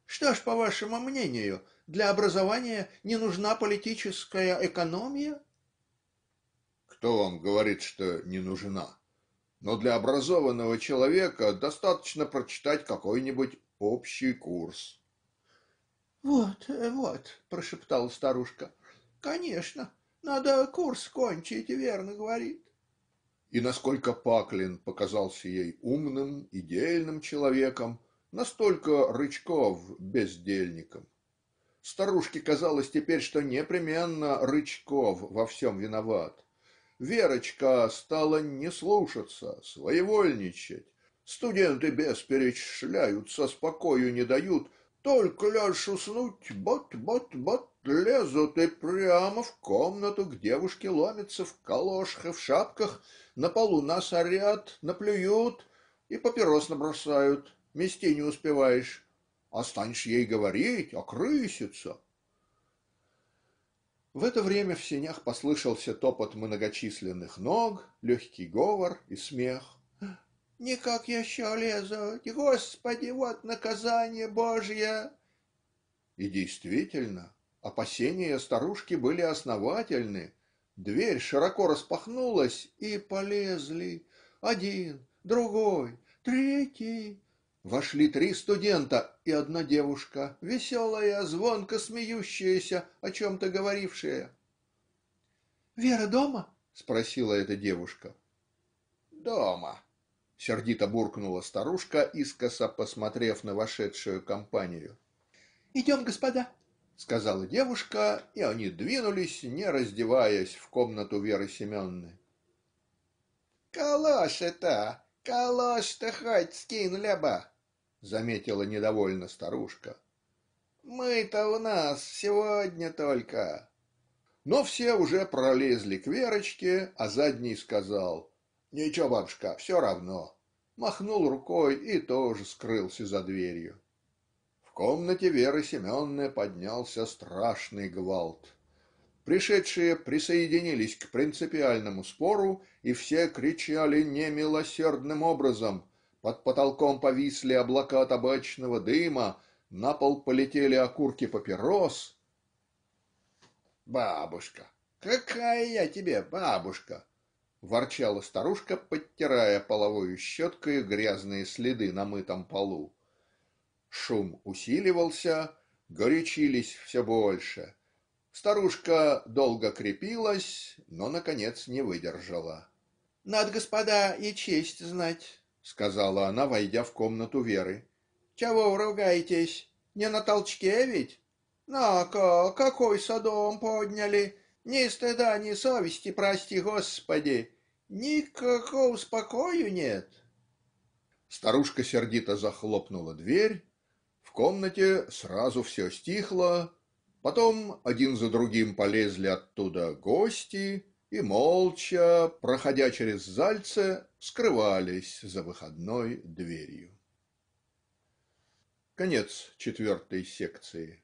"Что ж, по вашему мнению, для образования не нужна политическая экономия?" "Кто вам говорит, что не нужна? Но для образованного человека достаточно прочитать какой-нибудь общий курс". "Вот, вот", прошептала старушка. "Конечно, надо курс кончить, верно говорит и насколько Паклин показался ей умным идеальным человеком настолько Рычков бездельником. Старушке казалось теперь что непременно Рычков во всем виноват. Верочка стала не слушаться своевольничать студенты бесперечь со покою не дают только лишь уснуть бот бот бот лезут и прямо в комнату к девушке ломятся в калошах и в шапках на полу нас орят наплюют и папирос набросают мести не успеваешь останешь ей говорить окрысится". А в это время в сенях послышался топот многочисленных ног легкий говор и смех. "Никак я еще лезу, господи вот наказание божье". И действительно Опасения старушки были основательны дверь широко распахнулась и полезли один другой третий вошли три студента и одна девушка веселая звонко смеющаяся о чем то говорившая вера дома спросила эта девушка дома сердито буркнула старушка искоса посмотрев на вошедшую компанию идем господа сказала девушка, и они двинулись, не раздеваясь, в комнату Веры Семенны. калаша это, калаш-то хоть скинь-ля заметила недовольно старушка. "Мы-то у нас сегодня только". Но все уже пролезли к Верочке, а задний сказал: "Ничего, бабушка, все равно", махнул рукой и тоже скрылся за дверью. В комнате Веры Семенны поднялся страшный гвалт. Пришедшие присоединились к принципиальному спору и все кричали немилосердным образом под потолком повисли облака табачного дыма на пол полетели окурки папирос. "Бабушка, какая я тебе бабушка!" ворчала старушка, подтирая половой щеткой грязные следы на мытом полу. Шум усиливался, горячились все больше. Старушка долго крепилась, но наконец не выдержала. Надо, господа, и честь знать, сказала она, войдя в комнату Веры. Чего вы ругаетесь? Не на толчке ведь? На-ка, какой садом подняли! Ни стыда, ни совести, прости господи! Никакого спокою нет!" Старушка сердито захлопнула дверь в комнате сразу все стихло, потом один за другим полезли оттуда гости и молча, проходя через Зальце, скрывались за выходной дверью. Конец четвертой секции.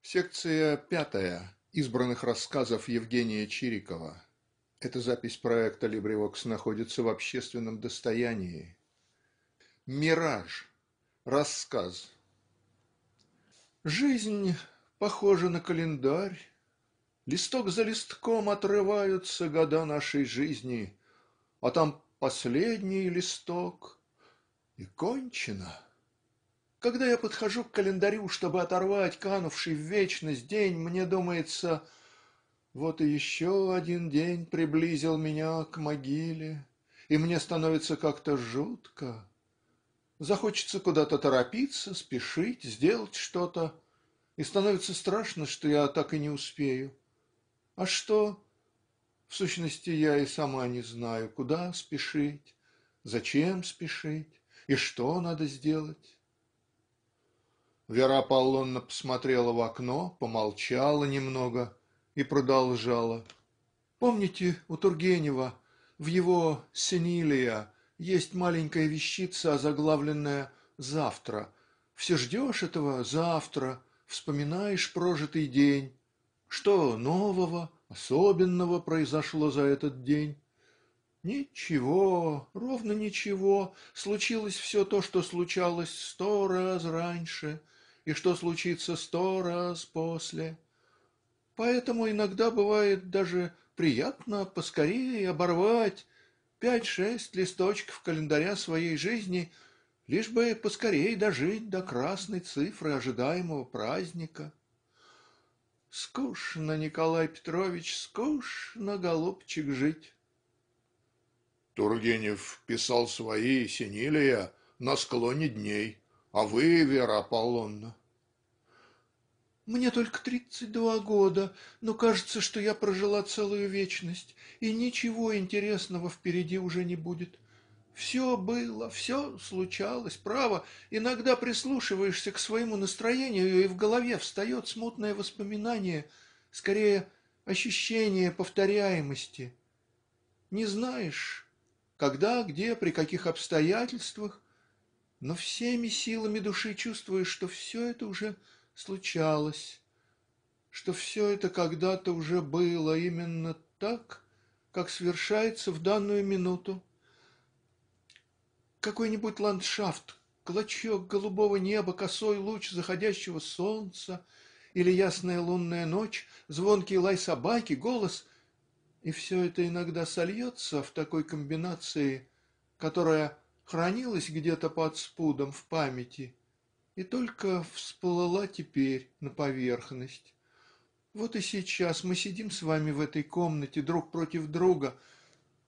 Секция пятая избранных рассказов Евгения Чирикова эта запись проекта LibriVox находится в общественном достоянии. "Мираж" рассказ Жизнь похожа на календарь. Листок за листком отрываются года нашей жизни, а там последний листок и кончено. Когда я подхожу к календарю, чтобы оторвать канувший в вечность день, мне думается вот и еще один день приблизил меня к могиле, и мне становится как-то жутко. Захочется куда-то торопиться, спешить, сделать что-то, и становится страшно, что я так и не успею. А что? В сущности, я и сама не знаю, куда спешить, зачем спешить и что надо сделать. Вера Аполлонна посмотрела в окно, помолчала немного и продолжала "Помните у Тургенева в его "Сенилия" есть маленькая вещица озаглавленная "Завтра" все ждешь этого завтра вспоминаешь прожитый день что нового особенного произошло за этот день ничего ровно ничего случилось все то что случалось сто раз раньше и что случится сто раз после Поэтому иногда бывает даже приятно поскорее оборвать пять-шесть листочков календаря своей жизни, лишь бы поскорее дожить до красной цифры ожидаемого праздника. Скучно, Николай Петрович, скучно, голубчик, жить. Тургенев писал свои синилия на склоне дней, а вы, Вера Аполлонна, мне только тридцать два года, но кажется, что я прожила целую вечность, и ничего интересного впереди уже не будет. Все было, все случалось, право. Иногда прислушиваешься к своему настроению, и в голове встает смутное воспоминание, скорее ощущение повторяемости. Не знаешь, когда, где, при каких обстоятельствах, но всеми силами души чувствуешь, что все это уже случалось, что все это когда-то уже было именно так, как свершается в данную минуту. Какой-нибудь ландшафт, клочок голубого неба, косой луч заходящего солнца или ясная лунная ночь, звонкий лай собаки, голос. И все это иногда сольется в такой комбинации, которая хранилась где-то под спудом в памяти и только всплыла теперь на поверхность. Вот и сейчас мы сидим с вами в этой комнате друг против друга,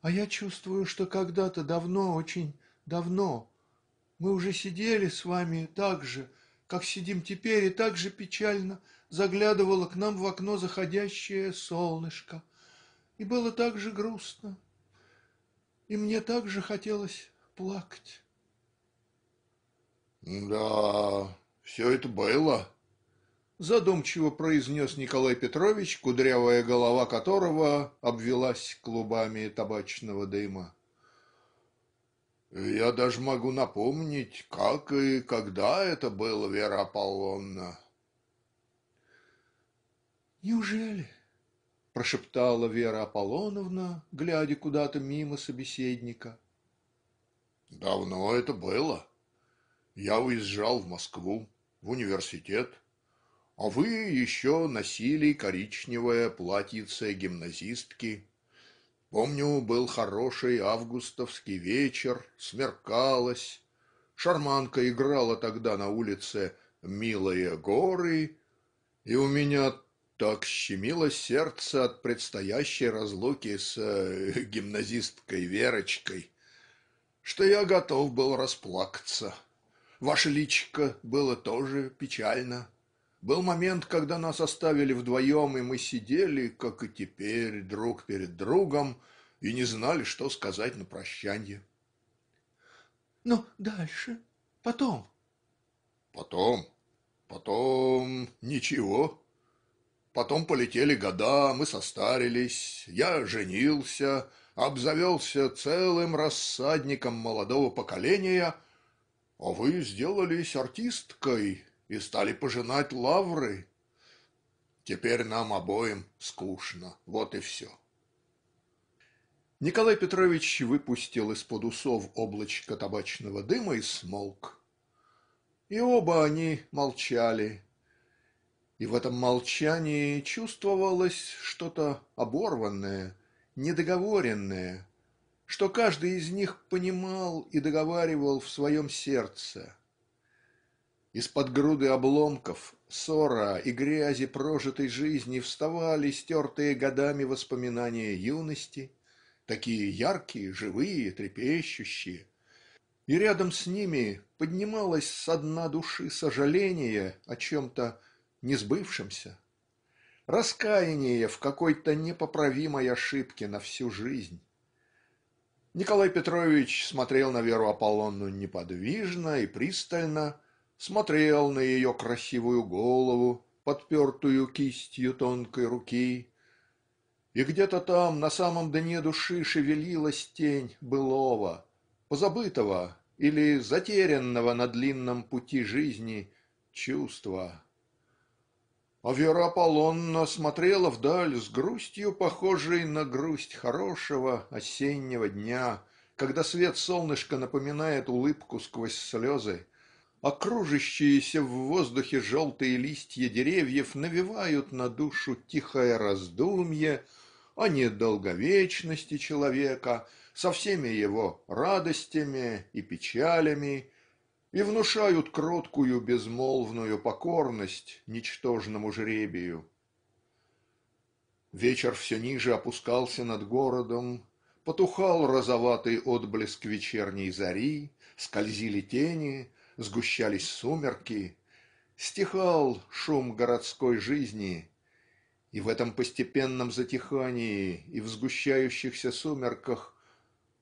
а я чувствую, что когда-то давно, очень давно мы уже сидели с вами так же, как сидим теперь, и так же печально заглядывало к нам в окно заходящее солнышко. И было так же грустно, и мне так же хотелось плакать. "Да, все это было", задумчиво произнес Николай Петрович, кудрявая голова которого обвилась клубами табачного дыма. "Я даже могу напомнить, как и когда это было, Вера Аполлоновна". "Неужели?" прошептала Вера Аполлоновна, глядя куда-то мимо собеседника. "Давно это было. Я уезжал в Москву, в университет, а вы еще носили коричневое платьице гимназистки. Помню, был хороший августовский вечер, смеркалось. Шарманка играла тогда на улице "Милые горы", и у меня так щемило сердце от предстоящей разлуки с э, гимназисткой Верочкой, что я готов был расплакаться. Ваше личико было тоже печально. Был момент, когда нас оставили вдвоем и мы сидели как и теперь друг перед другом и не знали что сказать на прощанье". "Ну, дальше? Потом?" "Потом? Потом ничего. Потом полетели года, мы состарились, я женился, обзавелся целым рассадником молодого поколения, а вы сделались артисткой и стали пожинать лавры. Теперь нам обоим скучно, вот и все". Николай Петрович выпустил из-под усов облачко табачного дыма и смолк. И оба они молчали. И в этом молчании чувствовалось что-то оборванное, недоговоренное, что каждый из них понимал и договаривал в своем сердце. Из-под груды обломков сора и грязи прожитой жизни вставали стертые годами воспоминания юности такие яркие живые трепещущие и рядом с ними поднималось со дна души сожаление о чем-то несбывшемся, раскаяние в какой-то непоправимой ошибке на всю жизнь. Николай Петрович смотрел на Веру Аполлонну неподвижно и пристально смотрел на ее красивую голову подпертую кистью тонкой руки и где-то там на самом дне души шевелилась тень былого позабытого или затерянного на длинном пути жизни чувства а Вера Аполлоновна смотрела вдаль с грустью похожей на грусть хорошего осеннего дня когда свет солнышка напоминает улыбку сквозь слезы а кружащиеся в воздухе желтые листья деревьев навевают на душу тихое раздумье о недолговечности человека со всеми его радостями и печалями и внушают кроткую безмолвную покорность ничтожному жребию. Вечер все ниже опускался над городом потухал розоватый отблеск вечерней зари скользили тени сгущались сумерки стихал шум городской жизни и в этом постепенном затихании и в сгущающихся сумерках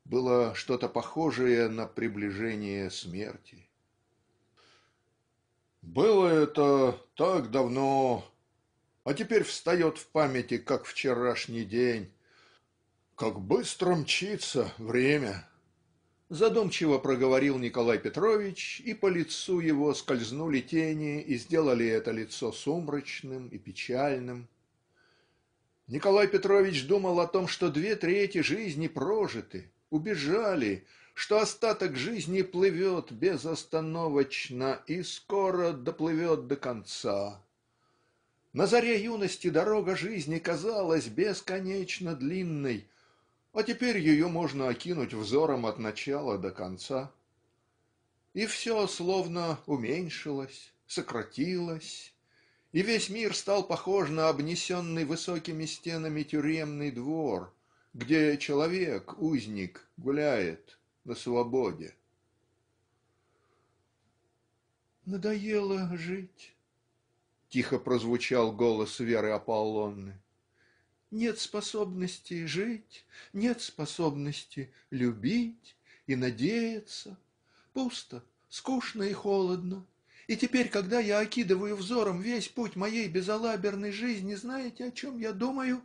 было что-то похожее на приближение смерти. Было это так давно, а теперь встает в памяти, как вчерашний день. Как быстро мчится время!" задумчиво проговорил Николай Петрович и по лицу его скользнули тени и сделали это лицо сумрачным и печальным. Николай Петрович думал о том что две трети жизни прожиты убежали что остаток жизни плывет безостановочно и скоро доплывет до конца. На заре юности дорога жизни казалась бесконечно длинной а теперь ее можно окинуть взором от начала до конца. И все словно уменьшилось, сократилось, и весь мир стал похож на обнесенный высокими стенами тюремный двор, где человек, узник, гуляет на свободе. "Надоело жить", тихо прозвучал голос Веры Аполлонны. "Нет способности жить, нет способности любить и надеяться. Пусто, скучно и холодно. И теперь, когда я окидываю взором весь путь моей безалаберной жизни, знаете, о чем я думаю?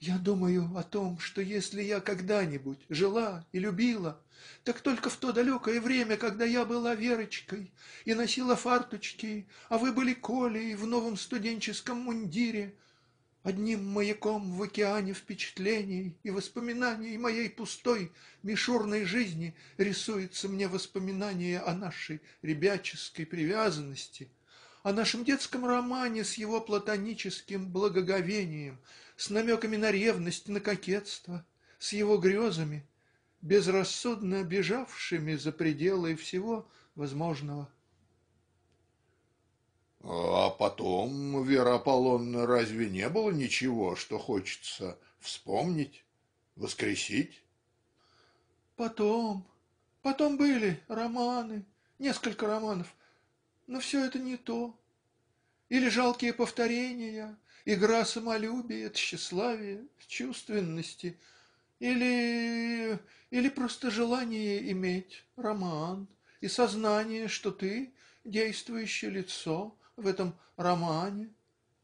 "Я думаю о том, что если я когда-нибудь жила и любила, так только в то далекое время, когда я была Верочкой и носила фарточки, а вы были Колей в новом студенческом мундире, одним маяком в океане впечатлений и воспоминаний моей пустой, мишурной жизни рисуется мне воспоминание о нашей ребяческой привязанности, о нашем детском романе с его платоническим благоговением, с намеками на ревность, на кокетство, с его грезами, безрассудно бежавшими за пределы всего возможного". "А потом, Вера Аполлоновна, разве не было ничего, что хочется вспомнить, воскресить?" "Потом, потом были романы, несколько романов, но все это не то. Или жалкие повторения, игра самолюбия, тщеславия, чувственности или. или просто желание иметь роман и сознание, что ты действующее лицо в этом романе.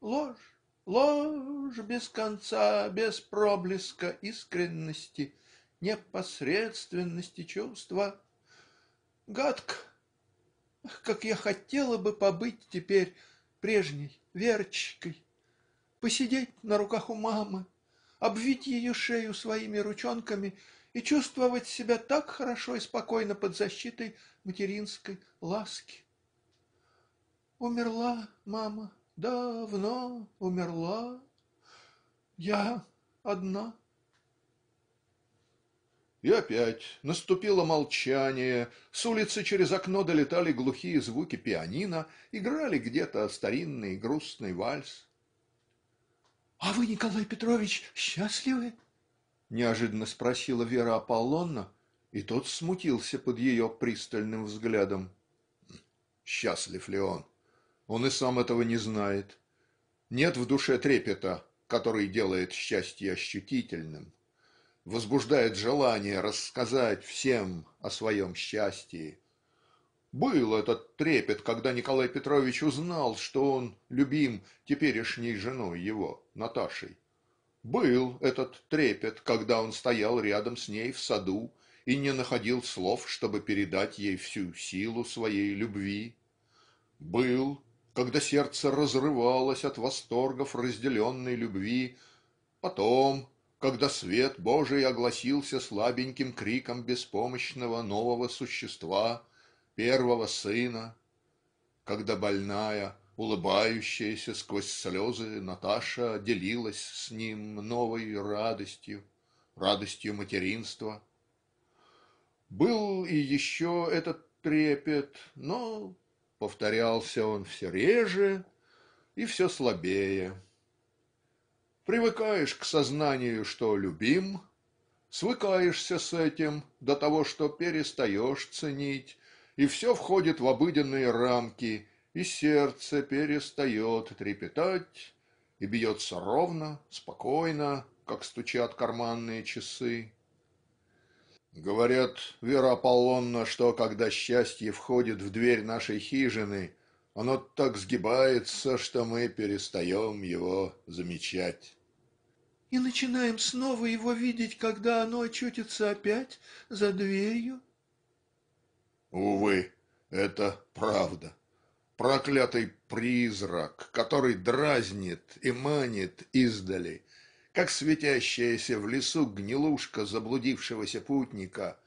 Ложь, ложь без конца, без проблеска искренности, непосредственности чувства. Гадко, как я хотела бы побыть теперь прежней Верочкой, посидеть на руках у мамы, обвить ее шею своими ручонками и чувствовать себя так хорошо и спокойно под защитой материнской ласки. Умерла мама, давно умерла. Я одна. И опять наступило молчание. С улицы через окно долетали глухие звуки пианино, играли где-то старинный грустный вальс. "А вы, Николай Петрович, счастливы?" неожиданно спросила Вера Аполлоновна, и тот смутился под ее пристальным взглядом. Счастлив ли он? Он и сам этого не знает. Нет в душе трепета, который делает счастье ощутительным, возбуждает желание рассказать всем о своем счастье был этот трепет, когда Николай Петрович узнал, что он любим теперешней женой его, Наташей был этот трепет, когда он стоял рядом с ней в саду и не находил слов, чтобы передать ей всю силу своей любви, был, когда сердце разрывалось от восторгов разделенной любви, потом, когда свет Божий огласился слабеньким криком беспомощного нового существа, первого сына" когда больная улыбающаяся сквозь слезы Наташа делилась с ним новой радостью радостью материнства. Был и еще этот трепет но повторялся он все реже и все слабее. Привыкаешь к сознанию что любим свыкаешься с этим до того что перестаешь ценить и все входит в обыденные рамки и сердце перестает трепетать и бьется ровно спокойно как стучат карманные часы. "Говорят, Вера Аполлоновна, что когда счастье входит в дверь нашей хижины, оно так сгибается, что мы перестаем его замечать". "И начинаем снова его видеть, когда оно очутится опять за дверью", Увы, это правда, проклятый призрак, который дразнит и манит издали, как светящаяся в лесу гнилушка заблудившегося путника.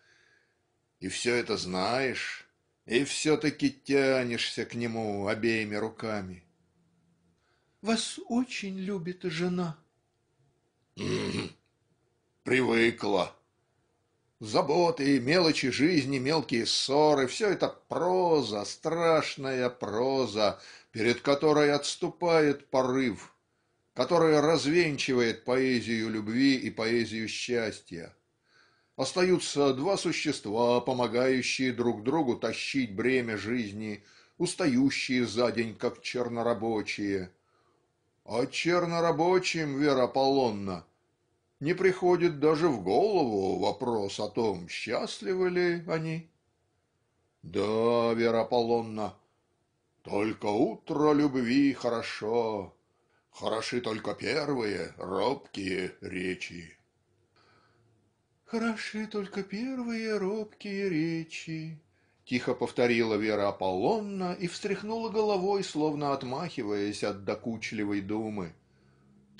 И все это знаешь, и все-таки тянешься к нему обеими руками. Вас очень любит жена. Привыкла. Заботы, мелочи жизни, мелкие ссоры все это проза, страшная проза, перед которой отступает порыв, которая развенчивает поэзию любви и поэзию счастья. Остаются два существа помогающие друг другу тащить бремя жизни устающие за день как чернорабочие. А чернорабочим Вера Аполлоновна не приходит даже в голову вопрос о том, счастливы ли они? Да, Вера Аполлоновна, только утро любви хорошо, хороши только первые робкие речи. Хороши только первые робкие речи, тихо повторила Вера Аполлоновна и встряхнула головой, словно отмахиваясь от докучливой думы.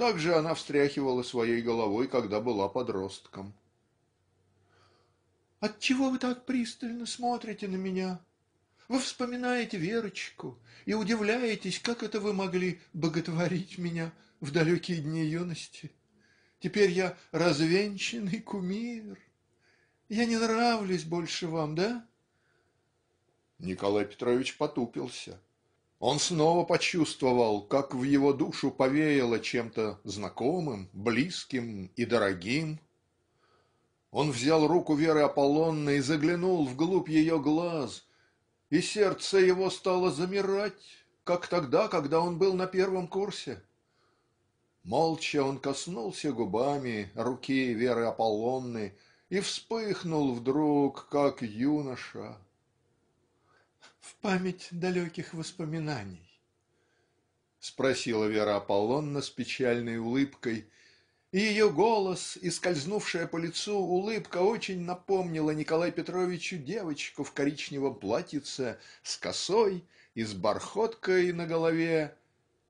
Также она встряхивала своей головой, когда была подростком. "Отчего вы так пристально смотрите на меня? Вы вспоминаете Верочку и удивляетесь, как это вы могли боготворить меня в далекие дни юности. Теперь я развенчанный кумир. Я не нравлюсь больше вам, да?" Николай Петрович потупился он снова почувствовал, как в его душу повеяло чем-то знакомым, близким и дорогим. Он взял руку Веры Аполлонны и заглянул вглубь ее глаз, и сердце его стало замирать, как тогда, когда он был на первом курсе. Молча он коснулся губами руки Веры Аполлонны и вспыхнул вдруг, как юноша в память далеких воспоминаний?" спросила Вера Аполлоновна с печальной улыбкой и ее голос и скользнувшая по лицу улыбка очень напомнила Николаю Петровичу девочку в коричневом платьице с косой и с бархоткой на голове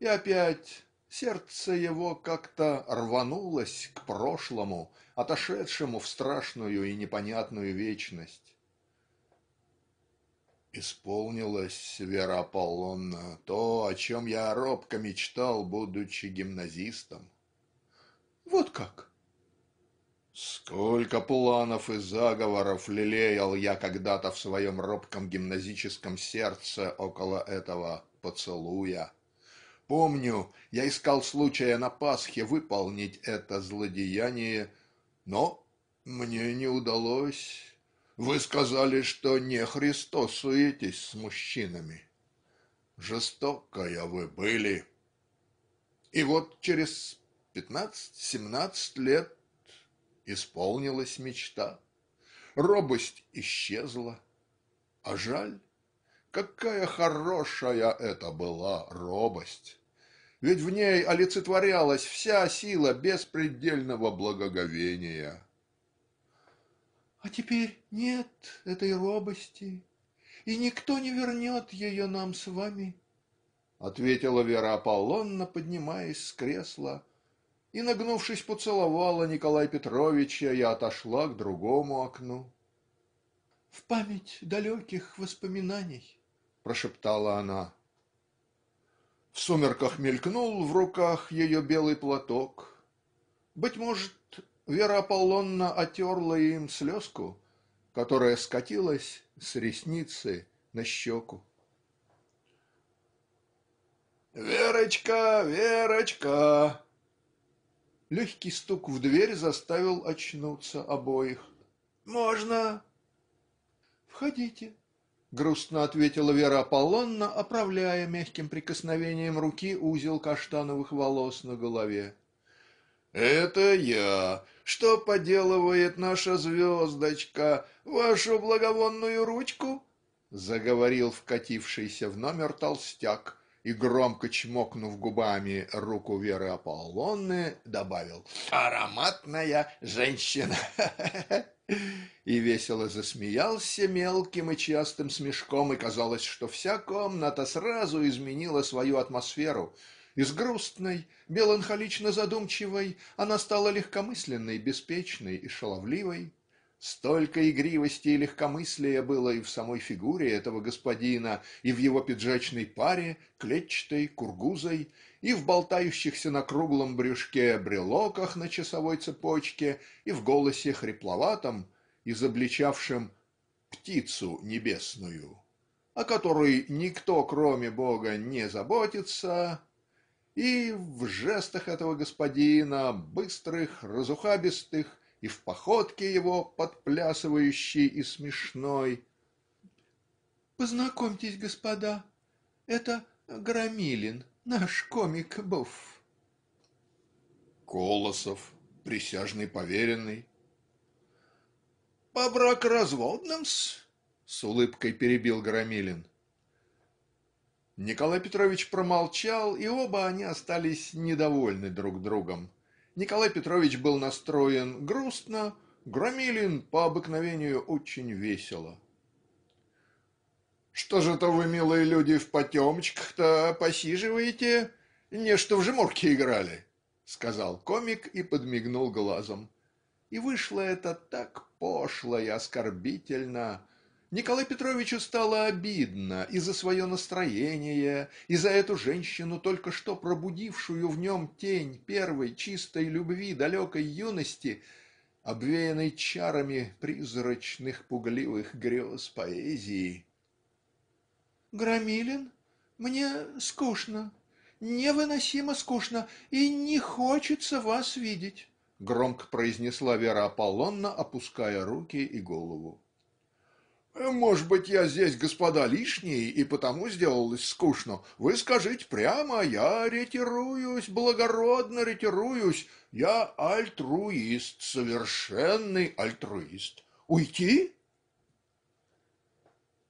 и опять сердце его как-то рванулось к прошлому отошедшему в страшную и непонятную вечность. "исполнилось, Вера Аполлоновна, то, о чем я робко мечтал, будучи гимназистом". "Вот как?" "Сколько планов и заговоров лелеял я когда-то в своем робком гимназическом сердце около этого поцелуя. Помню, я искал случая на Пасхе выполнить это злодеяние но мне не удалось вы сказали, что не Христос, суетесь с мужчинами. Жестокая вы были. И вот через пятнадцать-семнадцать лет исполнилась мечта. Робость исчезла. А жаль, какая хорошая это была робость! Ведь в ней олицетворялась вся сила беспредельного благоговения. А теперь нет этой робости, и никто не вернет ее нам с вами, ответила Вера Аполлоновна, поднимаясь с кресла, и, нагнувшись, поцеловала Николая Петровича и отошла к другому окну. "В память далеких воспоминаний", прошептала она. В сумерках мелькнул в руках ее белый платок. Быть может Вера Аполлоновна отерла им слезку, которая скатилась с ресницы на щеку. "Верочка, Верочка!" Легкий стук в дверь заставил очнуться обоих. "Можно?" "Входите", грустно ответила Вера Аполлоновна, оправляя мягким прикосновением руки узел каштановых волос на голове. «Это я. Что поделывает наша звездочка? Вашу благовонную ручку?» заговорил вкатившийся в номер толстяк и, громко чмокнув губами руку Веры Аполлонны, добавил «Ароматная женщина!» И весело засмеялся мелким и частым смешком, и казалось, что вся комната сразу изменила свою атмосферу – из грустной, меланхолично-задумчивой она стала легкомысленной, беспечной и шаловливой. Столько игривости и легкомыслия было и в самой фигуре этого господина и в его пиджачной паре клетчатой кургузой и в болтающихся на круглом брюшке брелоках на часовой цепочке и в голосе хрипловатом изобличавшем "птицу небесную" о которой никто кроме Бога не заботится и в жестах этого господина, быстрых, разухабистых, и в походке его подплясывающей и смешной "Познакомьтесь, господа, это Громилин, наш комик-быв". Колосов, присяжный поверенный. "По бракоразводным-с", с улыбкой перебил Громилин. Николай Петрович промолчал, и оба они остались недовольны друг другом. Николай Петрович был настроен грустно, Громилин по обыкновению очень весело. "Что же это вы, милые люди, в потемках-то посиживаете? не что в жемурке играли", сказал комик и подмигнул глазом. И вышло это так пошло и оскорбительно Николай Петровичу стало обидно и за свое настроение и за эту женщину только что пробудившую в нем тень первой чистой любви далекой юности обвеянной чарами призрачных пугливых грез поэзии. "Громилин, мне скучно, невыносимо скучно, и не хочется вас видеть", громко произнесла Вера Аполлонна, опуская руки и голову. Может быть, я здесь, господа, лишний и потому сделалось скучно. Вы скажите прямо. Я ретируюсь, благородно ретируюсь. Я альтруист, совершенный альтруист. Уйти?"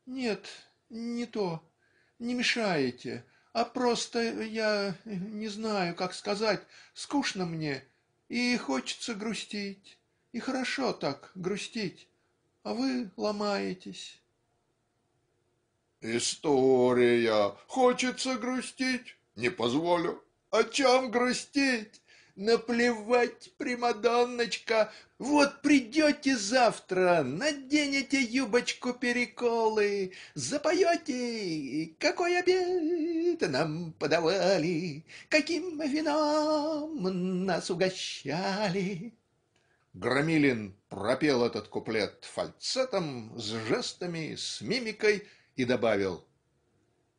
"Нет, не то. Не мешаете. А просто я не знаю, как сказать. Скучно мне и хочется грустить. И хорошо так грустить а вы ломаетесь". "История, хочется грустить не позволю. О чем грустить? Наплевать, примадонночка. Вот придете завтра, наденете юбочку-переколы, запоете, какой обед нам подавали, каким вином нас угощали. Громилин пропел этот куплет фальцетом, с жестами, с мимикой и добавил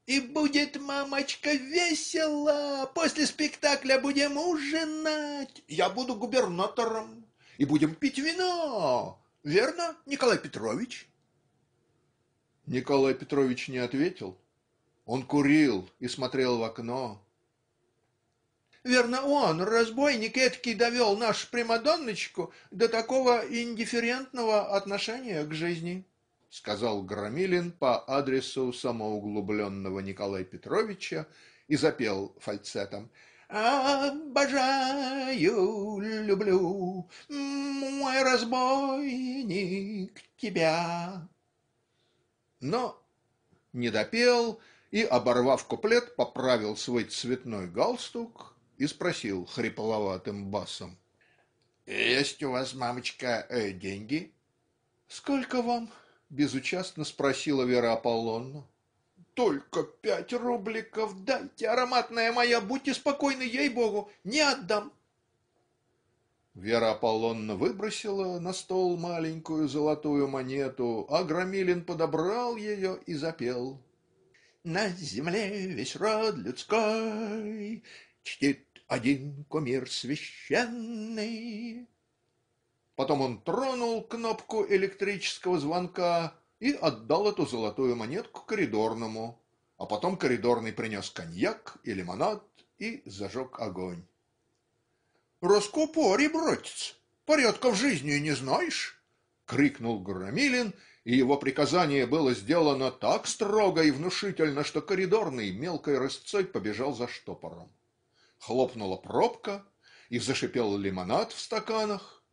"И будет, мамочка, весело! После спектакля будем ужинать! Я буду губернатором! И будем пить вино! Верно, Николай Петрович?" Николай Петрович не ответил. Он курил и смотрел в окно Верно, он, разбойник этакий, довел нашу Примадонночку до такого индифферентного отношения к жизни, — сказал Громилин по адресу самоуглубленного Николая Петровича и запел фальцетом. «Обожаю, люблю, мой разбойник, тебя!» Но не допел и, оборвав куплет, поправил свой цветной галстук и спросил хрипловатым басом "Есть у вас, мамочка, э, деньги?" "Сколько вам?" безучастно спросила Вера Аполлоновна. "Только пять рубликов дайте, ароматная моя, будьте спокойны, ей-богу, не отдам". Вера Аполлоновна выбросила на стол маленькую золотую монету, а Громилин подобрал ее и запел. На земле весь род людской чтит один кумир священный". Потом он тронул кнопку электрического звонка и отдал эту золотую монетку коридорному, а потом коридорный принес коньяк и лимонад и зажег огонь. "Раскупори, братец, порядков жизни не знаешь", крикнул Громилин, и его приказание было сделано так строго и внушительно, что коридорный мелкой рысцой побежал за штопором хлопнула пробка и зашипел лимонад в стаканах.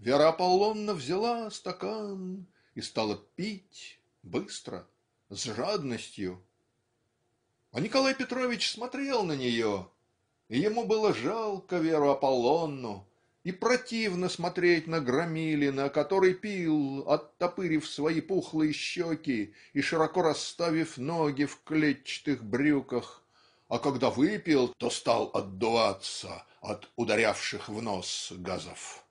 Вера Аполлоновна взяла стакан и стала пить быстро, с жадностью. А Николай Петрович смотрел на нее, и ему было жалко Веру Аполлонну, и противно смотреть на Громилина, который пил, оттопырив свои пухлые щеки и широко расставив ноги в клетчатых брюках, а когда выпил, то стал отдуваться от ударявших в нос газов.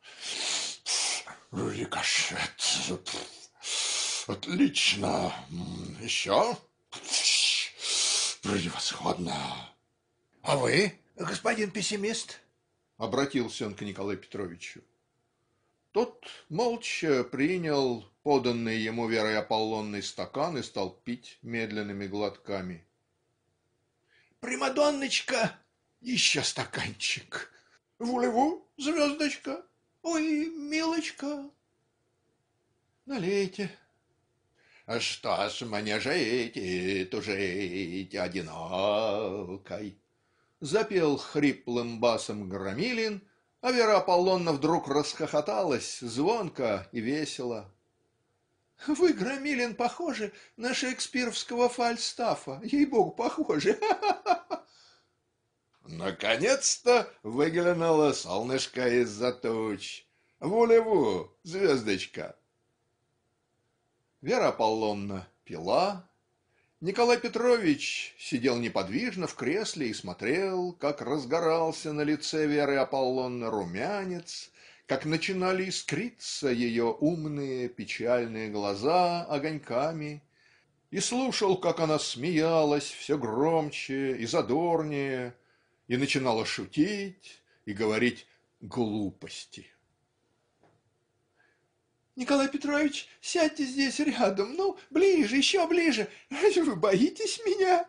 Рикошет. Отлично. Еще? Превосходно. А вы, господин пессимист? Обратился он к Николаю Петровичу. Тот молча принял поданный ему Верой Аполлонный стакан и стал пить медленными глотками примадонночка, еще стаканчик. Вулеву, звездочка, ой, милочка, налейте. А Что ж мне жить и тужить одинокой? Запел хриплым басом Громилин, а Вера Аполлонна вдруг расхохоталась звонко и весело. Вы, Громилин, похожи на шекспировского Фальстафа, ей-богу, похожи. "Наконец-то выглянуло солнышко из-за туч. Волеву, звездочка!" Вера Аполлоновна пила. Николай Петрович сидел неподвижно в кресле и смотрел, как разгорался на лице Веры Аполлоновны румянец как начинали искриться ее умные печальные глаза огоньками и слушал как она смеялась все громче и задорнее и начинала шутить и говорить глупости. "Николай Петрович, сядьте здесь рядом, ну, ближе, еще ближе. Вы боитесь меня?"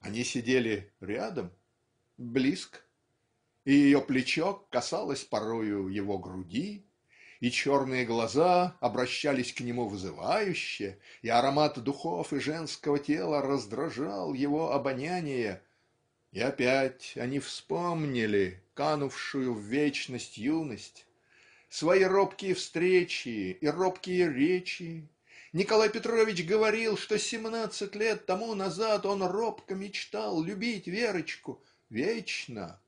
Они сидели рядом, близко и ее плечо касалось порою его груди и черные глаза обращались к нему вызывающе и аромат духов и женского тела раздражал его обоняние и опять они вспомнили канувшую в вечность юность свои робкие встречи и робкие речи Николай Петрович говорил что семнадцать лет тому назад он робко мечтал любить Верочку вечно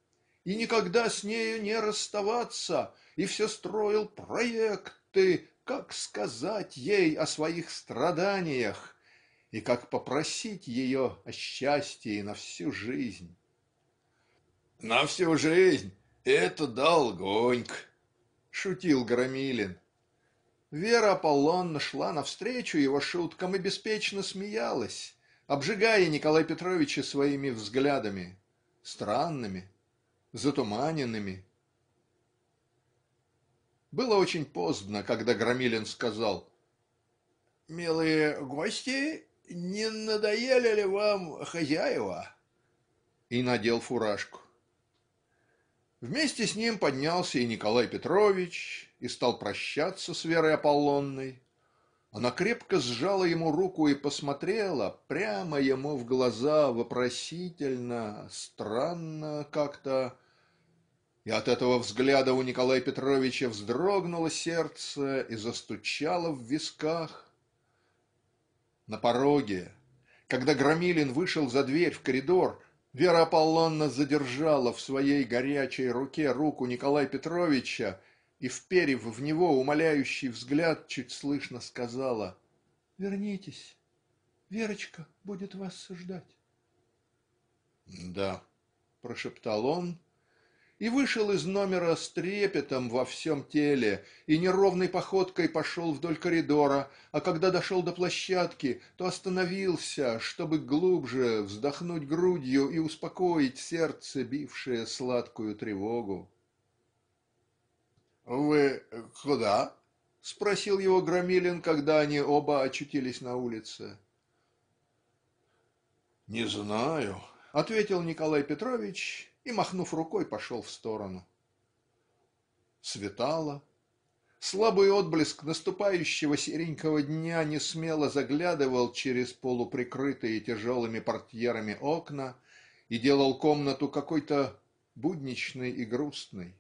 и никогда с нею не расставаться и все строил проекты как сказать ей о своих страданиях и как попросить ее о счастье на всю жизнь". "На всю жизнь это долгонько", шутил Громилин. Вера Аполлоновна шла навстречу его шуткам и беспечно смеялась, обжигая Николая Петровича своими взглядами странными затуманенными. Было очень поздно, когда Громилин сказал "Милые гости, не надоели ли вам хозяева?" и надел фуражку. Вместе с ним поднялся и Николай Петрович и стал прощаться с Верой Аполлонной. Она крепко сжала ему руку и посмотрела прямо ему в глаза вопросительно, странно как-то и от этого взгляда у Николая Петровича вздрогнуло сердце и застучало в висках. На пороге когда Громилин вышел за дверь в коридор Вера Аполлоновна задержала в своей горячей руке руку Николая Петровича и вперев в него умоляющий взгляд чуть слышно сказала Вернитесь. Верочка будет вас ждать. Да, прошептал он и вышел из номера с трепетом во всем теле и неровной походкой пошел вдоль коридора а когда дошел до площадки то остановился чтобы глубже вздохнуть грудью и успокоить сердце бившее сладкую тревогу. "Вы куда?" спросил его Громилин когда они оба очутились на улице. "Не знаю", ответил Николай Петрович и, махнув рукой, пошел в сторону. Светало. Слабый отблеск наступающего серенького дня не смело заглядывал через полуприкрытые тяжелыми портьерами окна и делал комнату какой-то будничной и грустной.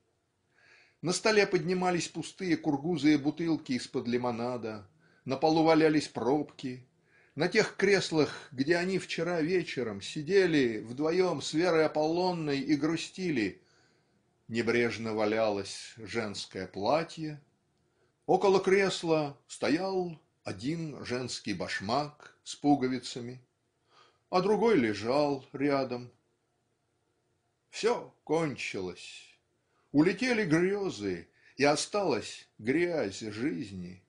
На столе поднимались пустые кургузые бутылки из-под лимонада, на полу валялись пробки, на тех креслах где они вчера вечером сидели вдвоем с Верой Аполлонной и грустили небрежно валялось женское платье около кресла стоял один женский башмак с пуговицами а другой лежал рядом. Все кончилось. Улетели грезы, и осталась грязь жизни.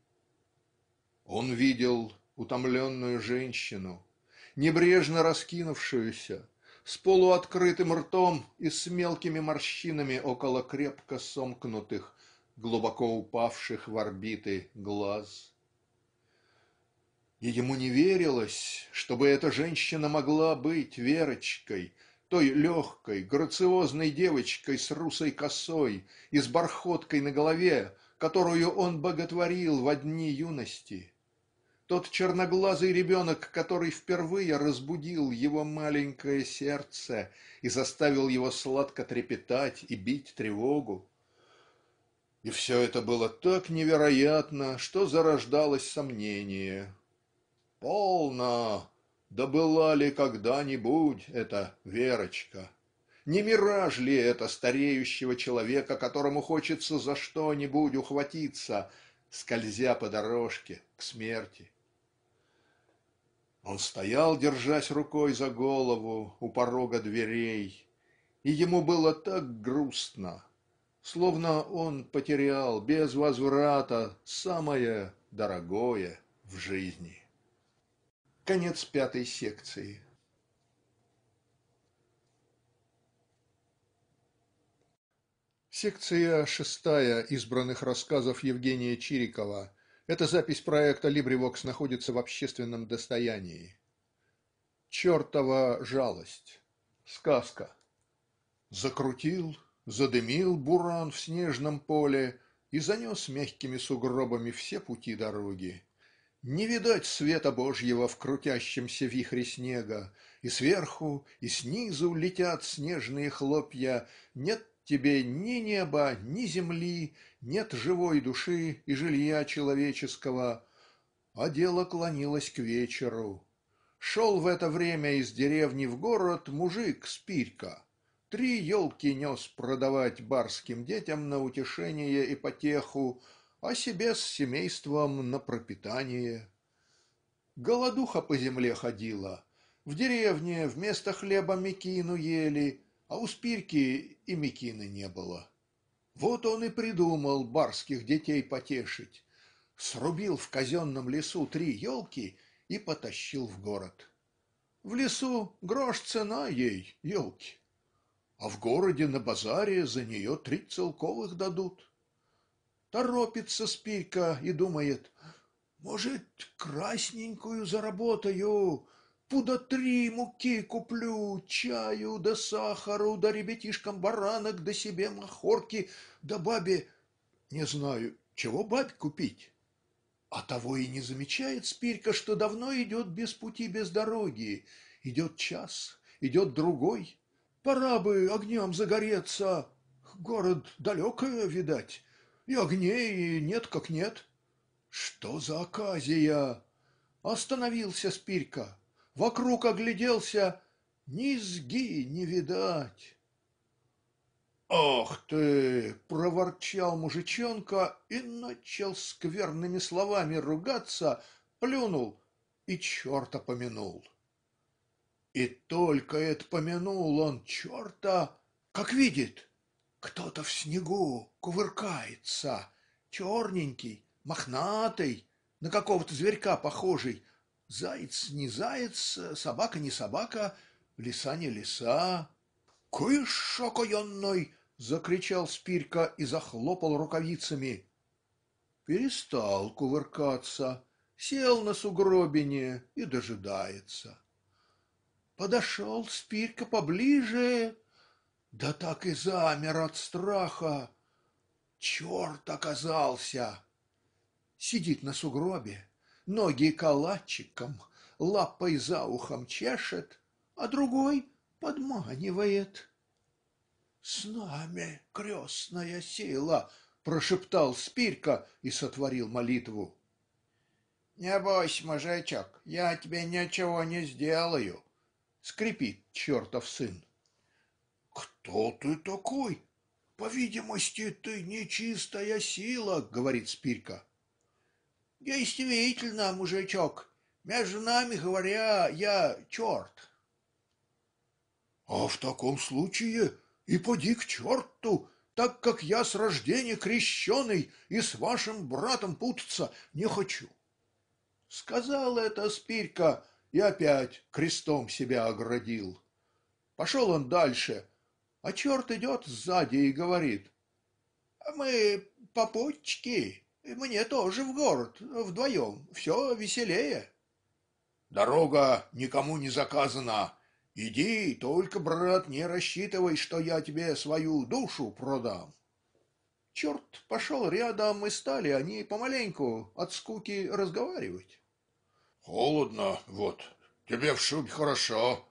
Он видел утомленную женщину небрежно раскинувшуюся с полуоткрытым ртом и с мелкими морщинами около крепко сомкнутых глубоко упавших в орбиты глаз. И ему не верилось чтобы эта женщина могла быть Верочкой той легкой грациозной девочкой с русой косой и с бархоткой на голове которую он боготворил в дни юности тот черноглазый ребенок который впервые разбудил его маленькое сердце и заставил его сладко трепетать и бить тревогу. И все это было так невероятно что зарождалось сомнение "Полно! Да была ли когда-нибудь эта Верочка? Не мираж ли это стареющего человека которому хочется за что-нибудь ухватиться скользя по дорожке к смерти?" Он стоял, держась рукой за голову, у порога дверей, и ему было так грустно, словно он потерял без возврата самое дорогое в жизни. Конец пятой секции. Секция шестая избранных рассказов Евгения Чирикова эта запись проекта LibriVox находится в общественном достоянии. "Чертова жалость" сказка Закрутил задымил буран в снежном поле и занес мягкими сугробами все пути дороги. Не видать света Божьего в крутящемся вихре снега и сверху и снизу летят снежные хлопья нет тебе ни неба, ни земли, нет живой души и жилья человеческого, а дело клонилось к вечеру. Шел в это время из деревни в город мужик с Три елки нес продавать барским детям на утешение и потеху, а себе с семейством на пропитание. Голодуха по земле ходила. В деревне вместо хлеба мекину ели, а у Спирки и Микины не было. Вот он и придумал барских детей потешить срубил в казенном лесу три елки и потащил в город. В лесу грош цена ей, елки, а в городе на базаре за нее три целковых дадут. Торопится Спирка и думает, может, красненькую заработаю, пуда три муки куплю, чаю да сахару, да ребятишкам баранок, да себе махорки, да бабе. Не знаю, чего бабе купить?" А того и не замечает Спирька, что давно идет без пути, без дороги. Идет час, идет другой. Пора бы огнем загореться. Город далекое, видать. И огней нет как нет. Что за оказия? Остановился Спирька вокруг огляделся низги не видать". "Ах ты!" проворчал мужичонка и начал скверными словами ругаться, плюнул и черта помянул. И только это помянул он черта, как видит кто-то в снегу кувыркается, черненький, мохнатый, на какого-то зверька похожий Заяц не заяц, собака не собака, лиса не лиса. «Кыш окоенной!» — закричал Спирька и захлопал рукавицами. Перестал кувыркаться, сел на сугробине и дожидается. Подошел Спирька поближе, да так и замер от страха. Черт оказался! Сидит на сугробе, ноги калачиком, лапой за ухом чешет, а другой подманивает. «С нами, крестная сила!» – прошептал Спирка и сотворил молитву. «Не бойся, мужичок, я тебе ничего не сделаю!» – скрипит чертов сын. «Кто ты такой? По видимости, ты нечистая сила!» – говорит Спирка. "Действительно, мужичок, между нами говоря, я черт". "А в таком случае и поди к черту, так как я с рождения крещеный и с вашим братом путаться не хочу". Сказал это Спирька и опять крестом себя оградил. Пошел он дальше, а черт идет сзади и говорит: «А "Мы попутчики, мне тоже в город, вдвоем, все веселее. Дорога никому не заказана. Иди, только, брат, не рассчитывай, что я тебе свою душу продам. Черт пошел рядом, и стали они помаленьку от скуки разговаривать. Холодно, вот, тебе в шубе хорошо,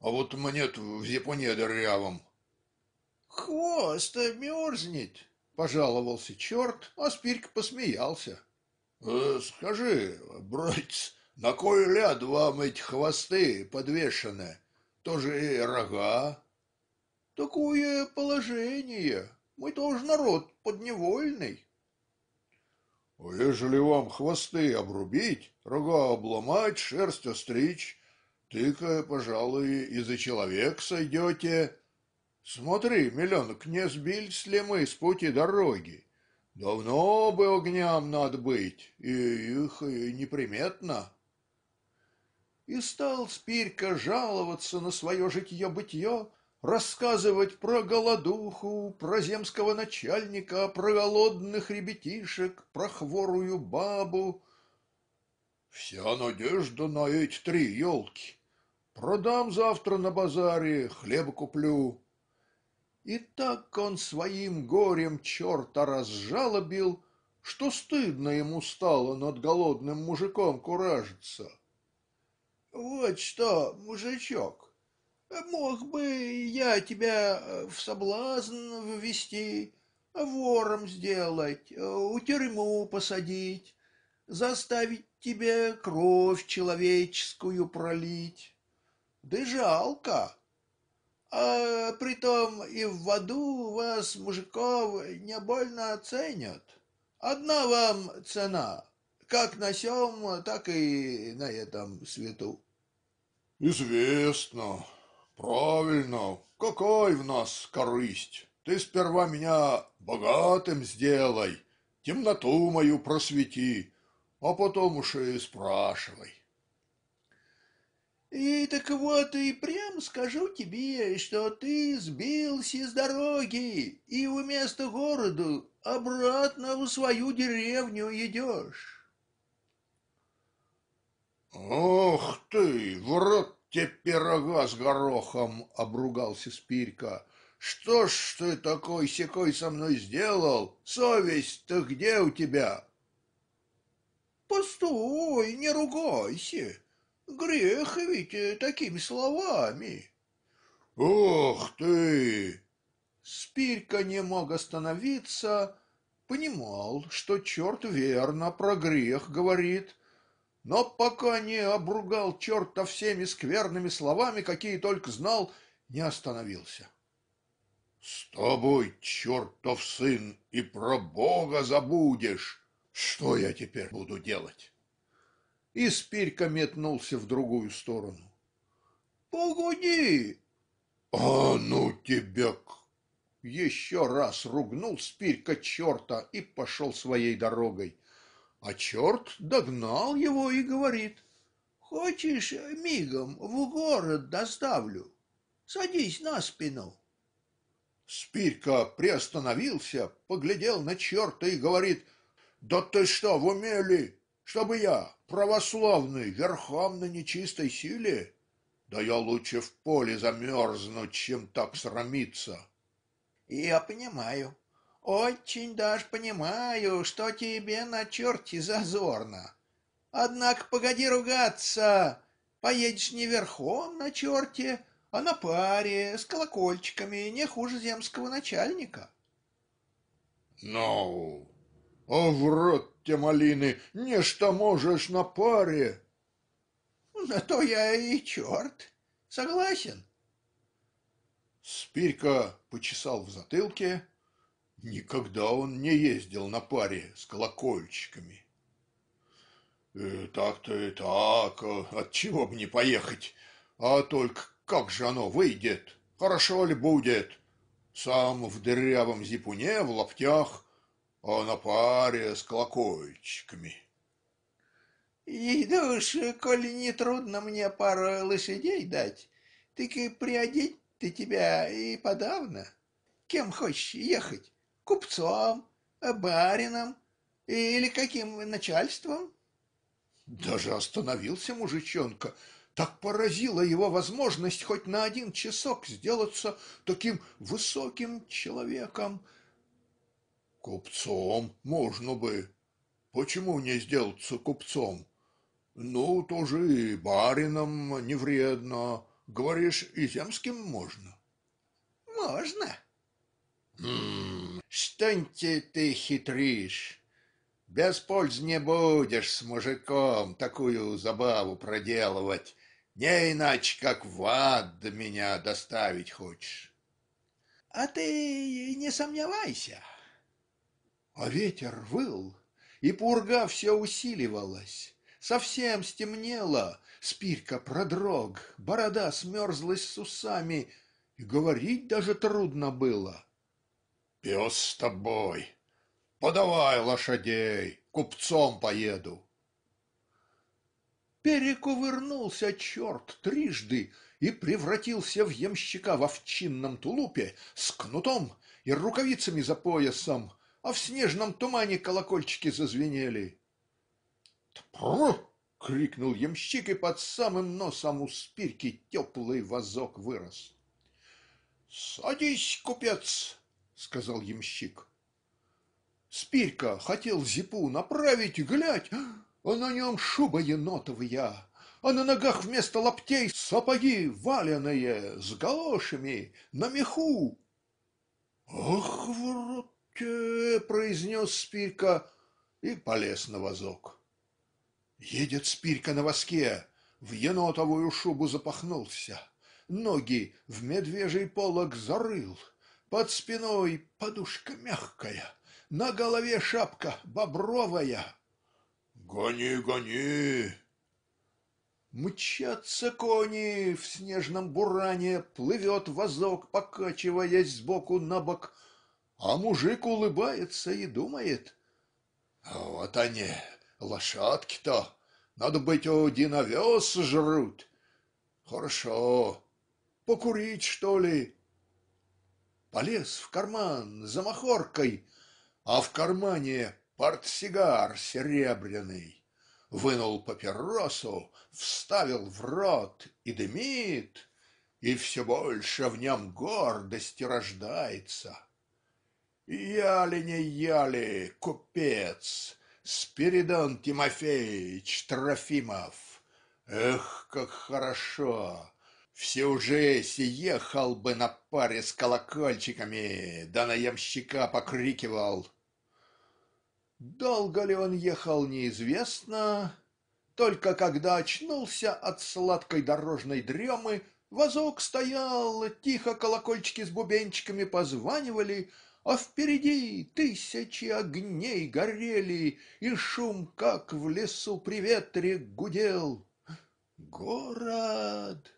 а вот мне в японе дырявом. Хвост мерзнет, пожаловался черт, а Спирька посмеялся. «Э, "Скажи, братец, на кой ляд вам эти хвосты подвешены, Тоже и рога?" "Такое положение. Мы тоже народ подневольный". "А ежели вам хвосты обрубить, рога обломать, шерсть остричь, тыка, пожалуй, и за человека сойдете Смотри, миленок, не сбились ли мы с пути дороги? Давно бы огням над быть, и их неприметно". И стал Спирька жаловаться на свое житье-бытье рассказывать про голодуху, про земского начальника, про голодных ребятишек, про хворую бабу. Вся надежда на эти три елки. Продам завтра на базаре, хлеб куплю и так он своим горем черта разжалобил что стыдно ему стало над голодным мужиком куражиться". "Вот что, мужичок, мог бы я тебя в соблазн ввести, вором сделать, у тюрьму посадить, заставить тебе кровь человеческую пролить. Да жалко, а притом и в воду вас, мужиков, не больно ценят. Одна вам цена: как на сём, так и на этом свету". "Известно. Правильно. Какой в нас корысть? Ты сперва меня богатым сделай, темноту мою просвети, а потом уж и спрашивай". И так вот, и прям скажу тебе, что ты сбился с дороги и вместо города обратно в свою деревню идешь. Ох ты, в рот тебе пирога с горохом, обругался Спирька. Что ж ты такой секой со мной сделал? Совесть-то где у тебя? Постой, не ругайся. Грех ведь э, такими словами. Ох ты!" Спирка не мог остановиться, понимал, что черт верно про грех говорит, но пока не обругал черта всеми скверными словами, какие только знал, не остановился. "С тобой, чертов сын, и про Бога забудешь! Что я теперь буду делать?" и Спирько метнулся в другую сторону. "Погоди!" "А ну тебя к!" Еще раз ругнул Спирько черта и пошел своей дорогой, а черт догнал его и говорит: "Хочешь, мигом в город доставлю? Садись на спину". Спирька приостановился, поглядел на черта и говорит: "Да ты что, в уме чтобы я, православный, верхом на нечистой силе? Да я лучше в поле замерзну, чем так срамиться". "Я понимаю, очень даже понимаю, что тебе на черте зазорно. Однако погоди ругаться, поедешь не верхом на черте, а на паре с колокольчиками не хуже земского начальника. Ну, а в рот те малины, нечто можешь на паре". "На ну, то я и черт. Согласен". Спирько почесал в затылке. Никогда он не ездил на паре с колокольчиками. Э, "Так-то и так, а отчего бы не поехать? А только как же оно выйдет? Хорошо ли будет? Сам в дырявом зипуне, в лаптях, а на паре с колокольчиками". "Иди уж, коли не трудно мне пару лошадей дать, тык и приодеть ты тебя и подавно. Кем хочешь ехать? Купцом, барином или каким начальством?" Даже остановился мужичонка. Так поразила его возможность хоть на один часок сделаться таким высоким человеком, "Купцом можно бы, почему не сделаться купцом? Ну, тоже и барином не вредно. Говоришь, и земским можно". "Можно". "Что-нте ты хитришь? Без пользы не будешь с мужиком такую забаву проделывать. Не иначе, как в ад меня доставить хочешь". "А ты не сомневайся, а ветер выл, и пурга все усиливалась. Совсем стемнело, Спирка продрог, борода смерзлась с усами, и говорить даже трудно было. "Пес с тобой! Подавай лошадей, купцом поеду". Перекувырнулся черт трижды и превратился в ямщика в овчинном тулупе с кнутом и рукавицами за поясом а в снежном тумане колокольчики зазвенели". "Тпру!" крикнул ямщик и под самым носом у спирки теплый вазок вырос. "Садись, купец", сказал ямщик. Спирка хотел зипу направить, глядь, а на нем шуба енотовая, а на ногах вместо лаптей сапоги валеные с галошами на меху. "Ах, в те произнес Спирка и полез на возок. Едет Спирка на воске в енотовую шубу запахнулся ноги в медвежий полог зарыл под спиной подушка мягкая на голове шапка бобровая. "Гони, гони!" Мчатся кони, в снежном буране плывет возок, покачиваясь с боку на бок а мужик улыбается и думает «А "вот они, лошадки-то, надо быть, один овес жрут. Хорошо. Покурить, что ли?" Полез в карман за махоркой, а в кармане портсигар серебряный. Вынул папиросу, вставил в рот и дымит, и все больше в нем гордости рождается "Яли не яли, купец, Спиридон Тимофеич Трофимов! Эх, как хорошо! Все уже съехал бы на паре с колокольчиками да на ямщика покрикивал". Долго ли он ехал, неизвестно. Только когда очнулся от сладкой дорожной дремы, вазок стоял, тихо колокольчики с бубенчиками позванивали, а впереди тысячи огней горели, И шум, как в лесу при ветре, гудел. "Город!"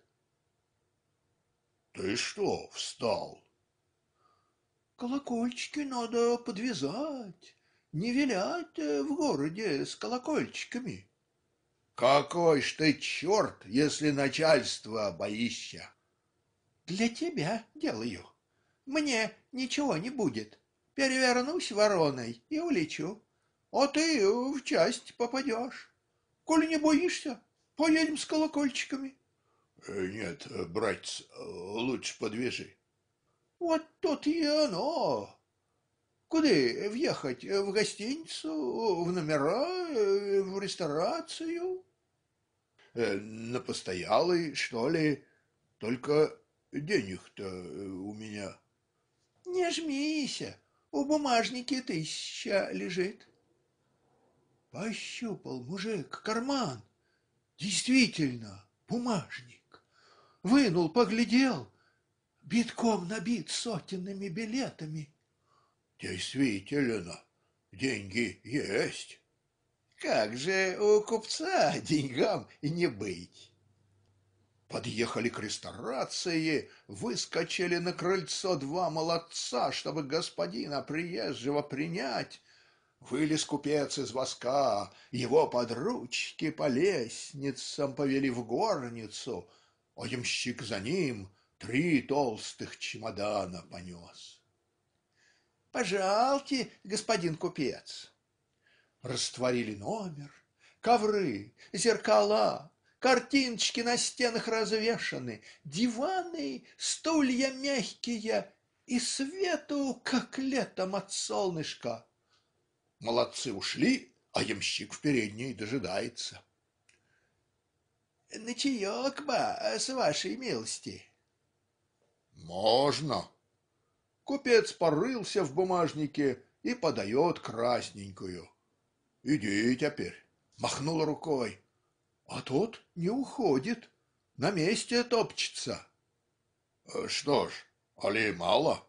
"Ты что встал?" "Колокольчики надо подвязать. Не велят э, в городе с колокольчиками". "Какой ж ты черт, если начальство боишься!" "Для тебя делаю". Мне ничего не будет. Перевернусь вороной и улечу. А ты в часть попадешь. Коль не боишься, поедем с колокольчиками. Э, нет, братец, лучше подвяжи. Вот тут и оно. Куда въехать? В гостиницу, в номера, в ресторацию? Э, на постоялый, что ли? Только денег-то у меня не жмися, у бумажнике тысяча лежит. Пощупал мужик карман. Действительно, бумажник. Вынул, поглядел. Битком набит сотенными билетами. Действительно, деньги есть. Как же у купца деньгам не быть? Подъехали к ресторации, выскочили на крыльцо два молодца, чтобы господина приезжего принять. Вылез купец из воска, его подручки по лестницам повели в горницу, а ямщик за ним три толстых чемодана понес. «Пожалуйте, господин купец!» Растворили номер, ковры, зеркала, картиночки на стенах развешаны, диваны, стулья мягкие, и свету как летом от солнышка". Молодцы ушли, а ямщик в передней дожидается. "На чаек ба, с вашей милости". "Можно". Купец порылся в бумажнике и подает красненькую. "Иди теперь", махнул рукой а тот не уходит, на месте топчется". Э, "Что ж, али мало?"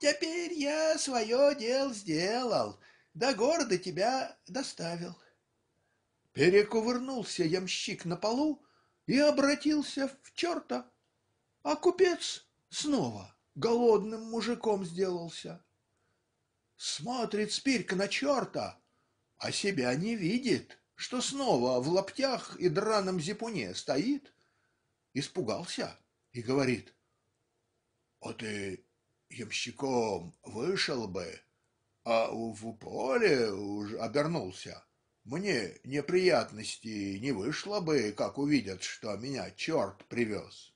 "Теперь я свое дело сделал, до города тебя доставил". Перекувырнулся ямщик на полу и обратился в черта, а купец снова голодным мужиком сделался. Смотрит Спирка на черта, а себя не видит что снова в лаптях и драном зипуне стоит испугался и говорит "А ты ямщиком вышел бы а в поле уж обернулся мне неприятности не вышло бы как увидят что меня черт привез".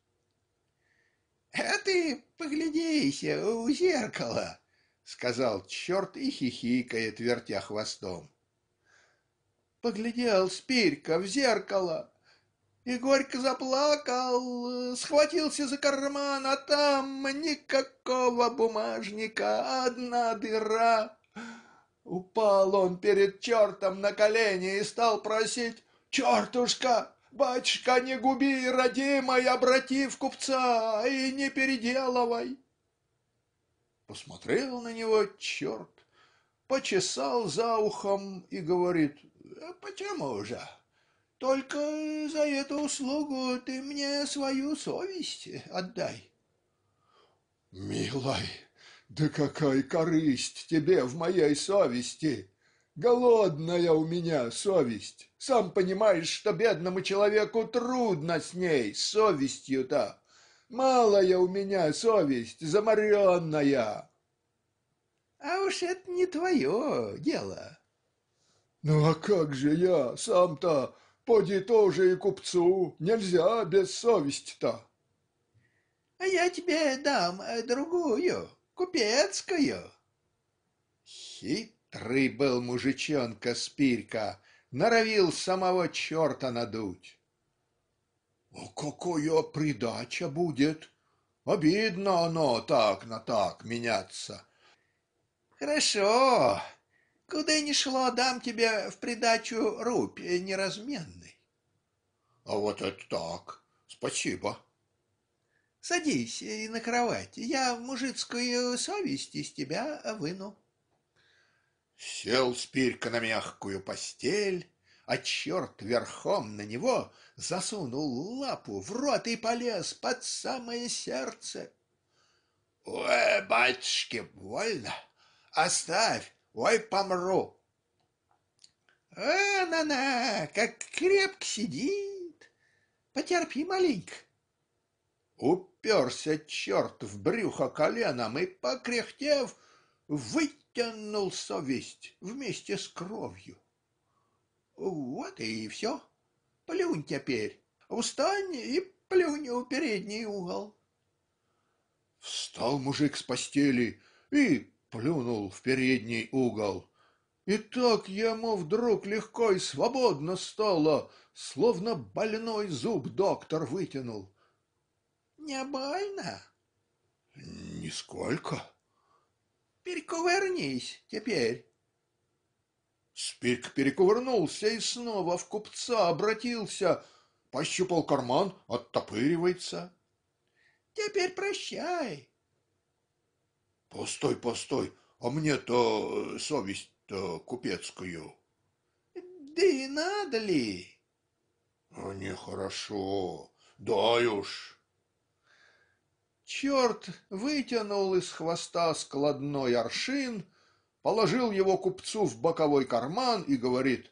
"А ты поглядися у зеркала", сказал черт и хихикает, вертя хвостом. Поглядел Спирько в зеркало и горько заплакал, схватился за карман, а там никакого бумажника, одна дыра. Упал он перед чертом на колени и стал просить «Чертушка, батюшка, не губи, родимой, обрати в купца и не переделывай!» Посмотрел на него черт, почесал за ухом и говорит а почему же? Только за эту услугу ты мне свою совесть отдай. Милый, да какая корысть тебе в моей совести! Голодная у меня совесть. Сам понимаешь, что бедному человеку трудно с ней, с совестью-то. Малая у меня совесть, заморенная. А уж это не твое дело. Ну а как же я сам-то, поди тоже и купцу нельзя без совести-то. А я тебе дам э, другую, купецкую. Хитрый был мужичонка Спирка, норовил самого черта надуть. О какая придача будет? Обидно оно так на так меняться. Хорошо, Куда ни шла, дам тебе в придачу рубь неразменный. — А вот это так, спасибо. — Садись и на кровать, я мужицкую совесть из тебя выну. Сел Спирька на мягкую постель, а черт верхом на него засунул лапу в рот и полез под самое сердце. — Ой, батюшки, больно! Оставь! Ой, помру. А, на-на, как крепко сидит. Потерпи маленько. Уперся черт в брюхо коленом и, покряхтев, вытянул совесть вместе с кровью. Вот и все. Плюнь теперь. Устань и плюнь у передний угол. Встал мужик с постели и плюнул в передний угол, и так ему вдруг легко и свободно стало, словно больной зуб доктор вытянул". "Не больно?" "Нисколько". "Перекувырнись теперь". Спирк перекувырнулся и снова в купца обратился, пощупал карман, оттопыривается. "Теперь прощай. "Постой, постой, а мне-то э, совесть-то купецкую". "Да и надо ли?" «А "Нехорошо, дай уж". Черт вытянул из хвоста складной аршин, положил его купцу в боковой карман и говорит: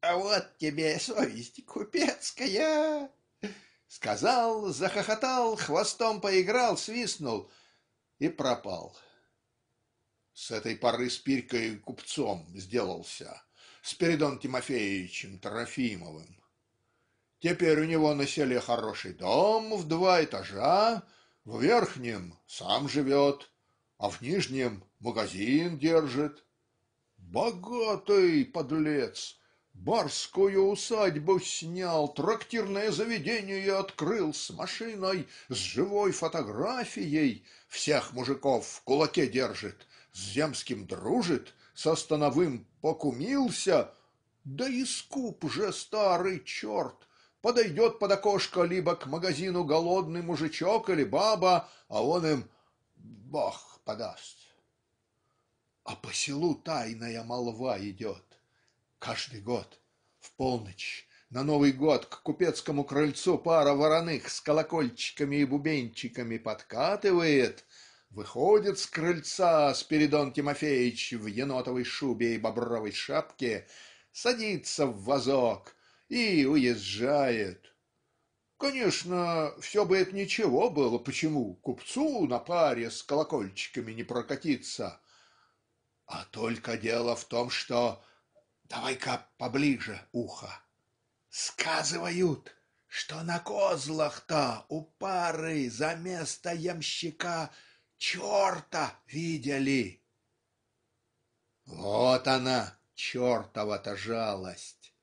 "А вот тебе совесть купецкая". Сказал, захохотал, хвостом поиграл, свистнул и пропал. С этой поры Спирько и купцом сделался Спиридон Тимофеевичем Трофимовым. Теперь у него на селе хороший дом в два этажа, в верхнем сам живет, а в нижнем магазин держит. Богатый подлец! Барскую усадьбу снял, трактирное заведение открыл с машиной, с живой фотографией — всех мужиков в кулаке держит с земским дружит со становым покумился да и скуп же старый черт подойдет под окошко либо к магазину голодный мужичок или баба а он им бог подаст. А по селу тайная молва идет. Каждый год в полночь на Новый год к купецкому крыльцу пара вороных с колокольчиками и бубенчиками подкатывает выходит с крыльца Спиридон Тимофеевич в енотовой шубе и бобровой шапке садится в вазок и уезжает. Конечно, все бы это ничего было, почему купцу на паре с колокольчиками не прокатиться. А только дело в том, что... Давай-ка поближе ухо сказывают, что на козлах-то у пары за место ямщика черта видели. Вот она, чертова-то жалость!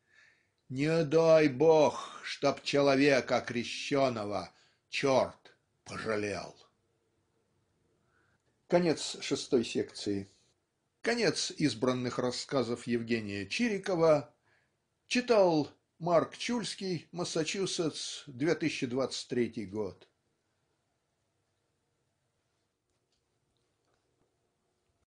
Не дай бог, чтоб человека крещеного черт пожалел. Конец шестой секции. Конец избранных рассказов Евгения Чирикова. Читал Марк Чульский, Массачусетс, 2023 год.